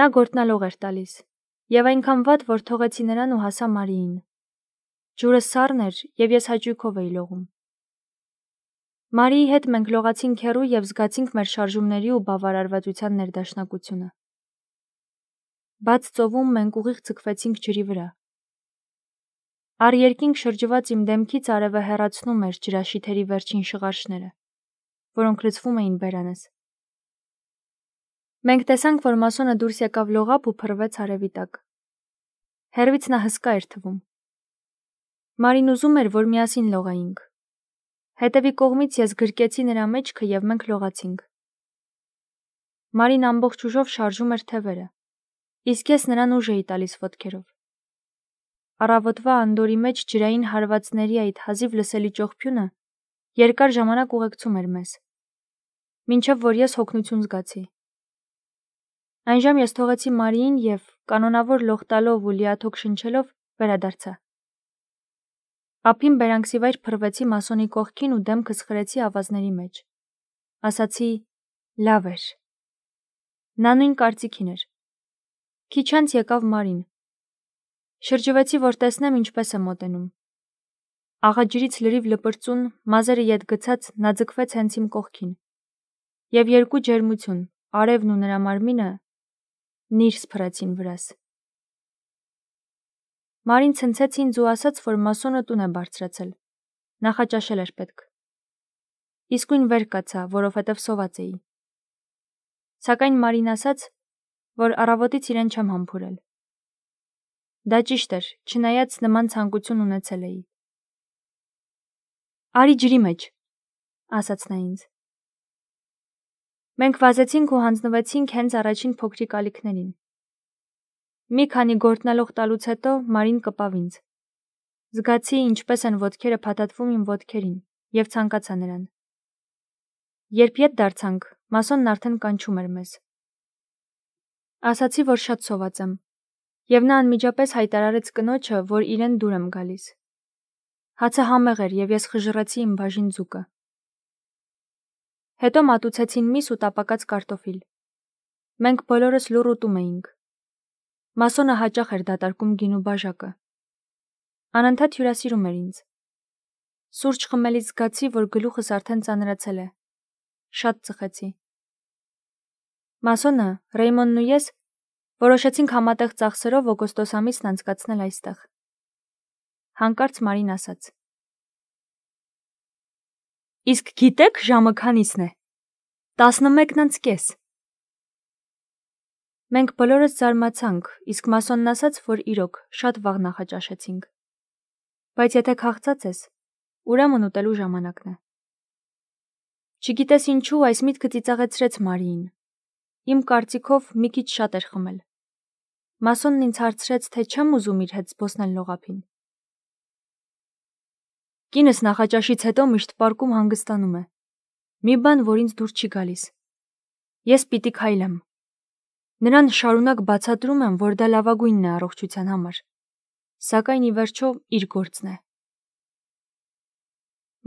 S1: Նա գործնալող էր տալիս, եւ այնքան վատ, որ թողեցի նրան ու հասա Մարիին։ Ջուրը սառն էր, եւ ես հաճույքով էի լողում։ Մարիի հետ մենք լողացինք հեռու եւ զգացինք մեր շարժումների ու բավարարվածության ներդաշնակությունը։ Բաց ծովում մենք ուղիղ ցկվեցինք ջրի վրա։ Արերկինք շրջված իմ դեմքից արևը հեռացնում էր ջրաշիթերի վերջին շղարշները, որոնք լցվում էին բերանս։ Մենք տեսանք, որ Մասոնը դուրս եկավ լողափ ու փռվեց արևի տակ։ Հերվից նա հսկա էր թվում։ Մարին ուզում էր, որ միասին լողայինք։ Հետևի կողմից ես գրկեցի նրա մեջքը եւ մենք լողացինք։ Մարին ամբողջ ուժով շարժում էր թևերը։ Իսկ ես նրան ուժ էի տալիս ոտքերով։ Առավոտվա անդորի մեջ ջրային հարվածների այդ հազիվ լսելի ճողփյունը երկար ժամանակ ուղեկցում էր մեզ։ Մինչև որ ես հոգնություն զգացի։ Այնժամ ես թողեցի Մարիին եւ կանոնավոր լոխտալով ու լիաթոք շնչելով վերադարձա։ Ափին բերանքսիվայր փռվեցի մասոնի կողքին ու դեմքս խրեցի ավազների մեջ։ Ասացի. լավ էր։ Նա նույն կարծիքին էր։ Քիչ անց եկավ Մարին։ Շրջվեցի, որ տեսնեմ ինչպես է մոտենում։ Աղաջրից լրիվ լպրծուն, մազերը յետ գցած նա ձգվեց հենց իմ կողքին։ Եվ երկու ջերմություն, արևն ու նրա մարմինը նիրս փրացին վրաս։ Մարին ցնցեց ինձ ու ասաց, որ Մասոնը տուն է բարձրացել։ Նախաճաշել էր պետք։ Իսկույն վեր կացա, որովհետև սոված էի։ Սակայն Մարին ասաց, որ առավոտից իրեն չեմ համբուրել։ Դա ճիշտ էր, չնայած նման ցանկություն ունեցել էի։ Արի ջրի մեջ, ասաց նա ինձ։ Մենք վազեցինք ու հանձնվեցինք հենց առաջին փոքրիկ ալիքներին։ Մի քանի գործնալուղ տալուց հետո Մարին կպավ ինձ։ Զգացի ինչպես են ոտքերը փաթաթվում իմ ոտքերին եւ ցանկացա նրան։ Երբ ետ դարձանք, Մասոնն արդեն կանչում էր մեզ։ Ասացի, որ շատ սոված եմ, եւ նա անմիջապես հայտարարեց կնոջը, որ իրեն դուր եմ գալիս։ Հացը համեղ էր եւ ես խժռացի իմ բաժին ձուկը։ Հետո մատուցեցին միս ու տապակած կարտոֆիլ։ Մենք բոլորս լուր ուտում էինք Մասոնը հաճախ էր դատարկում գինու բաժակը։ Անընդհատ հյուրասիրում էր ինձ։ Սուրճ խմելից զգացի, որ գլուխս արդեն ծանրացել է։ Շատ ծխեցի։ Մասոնը, Ռեյմոնն ու ես որոշեցինք համատեղ ծախսերով օգոստոս ամիսն անցկացնել այստեղ։ Հանկարծ Մարին ասաց. Իսկ գիտեք ժամը քանիսն է։ 11-ն անց կես։ Մենք բոլորս զարմացանք, իսկ Մասոնն ասաց, որ իրոք շատ վաղ նախաճաշեցինք։ Բայց եթե քաղցած ես, ուրեմն ուտելու ժամանակն է։ Չգիտես ինչու այս միտքը ծիծաղեցրեց Մարիին։ Իմ կարծիքով մի քիչ շատ էր խմել։ Մասոնն ինձ հարցրեց, թե չեմ ուզում իր հետ զբոսնել լողափին։ Կինս նախաճաշից հետո միշտ պարկում հանգստանում է։ Մի բան, որ ինձ դուր չի գալիս։ Ես պիտի քայլեմ, Նրան շարունակ բացատրում եմ, որ դա լավագույնն է առողջության համար։ Սակայն ի վերջո իր գործն է։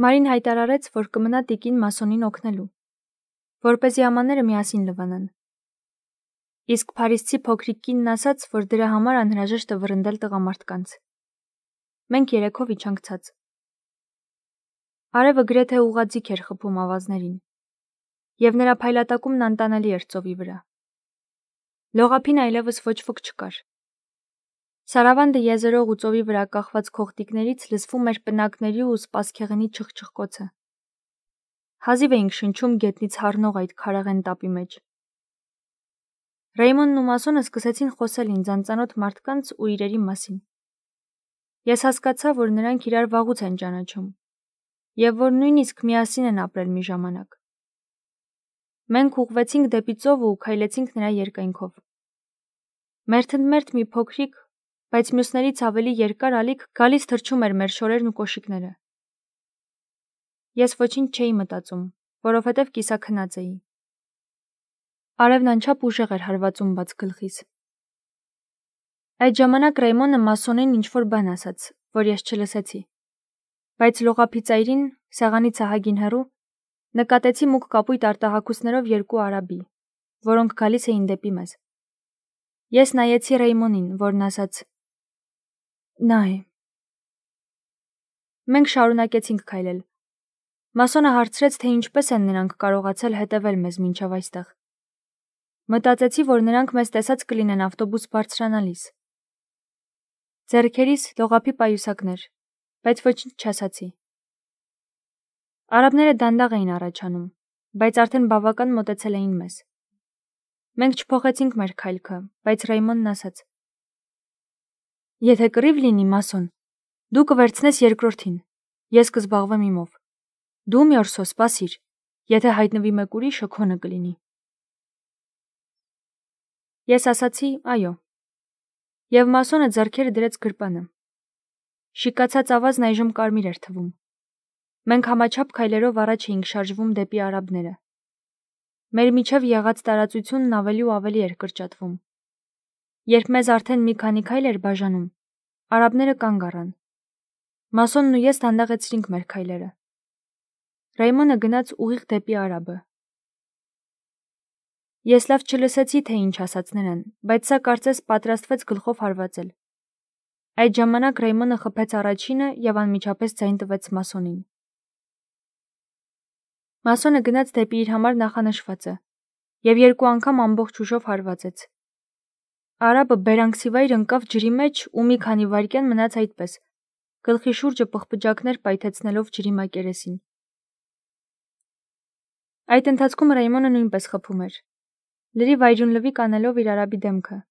S1: Մարին հայտարարեց, որ կմնա տիկին մասոնին օգնելու, որ เป զի ամանները միասին լվանան։ Իսկ Փարիսցի փոքրիկ կինն ասաց, որ դրա համար անհրաժեշտ է վրընդել տղամարդկանց։ Մենք երեքով իջանք ցած։ Արևը գրեթե ուղաձիգ էր խփում ավազներին։ Եվ նրա փայլատակումն անտանելի էր ծովի վրա։ Լողափին այլևս ոչ ոք չկար։ Սարավանդը եզերող ուծովի վրա կախված քողտիկներից լսվում էր պնակների ու սպասքեղենի չխչխկոցը։ Հազիվ էինք շնչում գետնից հառնող այդ քարեղեն տապի մեջ։ Ռեյմոնն ու Մասոնը սկսեցին խոսել ինձ անծանոթ մարդկանց ու իրերի մասին։ Ես հասկացա, որ նրանք իրար վաղուց են ճանաչում եւ որ նույնիսկ միասին են ապրել մի ժամանակ։ Մենք ուղղվեցինք դեպի ծով ու քայլեցինք նրա երկայնքով։ Մերթընդմերթ մի փոքրիկ, բայց մյուսներից ավելի երկար ալիք գալիս թրջում էր մեր շորերն ու կոշիկները։ Ես ոչինչ չէի մտածում, որովհետև կիսաքնած էի։ Արևն անչափ ուժեղ էր հարվածում բաց գլխիս։ Այդ ժամանակ Ռայմոնը մասոնին ինչ-որ բան ասաց, որ ես չլսեցի։ Բայց լողափի ծայրին, սեղանի ցահագին հեռու Նկատեցի մուգ կապույտ արտահակուսներով երկու արաբի, որոնք գալիս էին դեպի մեզ։ Ես նայեցի Ռեյմոնին, որն ասաց. «Նա է»։ Մենք շարունակեցինք քայլել։ Մասոնը հարցրեց, թե ինչպես են նրանք կարողացել հետևել մեզ մինչև այստեղ։ Մտածեցի, որ նրանք մեզ տեսած կլինեն ավտոբուս բարձրանալիս։ Ձերքերիս լողափի պայուսակներ, բայց ոչինչ չասացի։ Արաբները դանդաղ էին առաջանում, բայց արդեն բավական մտածել էին մեզ։ Մենք չփոխեցինք մեր քայլքը, բայց Ռայմոնն ասաց. Եթե կռիվ լինի, Մասոն, դու կվերցնես երկրորդին։ Ես կզբաղվեմ իմով։ Դու միորսո սպասիր, եթե հայտնվի մեկ ուրիշը քոնը կլինի։ Ես ասացի, այո։ Եվ Մասոնը ձեռքերը դրեց գրպանը։ Շիկացած ավազն այժմ կարմիր էր թվում։ Մենք համաչափ քայլերով առաջ էինք շարժվում դեպի արաբները։ Մեր միջև եղած տարածությունն ավելի ու ավելի էր կրճատվում։ Երբ մեզ արդեն մի քանի քայլ էր բաժանում, արաբները կանգ առան։ Մասոնն ու ես դանդաղեցրինք մեր քայլերը։ Ռայմոնը գնաց ուղիղ դեպի արաբը։ Ես լավ չլսեցի, թե ինչ ասաց նրան, բայց սա կարծես պատրաստվեց գլխով հարվածել։ Այդ ժամանակ Ռայմոնը խփեց առաջինը եւ անմիջապես ձայն տվեց Մասոնին։ Մասոնը գնաց դեպի իր համար նախանշվածը եւ երկու անգամ ամբողջ ուժով հարվածեց։ Արաբը բերանքսիվայր ընկավ ջրի մեջ ու մի քանի վայրկյան մնաց այդպես, գլխի շուրջը պղպջակներ պայթեցնելով ջրի մակերեսին։ Այդ ընթացքում Ռայմոնը նույնպես խփում էր։ Լրի վայրուն լվի կանելով իր արաբի դեմքը։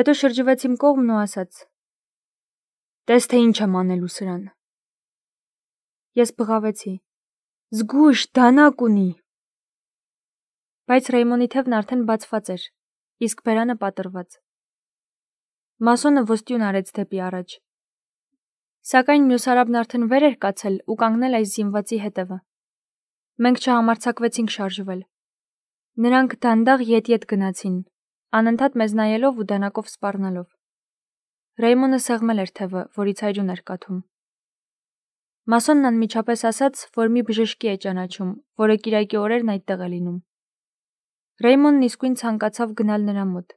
S1: Հետո շրջվեց իմ կողմն ու ասաց. «Տես թե ինչ եմ անելու սրան»։ Ես բղավեցի. Զգույշ, դանակ ունի։ Բայց Ռեյմոնի թևն արդեն բացված էր, իսկ բերանը պատրված։ Մասոնը ոստյուն արեց դեպի առաջ։ Սակայն մյուսարաբն արդեն վեր էր կացել ու կանգնել այս զինվածի հետևը։ Մենք չհամարցակվեցինք շարժվել։ Նրանք դանդաղ ետ-ետ գնացին, անընդհատ մեզ նայելով ու դանակով սպառնալով։ Ռեյմոնը սեղմել էր թևը, որից հայրուն էր կաթում։ Մասոնն անմիջապես ասաց, որ մի բժշկի է ճանաչում, որը Կիրակի օրերն այդտեղ է լինում։ Ռեյմոնն իսկույն ցանկացավ գնալ նրա մոտ։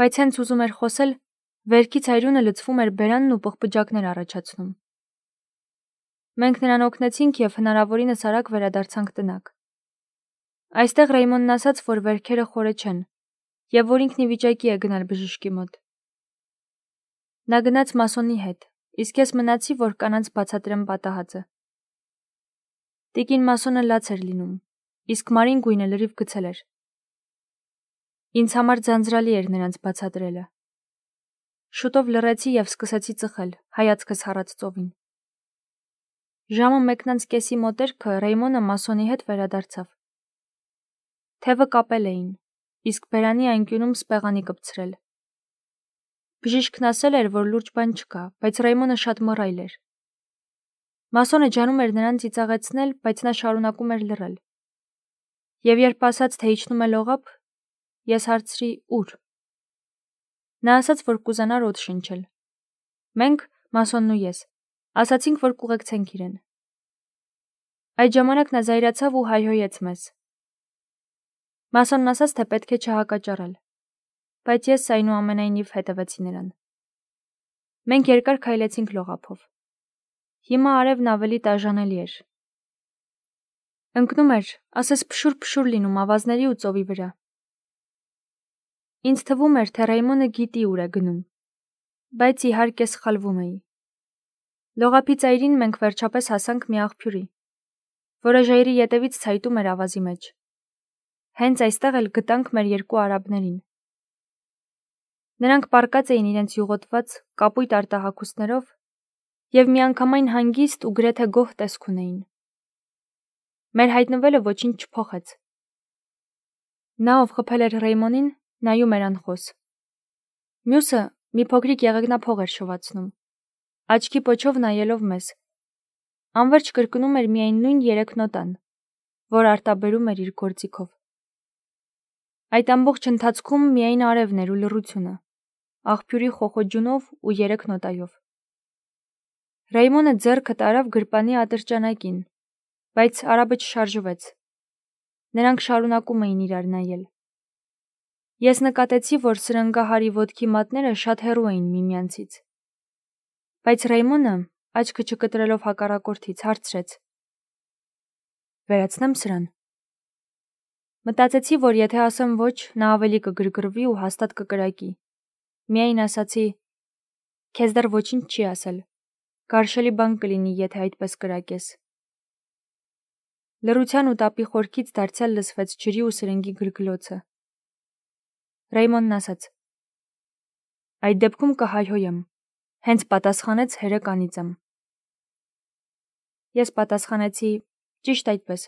S1: Բայց հենց ուզում էր խոսել, վերքից հայրունը լցվում էր բերանն ու պղպջակներ առաջացնում։ Մենք նրան օգնեցինք եւ հնարավորինս արագ վերադարձանք տնակ։ Այստեղ Ռեյմոնն ասաց, որ վերքերը խորը չեն եւ որ ինքն ի վիճակի է գնալ բժշկի մոտ։ Նա գնաց մասոնի հետ, Իսկ ես մնացի, որ կանանց բացատրեմ պատահածը։ Տիկին Մասոնը լաց էր լինում, իսկ Մարին գույնը լրիվ գցել էր։ Ինձ համար ձանձրալի էր նրանց բացատրելը։ Շուտով լռեցի եւ սկսեցի ծխել, հայացքս հառած ծովին։ Ժամը մեկնանց կեսի մոտերքը Ռեյմոնը Մասոնի հետ վերադարձավ։ Թևը կապել էին, իսկ բերանի անկյունում սպեղանի կպցրել։ Բժիշկն ասել էր, որ լուրջ բան չկա, բայց Ռայմոնը շատ մռայլ էր։ Մասոնը ջանում էր նրան ծիծաղեցնել, բայց նա շարունակում էր լռել։ Եվ երբ ասաց, թե իջնում է լողապ, ես հարցրի՝ ուր։ Նա ասաց, որ կուզանար օդ շնչել։ Մենք, Մասոնն ու ես, ասացինք, որ կուղեկցենք իրեն։ Այդ ժամանակ նա զայրացավ ու հայհոյեց մեզ։ Մասոնն ասաց, թե պետք է չհակաճառել բայց ես այնուամենայնիվ հետևեցի նրան։ Մենք երկար քայլեցինք լողափով։ Հիմա արևն ավելի տաժանելի էր։ Ընկնում էր, ասես փշուր-փշուր լինում ավազների ու ծովի վրա։ Ինձ թվում էր, թե Ռայմոնը գիտի ուր է գնում, բայց իհարկե սխալվում էի։ Լողափի ծայրին մենք վերջապես հասանք մի աղբյուրի, որը ժայռի ետևից ցայտում էր ավազի մեջ։ Հենց այստեղ էլ գտանք մեր երկու արաբներին։ Նրանք պարկած էին իրենց յուղոտված կապույտ արտահակուսներով եւ միանգամայն հանգիստ ու գրեթե գոհ տեսք ունեին։ Մեր հայտնվելը ոչինչ չփոխեց։ Նա ով խփել էր Ռեյմոնին, նայում էր անխոս։ Մյուսը մի փոքրիկ եղեգնափող էր շովածնում։ Աչքի փոչով նայելով մեզ։ Անverջ կրկնում էր միայն նույն երեք նոտան, որ արտաբերում էր իր գործիքով։ Այդ ամբողջ ընթացքում միայն արևն էր ու լռությունը աղբյուրի խոխոջունով ու երեք նոտայով։ Ռայմոնը ձեռքը տարավ գրպանի ատրճանակին, բայց արաբը չշարժվեց։ Նրանք շարունակում էին իրար նայել։ Ես նկատեցի, որ սրնգահարի ոտքի մատները շատ հեռու էին միմյանցից։ Բայց Ռայմոնը, աչքը չկտրելով հակառակորդից, հարցրեց. Վերացնեմ սրան։ Մտածեցի, որ եթե ասեմ ոչ, նա ավելի կգրգռվի ու հաստատ կկրակի։ Միայն ասացի. Քեզ դեռ ոչինչ չի ասել։ Կարշելի բան կլինի, եթե այդպես կրակես։ Լրության ու տապի խորքից դարձյալ լսվեց ջրի ու սրնգի գրգլոցը։ Ռայմոնն ասաց. Այդ դեպքում կհայհոյեմ։ Հենց պատասխանեց հերեկ անիծեմ։ Ես պատասխանեցի. ճիշտ այդպես։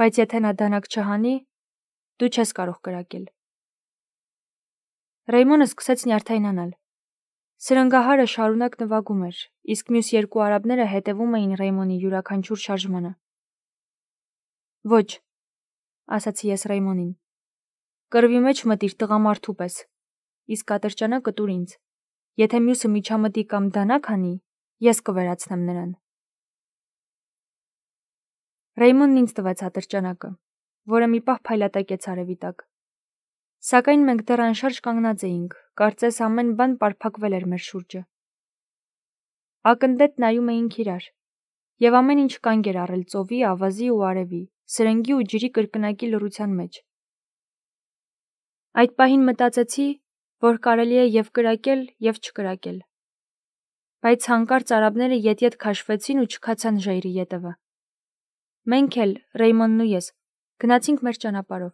S1: Բայց եթե նա դանակ չհանի, դու չես կարող կրակել։ Ռեյմոնը սկսեց նյարդայնանալ։ Սրնգահարը շարունակ նվագում էր, իսկ մյուս երկու արաբները հետևում էին Ռեյմոնի յուրաքանչյուր շարժմանը։ Ոչ, ասացի ես Ռեյմոնին։ Կրվի մեջ մտիր տղամարդու պես, իսկ ատրճանը կտուր ինձ։ Եթե մյուսը միջամտի կամ դանակ անի, ես կվերացնեմ նրան։ Ռեյմոնն ինձ տվեց ատրճանակը, որը մի պահ փայլատակեց արևի տակ։ Սակայն մենք դեռ անշարժ կանգնած էինք, կարծես ամեն բան պարփակվել էր մեր շուրջը։ Ակնդետ նայում էինք իրար, եւ ամեն ինչ կանգ էր առել ծովի, ավազի ու արևի, սրնգի ու ջրի կրկնակի լռության մեջ։ Այդ պահին մտածեցի, որ կարելի է եւ կրակել, եւ չկրակել։ Բայց հանկարծ արաբները ետ-ետ քաշվեցին ու չքացան ժայռի ետևը։ Մենք էլ Ռեյմոնն ու ես գնացինք մեր ճանապարով։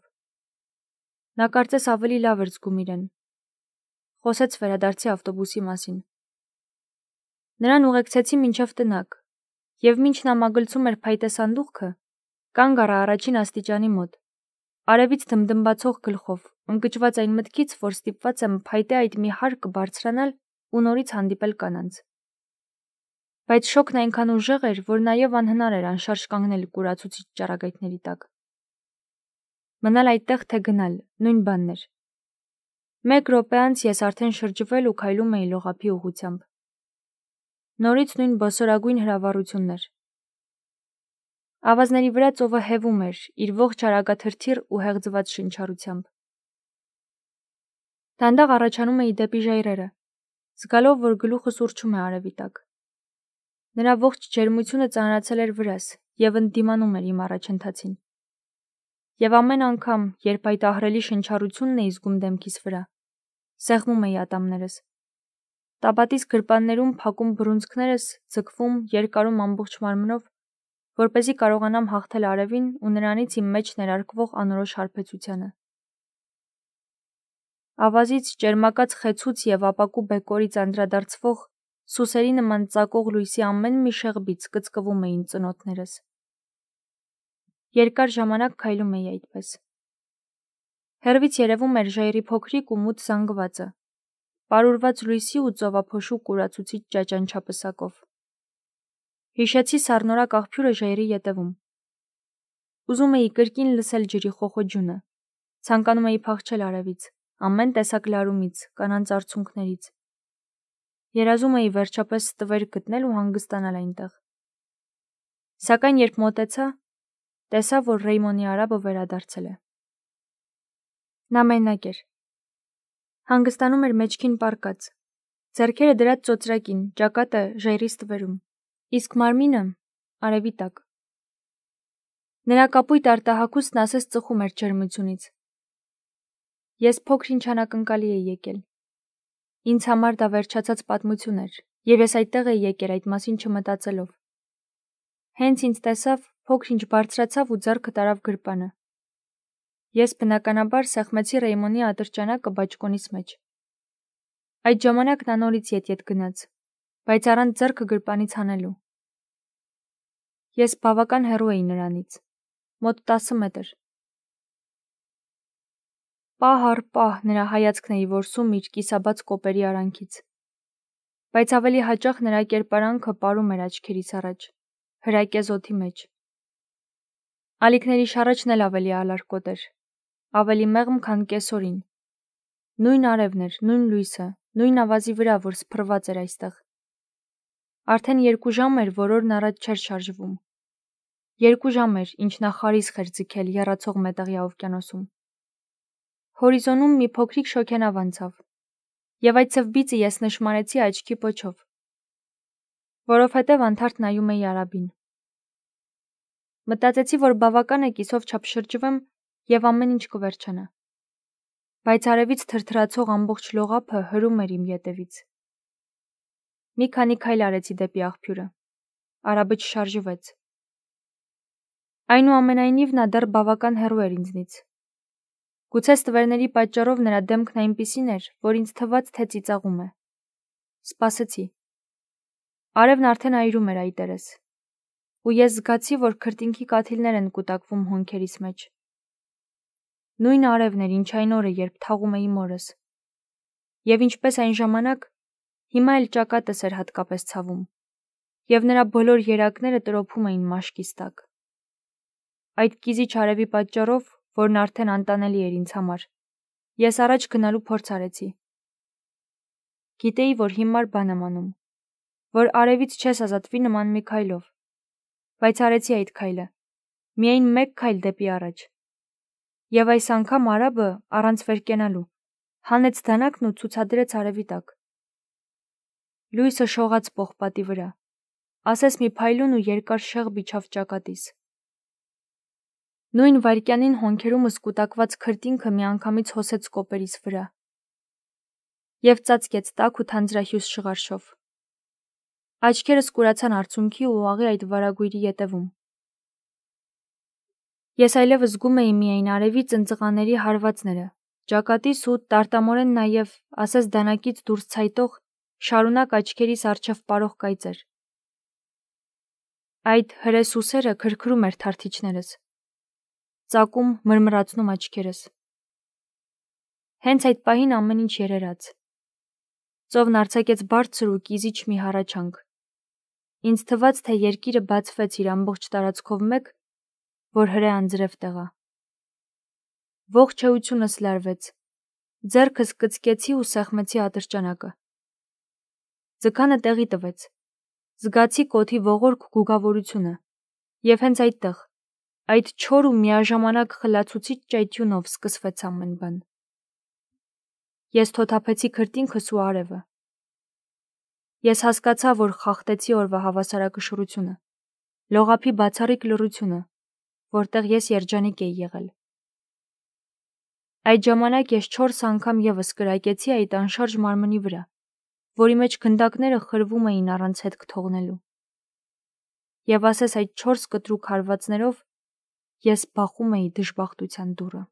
S1: Նա կարծես ավելի լավ էր զգում իրեն։ Խոսեց վերադարձի ավտոբուսի մասին։ Նրան ուղեկցեցի մինչև տնակ, եւ մինչ նա մագլցում էր փայտե սանդուղքը, կանգ առա առաջին աստիճանի մոտ։ Արևից դմդմբացող գլխով, ընկճված այն մտքից, որ ստիպված եմ փայտե այդ մի հարկը բարձրանալ ու նորից հանդիպել կանանց բայց շոկն այնքան ուժեղ էր, որ նաև անհնար էր անշարժ կանգնել կուրացուցիչ ճառագայթների տակ։ Մնալ այդտեղ թե գնալ, նույն բանն էր։ Մեկ րոպե անց ես արդեն շրջվել ու քայլում էի լողափի ուղությամբ։ Նորից նույն բոսորագույն հրավառություններ։ Ավազների վրա ծովը հևում էր իր ողջ արագաթրթիր ու հեղձված շնչառությամբ։ Դանդաղ առաջանում էի դեպի ժայռերը, զգալով, որ գլուխը սուրճում է արևի տակ։ Նրա ողջ ջերմությունը ծանրացել էր վրաս եւ ընդդիմանում էր իմ առաջընթացին։ Եվ ամեն անգամ, երբ այդ ահրելի շնչառությունն էի զգում դեմքիս վրա, սեղմում էի ատամներս։ Տաբատիս գրպաններում փակում բռունցքներս, ցկվում, երկարում ամբողջ մարմնով, որ เป զի կարողանամ հաղթել արևին ու նրանից իմ մեջ ներարկվող անորոշ հարբեցությանը։ Ավազից ճերմակած խեցուց եւ ապակու բեկորից անդրադարձվող սուսերի նման ծակող լույսի ամեն մի շեղբից կծկվում էին ծնոտներս։ Երկար ժամանակ քայլում էի այդպես։ Հերվից երևում էր ժայռի փոքրիկ ու մութ զանգվածը, պարուրված լույսի ու ծովափոշու կուրացուցիչ ճաճանչապսակով։ Հիշեցի սառնորակ աղբյուրը ժայռի ետևում։ Ուզում էի կրկին լսել ջրի խոխոջունը։ Ցանկանում էի փախչել արևից, ամեն տեսակ լարումից, կանանց արցունքներից։ Երազում էի վերջապես տվեր գտնել ու հանգստանալ այնտեղ։ Սակայն երբ մոտեցա, տեսավ, որ Ռեյմոնի արաբը վերադարձել է։ Նա մենակ էր։ Հանգստանում էր մեջքին պարկած։ Ձերքերը դրած ծոծրակին, ճակատը ժայռի ստվերում։ Իսկ մարմինը արևի տակ։ Նրա կապույտ արտահակուսն ասես ծխում էր ջերմությունից։ Ես փոքր ինչ անակնկալի էի եկել։ Ինձ համար դա վերջացած պատմություն էր, եւ ես այդտեղ էի եկել այդ մասին չմտածելով։ Հենց ինձ տեսավ, փոքրինչ բարձրացավ ու ձեռքը տարավ գրպանը։ Ես բնականաբար սեղմեցի Ռեյմոնի ատրճանակը բաճկոնից մեջ։ Այդ ժամանակ նա նորից ետ-ետ գնաց, բայց առանց ձեռքը գրպանից հանելու։ Ես բավական հեռու էի նրանից, մոտ 10 մետր, Պահ առ պահ նրա հայացքն էի որսում իր կիսաբաց կոպերի արանքից։ Բայց ավելի հաճախ նրա կերպարանքը ապարում էր աչքերիս առաջ, հրակեզ օթի մեջ։ Ալիքների շարաչն էլ ավելի ալարկոտ էր, ավելի մեղմ, քան կեսորին։ Նույն արևն էր, նույն լույսը, նույն ավազի վրա, որ սփռված էր այստեղ։ Արդեն երկու ժամ էր, որ օրն առաջ չէր շարժվում։ Երկու ժամ էր, ինչ նա խարիսխ էր ձգել երացող մետաղյա օվկիանոսում։ Հորիզոնում մի փոքրիկ շոքենավ անցավ։ Եվ այդ ծվբիցը ես նշմարեցի աչքի փոչով, որովհետև անթարթ նայում էի արաբին։ Մտածեցի, որ բավական է կիսով չափ շրջվեմ եւ ամեն ինչ կվերջանա։ Բայց արևից թրթրացող ամբողջ լողափը հրում էր իմ ետևից։ Մի քանի քայլ արեցի դեպի աղբյուրը։ Արաբը չշարժվեց։ Այնուամենայնիվ նա դեռ բավական հեռու էր ինձնից։ Գուցե ստվերների պատճառով նրա դեմքն այնպիսին էր, որ ինձ թվաց, թե ծիծաղում է։ Սպասեցի։ Արևն արդեն այրում էր այտերես ու ես զգացի, որ քրտինքի կաթիլներ են կուտակվում հոնքերիս մեջ։ Նույն արևն էր, ինչ այն օրը, երբ թաղում էի մորս։ Եվ ինչպես այն ժամանակ, հիմա էլ ճակատս էր հատկապես ցավում։ Եվ նրա բոլոր երակները տրոփում էին մաշկիս տակ։ Այդ կիզիչ արևի պատճառով, որն արդեն անտանելի էր ինձ համար, ես առաջ գնալու փորձ արեցի։ Գիտեի, որ հիմար բան եմ անում, որ արևից չես ազատվի նման մի քայլով, բայց արեցի այդ քայլը։ Միայն մեկ քայլ դեպի առաջ։ Եվ այս անգամ արաբը առանց վեր կենալու հանեց դանակն ու ցուցադրեց արևի տակ։ Լույսը շողաց պողպատի վրա։ Ասես մի փայլուն ու երկար շեղբ իջավ ճակատիս։ Նույն վայրկյանին հոնքերումս կուտակված քրտինքը միանգամից հոսեց կոպերիս վրա։ Եվ ծածկեց տաք ու թանձրահյուս շղարշով։ Աչքերս կուրացան արցունքի ու աղի այդ վարագույրի ետևում։ Ես այլևս զգում էի միայն արևի ծնծղաների հարվածները, ճակատի սուտ տարտամորեն նաև ասես դանակից դուրս ցայտող շարունակ աչքերիս արչև պարող կայծեր։ Այդ հրեսուսերը քրքրում էր թարթիչներս։ Ծակում մրմրացնում աչքերս։ Հենց այդ պահին ամեն ինչ երերած։ Ծովն արցակեց բարձր ու կիզիչ մի հառաչանք։ Ինձ թվաց, թե երկիրը բացվեց իր ամբողջ տարածքով մեկ, որ հրեան ձրև տեղա։ Ողջ էությունս լարվեց։ Ձերքս կծկեցի ու սեղմեցի ատրճանակը։ Ձկանը տեղի տվեց։ Զգացի կոթի ողորկ գուգավորությունը։ Եվ հենց այդտեղ, այդ չոր ու միաժամանակ խլացուցիչ ճայթյունով սկսվեց ամեն բան։ Ես թոթափեցի քրտինքս ու արևը։ Ես հասկացա, որ խախտեցի օրվա հավասարակշռությունը, լողափի բացառիկ լրությունը, որտեղ ես երջանիկ էի եղել։ Այդ ժամանակ ես 4 անգամ եւս կրակեցի այդ անշարժ մարմնի վրա, որի մեջ գնդակները խրվում էին առանց հետ կթողնելու։ Եվ ասես այդ 4 կտրուկ հարվածներով ես բախում էի դժբախտության դուռը։